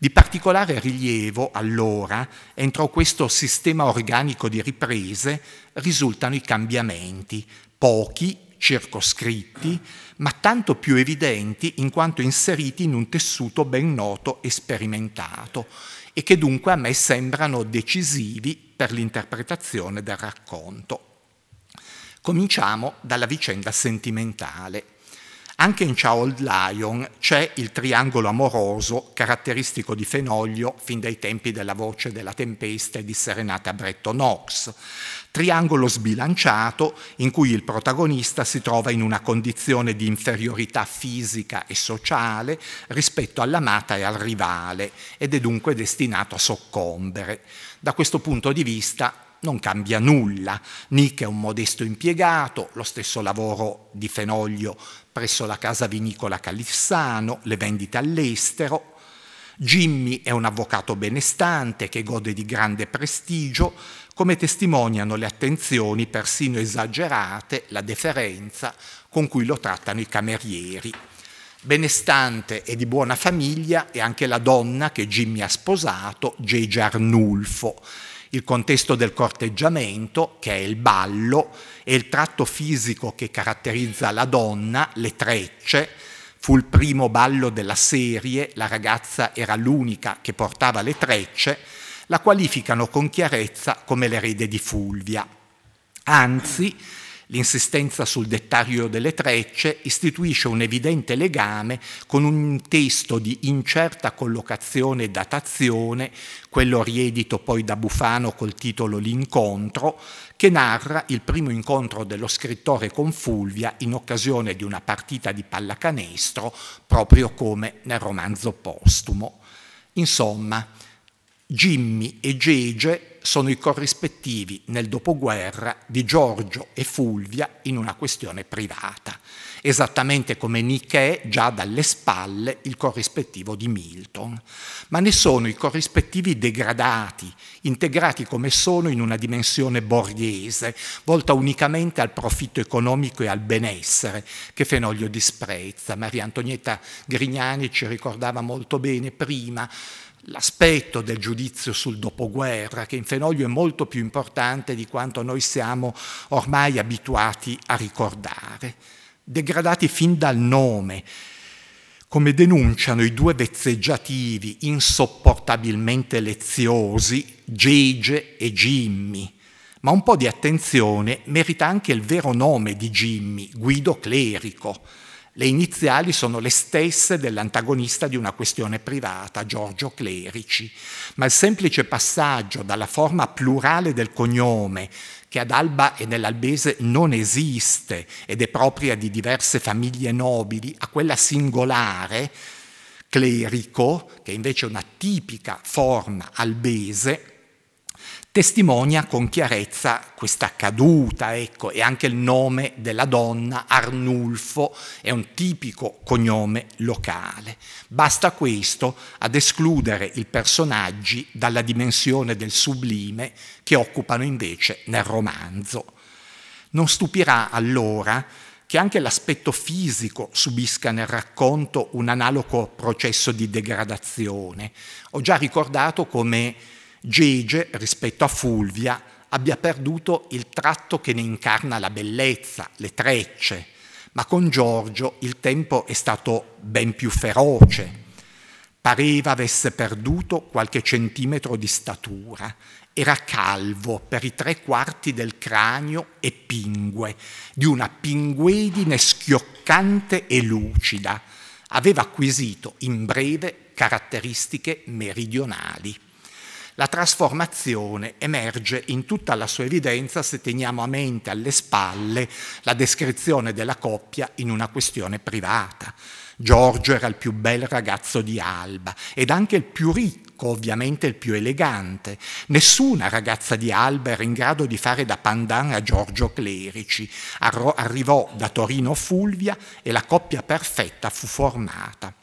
Di particolare rilievo, allora, entro questo sistema organico di riprese risultano i cambiamenti, pochi, circoscritti, ma tanto più evidenti in quanto inseriti in un tessuto ben noto e sperimentato, e che dunque a me sembrano decisivi per l'interpretazione del racconto. Cominciamo dalla vicenda sentimentale. Anche in Old Lion c'è il triangolo amoroso caratteristico di Fenoglio fin dai tempi della voce della tempesta e di Serenata Bretton Knox. Triangolo sbilanciato in cui il protagonista si trova in una condizione di inferiorità fisica e sociale rispetto all'amata e al rivale ed è dunque destinato a soccombere. Da questo punto di vista non cambia nulla. Nick è un modesto impiegato, lo stesso lavoro di Fenoglio presso la casa vinicola Califsano, le vendite all'estero. Jimmy è un avvocato benestante che gode di grande prestigio, come testimoniano le attenzioni persino esagerate, la deferenza con cui lo trattano i camerieri. Benestante e di buona famiglia è anche la donna che Jimmy ha sposato, Gigi Arnulfo, il contesto del corteggiamento, che è il ballo, e il tratto fisico che caratterizza la donna, le trecce. Fu il primo ballo della serie, la ragazza era l'unica che portava le trecce, la qualificano con chiarezza come l'erede di Fulvia. Anzi, L'insistenza sul dettaglio delle trecce istituisce un evidente legame con un testo di incerta collocazione e datazione, quello riedito poi da Bufano col titolo L'incontro, che narra il primo incontro dello scrittore con Fulvia in occasione di una partita di pallacanestro, proprio come nel romanzo postumo. Insomma, Jimmy e Gege sono i corrispettivi nel dopoguerra di Giorgio e Fulvia in una questione privata, esattamente come Niché già dalle spalle il corrispettivo di Milton, ma ne sono i corrispettivi degradati, integrati come sono in una dimensione borghese, volta unicamente al profitto economico e al benessere, che Fenoglio disprezza. Maria Antonietta Grignani ci ricordava molto bene prima, l'aspetto del giudizio sul dopoguerra, che in Fenoglio è molto più importante di quanto noi siamo ormai abituati a ricordare, degradati fin dal nome, come denunciano i due vezzeggiativi insopportabilmente leziosi, Gege e Jimmy. Ma un po' di attenzione merita anche il vero nome di Jimmy, Guido Clerico, le iniziali sono le stesse dell'antagonista di una questione privata, Giorgio Clerici, ma il semplice passaggio dalla forma plurale del cognome, che ad Alba e nell'Albese non esiste ed è propria di diverse famiglie nobili, a quella singolare, clerico, che invece è una tipica forma albese, testimonia con chiarezza questa caduta, ecco, e anche il nome della donna, Arnulfo, è un tipico cognome locale. Basta questo ad escludere i personaggi dalla dimensione del sublime che occupano invece nel romanzo. Non stupirà allora che anche l'aspetto fisico subisca nel racconto un analogo processo di degradazione. Ho già ricordato come Gege, rispetto a Fulvia, abbia perduto il tratto che ne incarna la bellezza, le trecce, ma con Giorgio il tempo è stato ben più feroce. Pareva avesse perduto qualche centimetro di statura, era calvo per i tre quarti del cranio e pingue, di una pinguedine schioccante e lucida. Aveva acquisito in breve caratteristiche meridionali. La trasformazione emerge in tutta la sua evidenza se teniamo a mente alle spalle la descrizione della coppia in una questione privata. Giorgio era il più bel ragazzo di Alba ed anche il più ricco, ovviamente il più elegante. Nessuna ragazza di Alba era in grado di fare da pandan a Giorgio Clerici. Arro arrivò da Torino Fulvia e la coppia perfetta fu formata.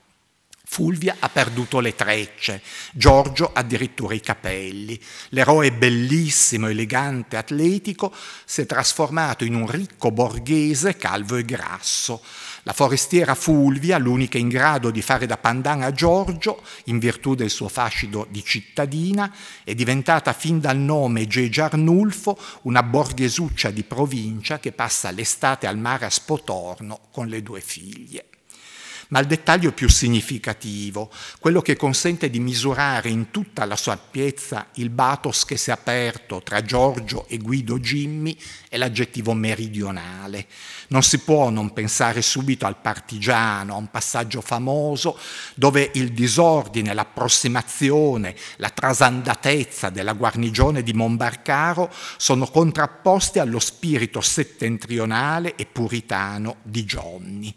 Fulvia ha perduto le trecce, Giorgio addirittura i capelli. L'eroe bellissimo, elegante, atletico si è trasformato in un ricco borghese calvo e grasso. La forestiera Fulvia, l'unica in grado di fare da pandan a Giorgio, in virtù del suo fascino di cittadina, è diventata fin dal nome Gegia Arnulfo una borghesuccia di provincia che passa l'estate al mare a Spotorno con le due figlie. Ma il dettaglio più significativo, quello che consente di misurare in tutta la sua ampiezza il batos che si è aperto tra Giorgio e Guido Gimmi, è l'aggettivo meridionale. Non si può non pensare subito al partigiano, a un passaggio famoso dove il disordine, l'approssimazione, la trasandatezza della guarnigione di Monbarcaro sono contrapposti allo spirito settentrionale e puritano di Gionni.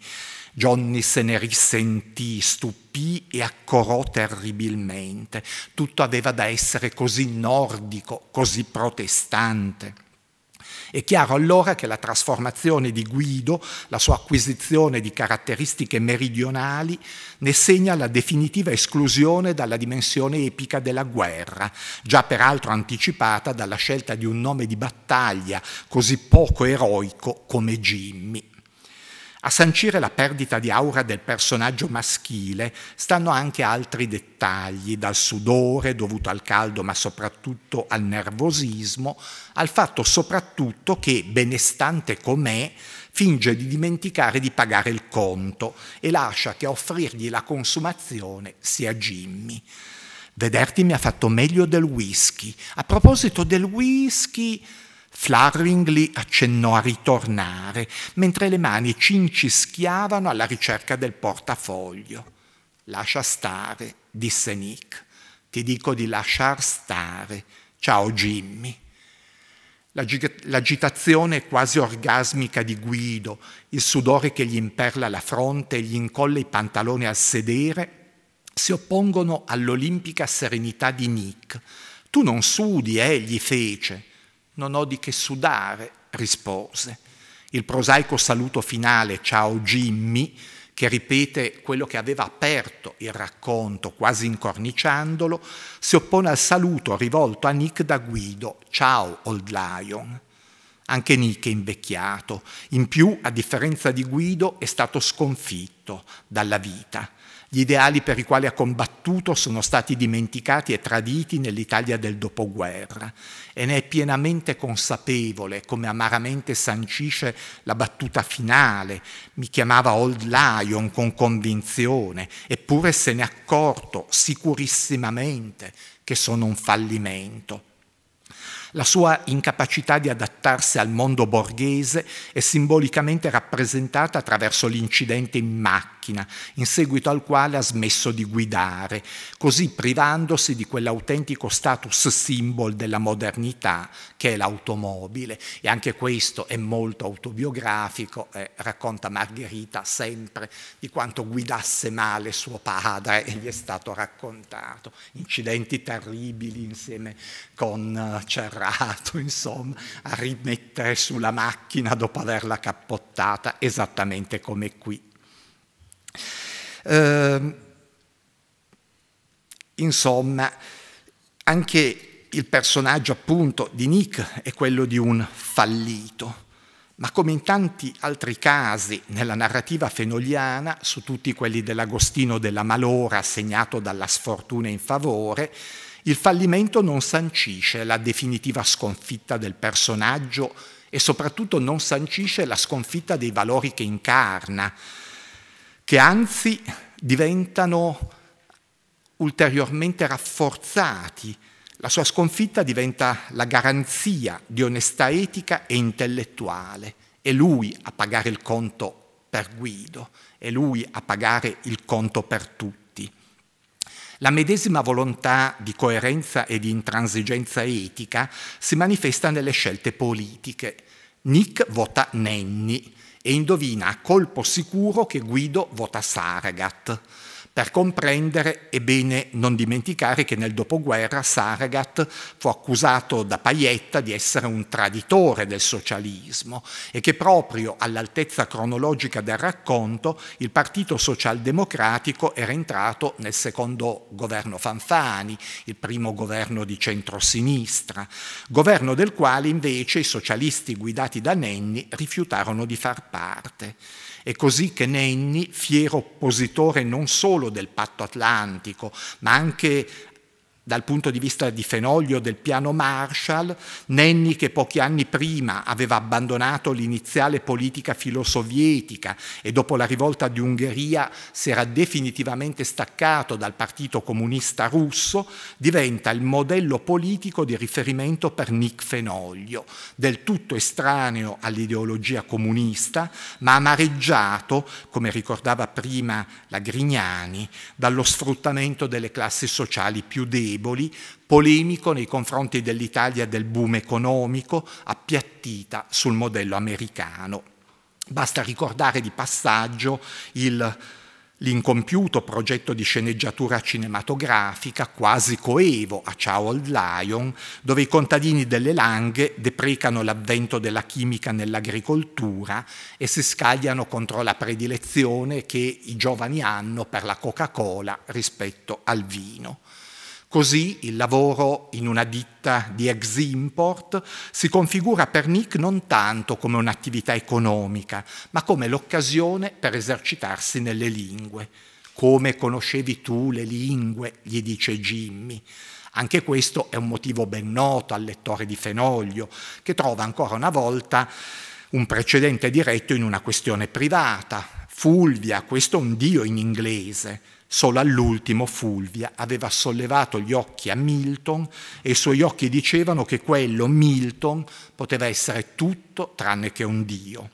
Johnny se ne risentì, stupì e accorò terribilmente. Tutto aveva da essere così nordico, così protestante. È chiaro allora che la trasformazione di Guido, la sua acquisizione di caratteristiche meridionali, ne segna la definitiva esclusione dalla dimensione epica della guerra, già peraltro anticipata dalla scelta di un nome di battaglia così poco eroico come Jimmy. A sancire la perdita di aura del personaggio maschile stanno anche altri dettagli, dal sudore dovuto al caldo ma soprattutto al nervosismo, al fatto soprattutto che, benestante com'è, finge di dimenticare di pagare il conto e lascia che a offrirgli la consumazione sia Jimmy. Vederti mi ha fatto meglio del whisky. A proposito del whisky... Flarvingly accennò a ritornare, mentre le mani cincischiavano alla ricerca del portafoglio. Lascia stare, disse Nick. Ti dico di lasciar stare. Ciao Jimmy. L'agitazione quasi orgasmica di Guido, il sudore che gli imperla la fronte e gli incolla i pantaloni al sedere, si oppongono all'olimpica serenità di Nick. Tu non sudi, eh, gli fece non ho di che sudare, rispose. Il prosaico saluto finale, ciao Jimmy, che ripete quello che aveva aperto il racconto, quasi incorniciandolo, si oppone al saluto rivolto a Nick da Guido, ciao Old Lion. Anche Nick è invecchiato, in più, a differenza di Guido, è stato sconfitto dalla vita gli ideali per i quali ha combattuto sono stati dimenticati e traditi nell'Italia del dopoguerra e ne è pienamente consapevole, come amaramente sancisce la battuta finale. Mi chiamava Old Lion con convinzione, eppure se ne è accorto sicurissimamente che sono un fallimento. La sua incapacità di adattarsi al mondo borghese è simbolicamente rappresentata attraverso l'incidente in macchina macchina, in seguito al quale ha smesso di guidare, così privandosi di quell'autentico status symbol della modernità che è l'automobile. E anche questo è molto autobiografico, eh, racconta Margherita sempre di quanto guidasse male suo padre e gli è stato raccontato, incidenti terribili insieme con eh, Cerrato, insomma, a rimettere sulla macchina dopo averla cappottata, esattamente come qui eh, insomma, anche il personaggio appunto di Nick è quello di un fallito, ma come in tanti altri casi nella narrativa fenoliana, su tutti quelli dell'Agostino della Malora segnato dalla sfortuna in favore, il fallimento non sancisce la definitiva sconfitta del personaggio e soprattutto non sancisce la sconfitta dei valori che incarna, che anzi diventano ulteriormente rafforzati. La sua sconfitta diventa la garanzia di onestà etica e intellettuale. È lui a pagare il conto per Guido, è lui a pagare il conto per tutti. La medesima volontà di coerenza e di intransigenza etica si manifesta nelle scelte politiche. Nick vota Nenni, e indovina a colpo sicuro che Guido vota Saragat. Per comprendere è bene non dimenticare che nel dopoguerra Saragat fu accusato da Paietta di essere un traditore del socialismo e che proprio all'altezza cronologica del racconto il Partito Socialdemocratico era entrato nel secondo governo Fanfani, il primo governo di centrosinistra, governo del quale invece i socialisti guidati da Nenni rifiutarono di far parte. È così che Nenni, fiero oppositore non solo del patto atlantico, ma anche dal punto di vista di Fenoglio del piano Marshall, Nenni che pochi anni prima aveva abbandonato l'iniziale politica filosovietica e dopo la rivolta di Ungheria si era definitivamente staccato dal Partito Comunista Russo, diventa il modello politico di riferimento per Nick Fenoglio, del tutto estraneo all'ideologia comunista, ma amareggiato, come ricordava prima la Grignani, dallo sfruttamento delle classi sociali più deboli deboli, polemico nei confronti dell'Italia del boom economico, appiattita sul modello americano. Basta ricordare di passaggio il l'incompiuto progetto di sceneggiatura cinematografica quasi coevo a Ciao Old Lion, dove i contadini delle Langhe deprecano l'avvento della chimica nell'agricoltura e si scagliano contro la predilezione che i giovani hanno per la Coca-Cola rispetto al vino. Così il lavoro in una ditta di ex-import si configura per Nick non tanto come un'attività economica, ma come l'occasione per esercitarsi nelle lingue. Come conoscevi tu le lingue, gli dice Jimmy. Anche questo è un motivo ben noto al lettore di Fenoglio, che trova ancora una volta un precedente diretto in una questione privata. Fulvia, questo è un dio in inglese. Solo all'ultimo Fulvia aveva sollevato gli occhi a Milton e i suoi occhi dicevano che quello Milton poteva essere tutto tranne che un dio.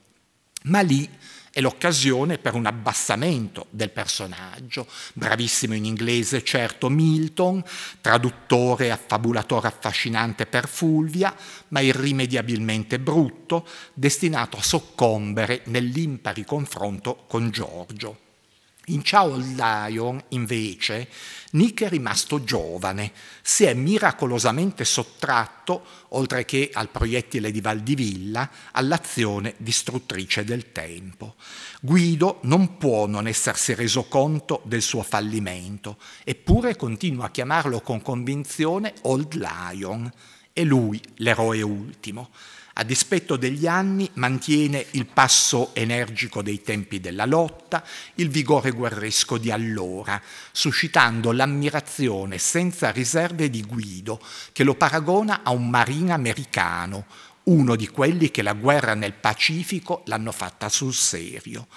Ma lì è l'occasione per un abbassamento del personaggio. Bravissimo in inglese, certo, Milton, traduttore e affabulatore affascinante per Fulvia, ma irrimediabilmente brutto, destinato a soccombere nell'impari confronto con Giorgio. In Ciao Lion, invece, Nick è rimasto giovane, si è miracolosamente sottratto, oltre che al proiettile di Valdivilla, all'azione distruttrice del tempo. Guido non può non essersi reso conto del suo fallimento, eppure continua a chiamarlo con convinzione Old Lion. E lui l'eroe ultimo a dispetto degli anni mantiene il passo energico dei tempi della lotta, il vigore guerresco di allora, suscitando l'ammirazione senza riserve di Guido, che lo paragona a un marine americano, uno di quelli che la guerra nel Pacifico l'hanno fatta sul serio.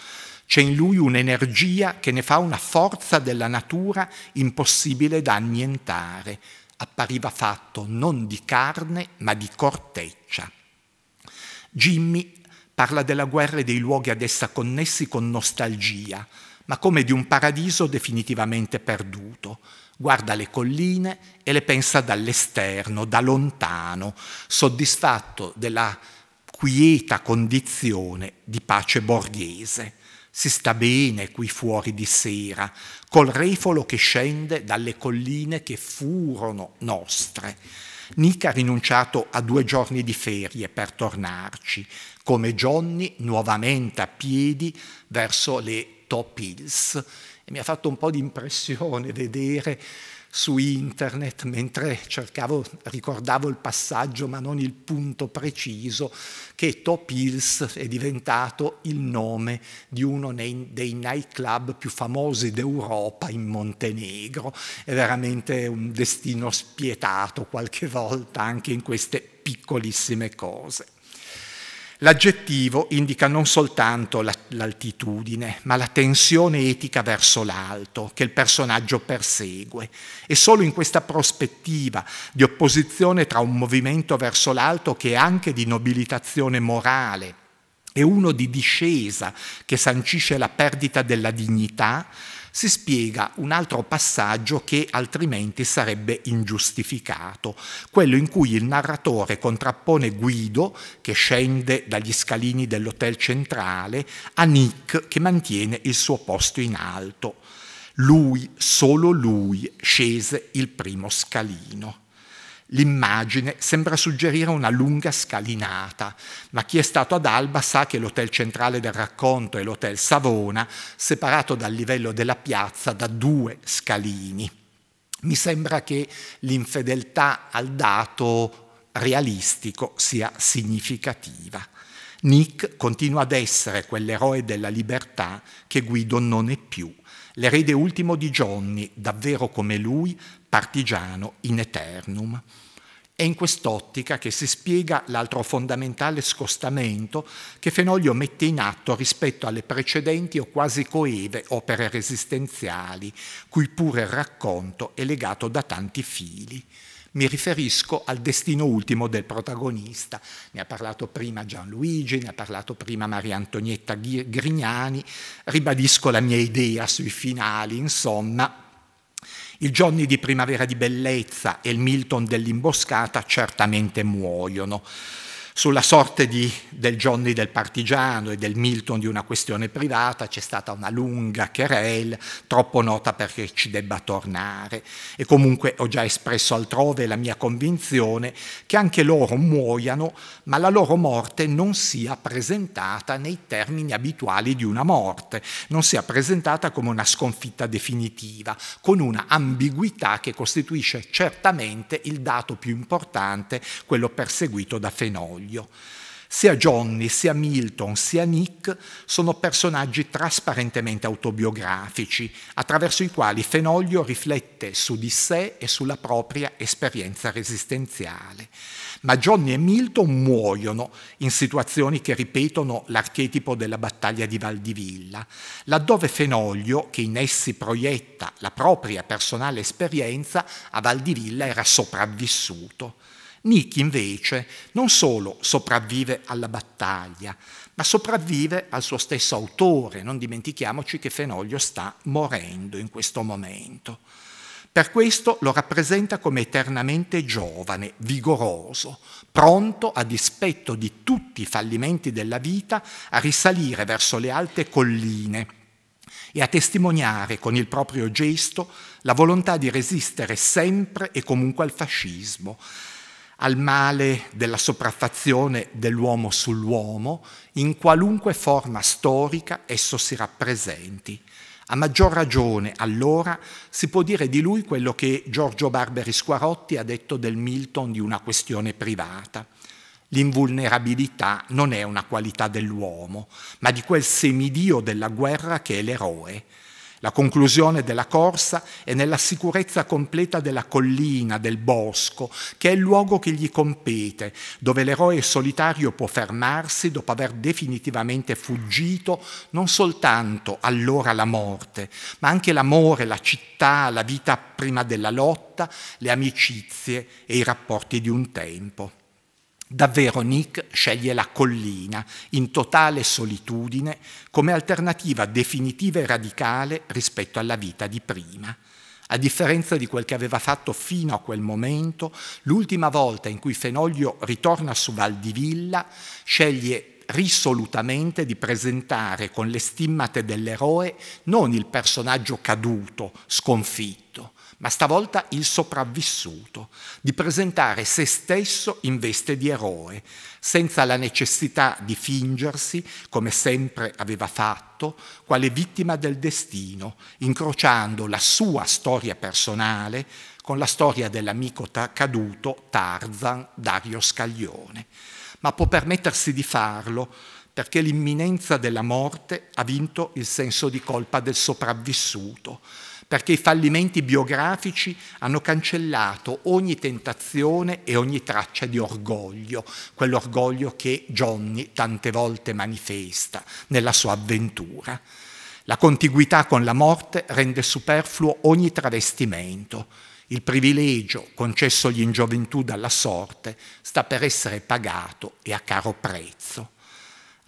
C'è in lui un'energia che ne fa una forza della natura impossibile da annientare. Appariva fatto non di carne ma di corteccia. Jimmy parla della guerra e dei luoghi ad essa connessi con nostalgia, ma come di un paradiso definitivamente perduto. Guarda le colline e le pensa dall'esterno, da lontano, soddisfatto della quieta condizione di pace borghese. Si sta bene qui fuori di sera, col refolo che scende dalle colline che furono nostre Nick ha rinunciato a due giorni di ferie per tornarci, come Johnny nuovamente a piedi verso le Top Hills. E mi ha fatto un po' di impressione vedere su internet mentre cercavo, ricordavo il passaggio ma non il punto preciso, che Top Hills è diventato il nome di uno dei nightclub più famosi d'Europa in Montenegro. È veramente un destino spietato qualche volta anche in queste piccolissime cose. L'aggettivo indica non soltanto l'altitudine, ma la tensione etica verso l'alto che il personaggio persegue. E solo in questa prospettiva di opposizione tra un movimento verso l'alto che è anche di nobilitazione morale e uno di discesa che sancisce la perdita della dignità, si spiega un altro passaggio che altrimenti sarebbe ingiustificato, quello in cui il narratore contrappone Guido, che scende dagli scalini dell'hotel centrale, a Nick, che mantiene il suo posto in alto. Lui, solo lui, scese il primo scalino. L'immagine sembra suggerire una lunga scalinata, ma chi è stato ad Alba sa che l'hotel centrale del racconto è l'hotel Savona, separato dal livello della piazza da due scalini. Mi sembra che l'infedeltà al dato realistico sia significativa. Nick continua ad essere quell'eroe della libertà che Guido non è più, l'erede ultimo di Johnny, davvero come lui, partigiano in eternum. È in quest'ottica che si spiega l'altro fondamentale scostamento che Fenoglio mette in atto rispetto alle precedenti o quasi coeve opere resistenziali, cui pure il racconto è legato da tanti fili. Mi riferisco al destino ultimo del protagonista. Ne ha parlato prima Gianluigi, ne ha parlato prima Maria Antonietta Grignani. Ribadisco la mia idea sui finali, insomma, il Johnny di Primavera di Bellezza e il Milton dell'imboscata certamente muoiono. Sulla sorte di, del Johnny del partigiano e del Milton di una questione privata c'è stata una lunga querela, troppo nota perché ci debba tornare. E comunque ho già espresso altrove la mia convinzione che anche loro muoiano, ma la loro morte non sia presentata nei termini abituali di una morte, non sia presentata come una sconfitta definitiva, con una ambiguità che costituisce certamente il dato più importante, quello perseguito da Fenoglio meglio. Sia Johnny, sia Milton, sia Nick sono personaggi trasparentemente autobiografici, attraverso i quali Fenoglio riflette su di sé e sulla propria esperienza resistenziale. Ma Johnny e Milton muoiono in situazioni che ripetono l'archetipo della battaglia di Valdivilla, laddove Fenoglio, che in essi proietta la propria personale esperienza, a Valdivilla era sopravvissuto. Nick invece non solo sopravvive alla battaglia, ma sopravvive al suo stesso autore. Non dimentichiamoci che Fenoglio sta morendo in questo momento. Per questo lo rappresenta come eternamente giovane, vigoroso, pronto, a dispetto di tutti i fallimenti della vita, a risalire verso le alte colline e a testimoniare con il proprio gesto la volontà di resistere sempre e comunque al fascismo, al male della sopraffazione dell'uomo sull'uomo, in qualunque forma storica esso si rappresenti. A maggior ragione, allora, si può dire di lui quello che Giorgio Barberi Squarotti ha detto del Milton di una questione privata. L'invulnerabilità non è una qualità dell'uomo, ma di quel semidio della guerra che è l'eroe. La conclusione della corsa è nella sicurezza completa della collina, del bosco, che è il luogo che gli compete, dove l'eroe solitario può fermarsi dopo aver definitivamente fuggito non soltanto allora la morte, ma anche l'amore, la città, la vita prima della lotta, le amicizie e i rapporti di un tempo. Davvero Nick sceglie la collina, in totale solitudine, come alternativa definitiva e radicale rispetto alla vita di prima. A differenza di quel che aveva fatto fino a quel momento, l'ultima volta in cui Fenoglio ritorna su Valdivilla, sceglie risolutamente di presentare con le stimmate dell'eroe non il personaggio caduto, sconfitto, ma stavolta il sopravvissuto, di presentare se stesso in veste di eroe, senza la necessità di fingersi, come sempre aveva fatto, quale vittima del destino, incrociando la sua storia personale con la storia dell'amico caduto Tarzan Dario Scaglione. Ma può permettersi di farlo perché l'imminenza della morte ha vinto il senso di colpa del sopravvissuto, perché i fallimenti biografici hanno cancellato ogni tentazione e ogni traccia di orgoglio, quell'orgoglio che Johnny tante volte manifesta nella sua avventura. La contiguità con la morte rende superfluo ogni travestimento. Il privilegio concessogli in gioventù dalla sorte sta per essere pagato e a caro prezzo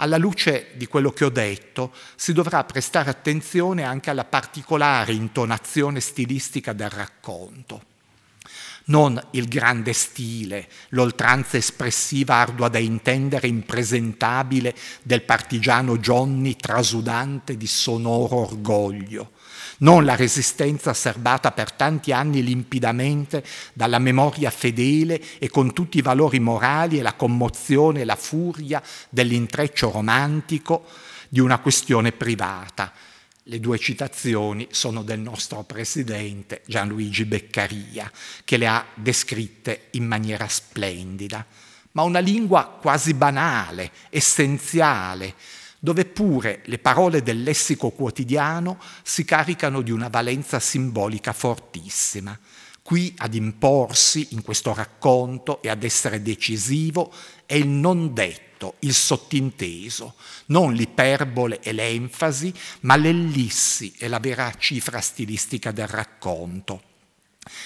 alla luce di quello che ho detto, si dovrà prestare attenzione anche alla particolare intonazione stilistica del racconto. Non il grande stile, l'oltranza espressiva ardua da intendere, impresentabile del partigiano Johnny trasudante di sonoro orgoglio, non la resistenza serbata per tanti anni limpidamente dalla memoria fedele e con tutti i valori morali e la commozione e la furia dell'intreccio romantico di una questione privata. Le due citazioni sono del nostro presidente Gianluigi Beccaria, che le ha descritte in maniera splendida, ma una lingua quasi banale, essenziale, dove pure le parole del lessico quotidiano si caricano di una valenza simbolica fortissima. Qui ad imporsi in questo racconto e ad essere decisivo è il non detto, il sottinteso, non l'iperbole e l'enfasi, ma l'ellissi e la vera cifra stilistica del racconto.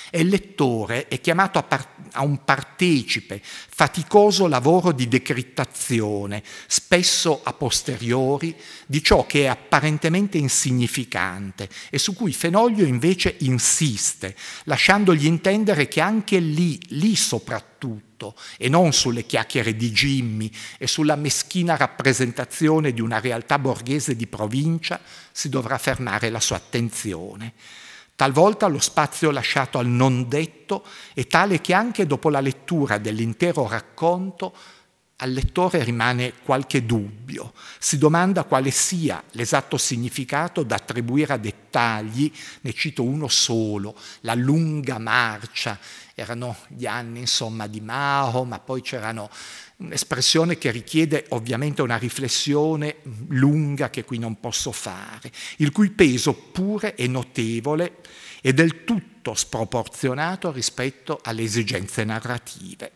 E il lettore è chiamato a, par- a, un partecipe, faticoso lavoro di decrittazione, spesso a posteriori, di ciò che è apparentemente insignificante e su cui Fenoglio invece insiste, lasciandogli intendere che anche lì, lì soprattutto, e non sulle chiacchiere di Jimmy e sulla meschina rappresentazione di una realtà borghese di provincia, si dovrà fermare la sua attenzione. Talvolta lo spazio lasciato al non detto è tale che anche dopo la lettura dell'intero racconto al lettore rimane qualche dubbio, si domanda quale sia l'esatto significato da attribuire a dettagli, ne cito uno solo, la lunga marcia, erano gli anni insomma di Mao, ma poi c'erano un'espressione che richiede ovviamente una riflessione lunga che qui non posso fare, il cui peso pure è notevole e del tutto sproporzionato rispetto alle esigenze narrative.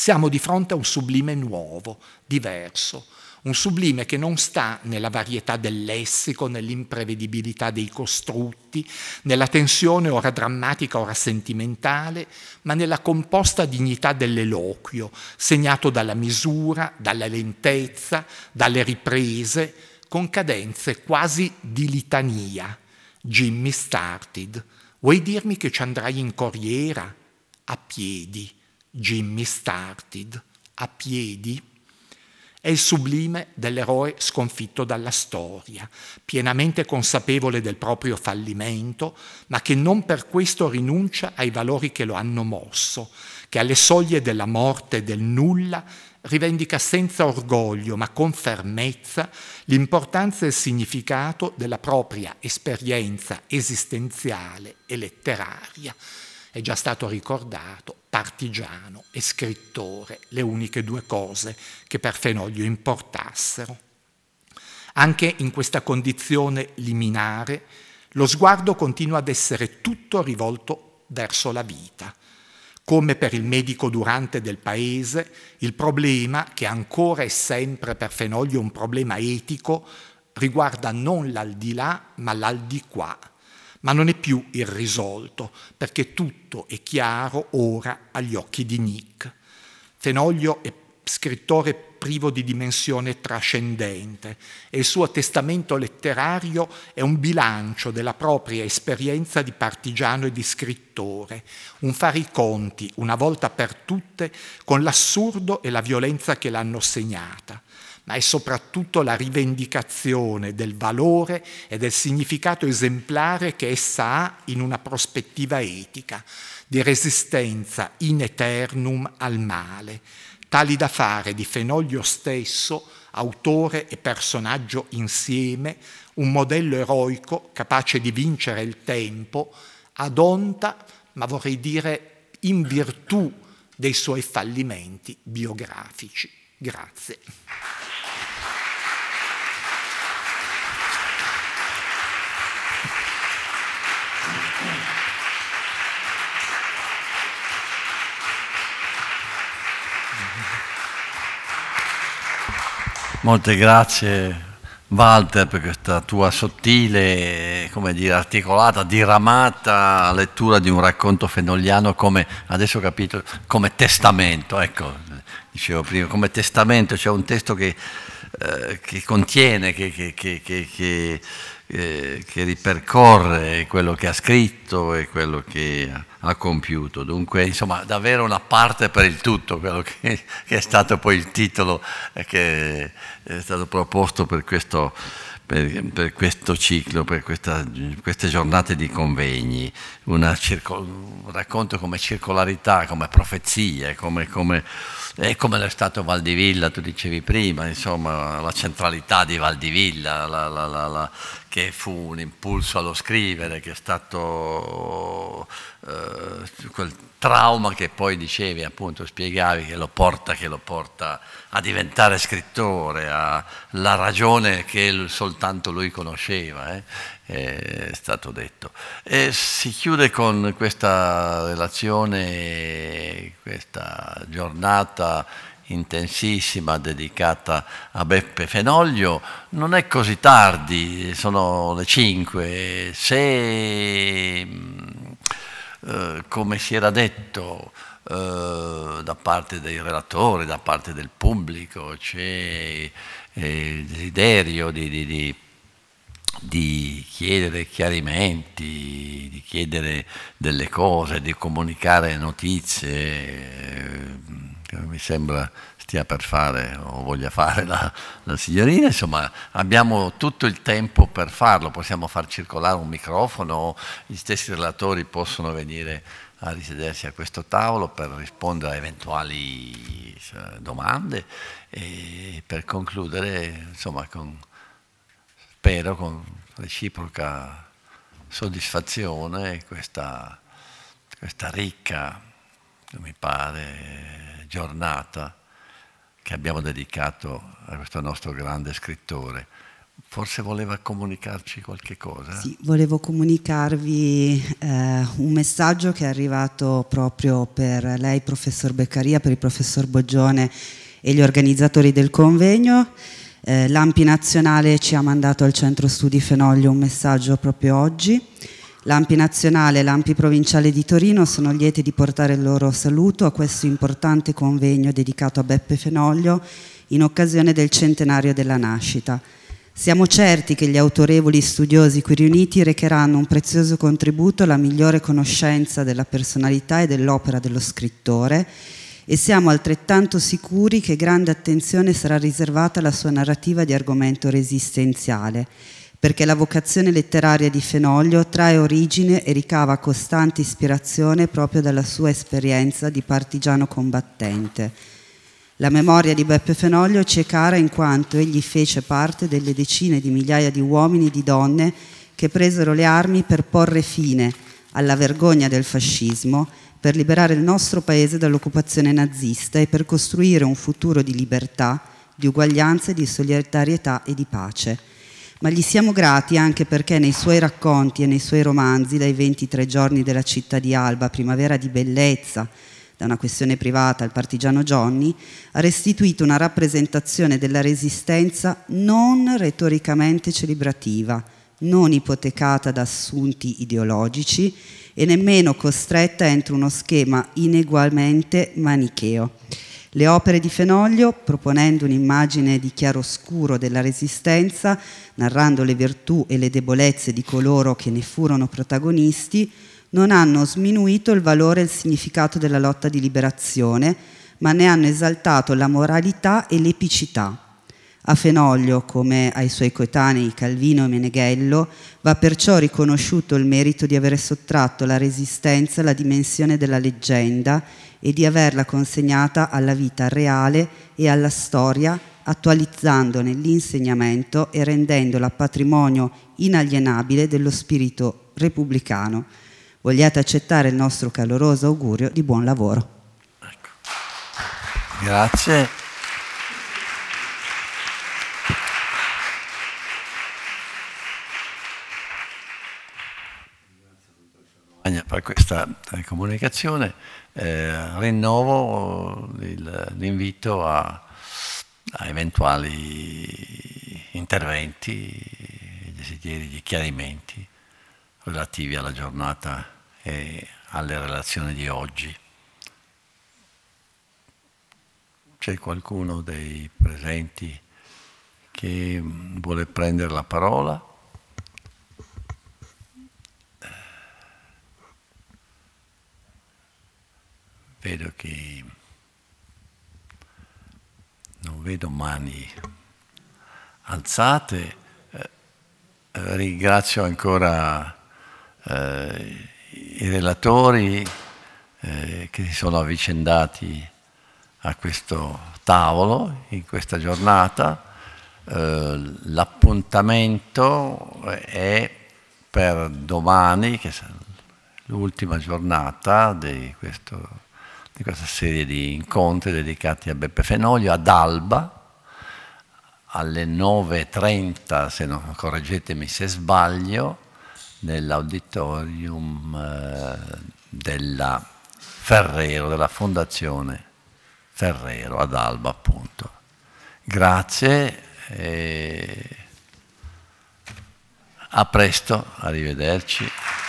Siamo di fronte a un sublime nuovo, diverso, un sublime che non sta nella varietà del lessico, nell'imprevedibilità dei costrutti, nella tensione ora drammatica, ora sentimentale, ma nella composta dignità dell'eloquio, segnato dalla misura, dalla lentezza, dalle riprese, con cadenze quasi di litania. Jimmy started. Vuoi dirmi che ci andrai in corriera? A piedi Jimmy Started, a piedi, è il sublime dell'eroe sconfitto dalla storia, pienamente consapevole del proprio fallimento, ma che non per questo rinuncia ai valori che lo hanno mosso, che alle soglie della morte e del nulla rivendica senza orgoglio, ma con fermezza, l'importanza e il significato della propria esperienza esistenziale e letteraria. È già stato ricordato partigiano e scrittore, le uniche due cose che per Fenoglio importassero. Anche in questa condizione liminare, lo sguardo continua ad essere tutto rivolto verso la vita. Come per il medico durante del paese, il problema, che ancora è sempre per Fenoglio un problema etico, riguarda non l'aldilà ma l'aldiquà, ma non è più irrisolto, perché tutto è chiaro ora agli occhi di Nick. Fenoglio è scrittore privo di dimensione trascendente e il suo testamento letterario è un bilancio della propria esperienza di partigiano e di scrittore, un fare i conti, una volta per tutte, con l'assurdo e la violenza che l'hanno segnata ma è soprattutto la rivendicazione del valore e del significato esemplare che essa ha in una prospettiva etica, di resistenza in eternum al male, tali da fare di Fenoglio stesso, autore e personaggio insieme, un modello eroico capace di vincere il tempo, ad onta, ma vorrei dire in virtù dei suoi fallimenti biografici. Grazie. Molte grazie Walter per questa tua sottile, come dire, articolata, diramata lettura di un racconto fenogliano come, adesso ho capito, come testamento, ecco, dicevo prima, come testamento, cioè un testo che, eh, che contiene, che, che, che eh, ripercorre quello che ha scritto e quello che ha compiuto. Dunque, insomma, davvero una parte per il tutto, quello che, che è stato poi il titolo eh, che è stato proposto per questo, per, per questo ciclo, per questa, queste giornate di convegni, un racconto come circolarità, come profezie, come, come, eh, come lo è stato Valdivilla, tu dicevi prima, insomma, la centralità di Valdivilla, la, la, la, che fu un impulso allo scrivere, che è stato eh, quel trauma che poi dicevi, appunto, spiegavi che lo porta, che lo porta a diventare scrittore, alla ragione che soltanto lui conosceva, eh, è stato detto. E si chiude con questa relazione, questa giornata intensissima dedicata a Beppe Fenoglio. Non è così tardi, sono le 5. Se mm, eh, come si era detto eh, da parte dei relatori, da parte del pubblico, c'è eh, il desiderio di, di, di di chiedere chiarimenti, di chiedere delle cose, di comunicare notizie, mi sembra stia per fare o voglia fare la, la signorina, insomma abbiamo tutto il tempo per farlo, possiamo far circolare un microfono, gli stessi relatori possono venire a risedersi a questo tavolo per rispondere a eventuali eh, domande e per concludere insomma con, spero con reciproca soddisfazione questa, questa ricca, mi pare, giornata che abbiamo dedicato a questo nostro grande scrittore. Forse voleva comunicarci qualche cosa? Sì, volevo comunicarvi eh, un messaggio che è arrivato proprio per lei, professor Beccaria, per il professor Boggione e gli organizzatori del convegno. Eh, L'AMPI nazionale ci ha mandato al Centro Studi Fenoglio un messaggio proprio oggi L'AMPI nazionale e l'AMPI provinciale di Torino sono lieti di portare il loro saluto a questo importante convegno dedicato a Beppe Fenoglio in occasione del centenario della nascita. Siamo certi che gli autorevoli studiosi qui riuniti recheranno un prezioso contributo alla migliore conoscenza della personalità e dell'opera dello scrittore e siamo altrettanto sicuri che grande attenzione sarà riservata alla sua narrativa di argomento resistenziale perché la vocazione letteraria di Fenoglio trae origine e ricava costante ispirazione proprio dalla sua esperienza di partigiano combattente. La memoria di Beppe Fenoglio ci è cara in quanto egli fece parte delle decine di migliaia di uomini e di donne che presero le armi per porre fine alla vergogna del fascismo, per liberare il nostro paese dall'occupazione nazista e per costruire un futuro di libertà, di uguaglianza, di solidarietà e di pace ma gli siamo grati anche perché nei suoi racconti e nei suoi romanzi, dai 23 giorni della città di Alba, Primavera di Bellezza, da una questione privata al partigiano Johnny, ha restituito una rappresentazione della resistenza non retoricamente celebrativa, non ipotecata da assunti ideologici e nemmeno costretta entro uno schema inegualmente manicheo. Le opere di Fenoglio, proponendo un'immagine di chiaroscuro della Resistenza, narrando le virtù e le debolezze di coloro che ne furono protagonisti, non hanno sminuito il valore e il significato della lotta di liberazione, ma ne hanno esaltato la moralità e l'epicità. A Fenoglio, come ai suoi coetanei Calvino e Meneghello, va perciò riconosciuto il merito di aver sottratto la resistenza alla dimensione della leggenda e di averla consegnata alla vita reale e alla storia, attualizzandone l'insegnamento e rendendola patrimonio inalienabile dello spirito repubblicano. Vogliate accettare il nostro caloroso augurio di buon lavoro. Ecco. Grazie. per questa eh, comunicazione eh, rinnovo l'invito a, a, eventuali interventi, desideri di chiarimenti relativi alla giornata e alle relazioni di oggi. C'è qualcuno dei presenti che vuole prendere la parola? vedo che non vedo mani alzate. Eh, ringrazio ancora eh, i relatori eh, che si sono avvicendati a questo tavolo in questa giornata. Eh, l'appuntamento è per domani, che sarà l'ultima giornata di questo di questa serie di incontri dedicati a Beppe Fenoglio ad Alba alle 9.30, se non correggetemi se sbaglio, nell'auditorium eh, della Ferrero, della Fondazione Ferrero ad Alba appunto. Grazie e a presto, arrivederci.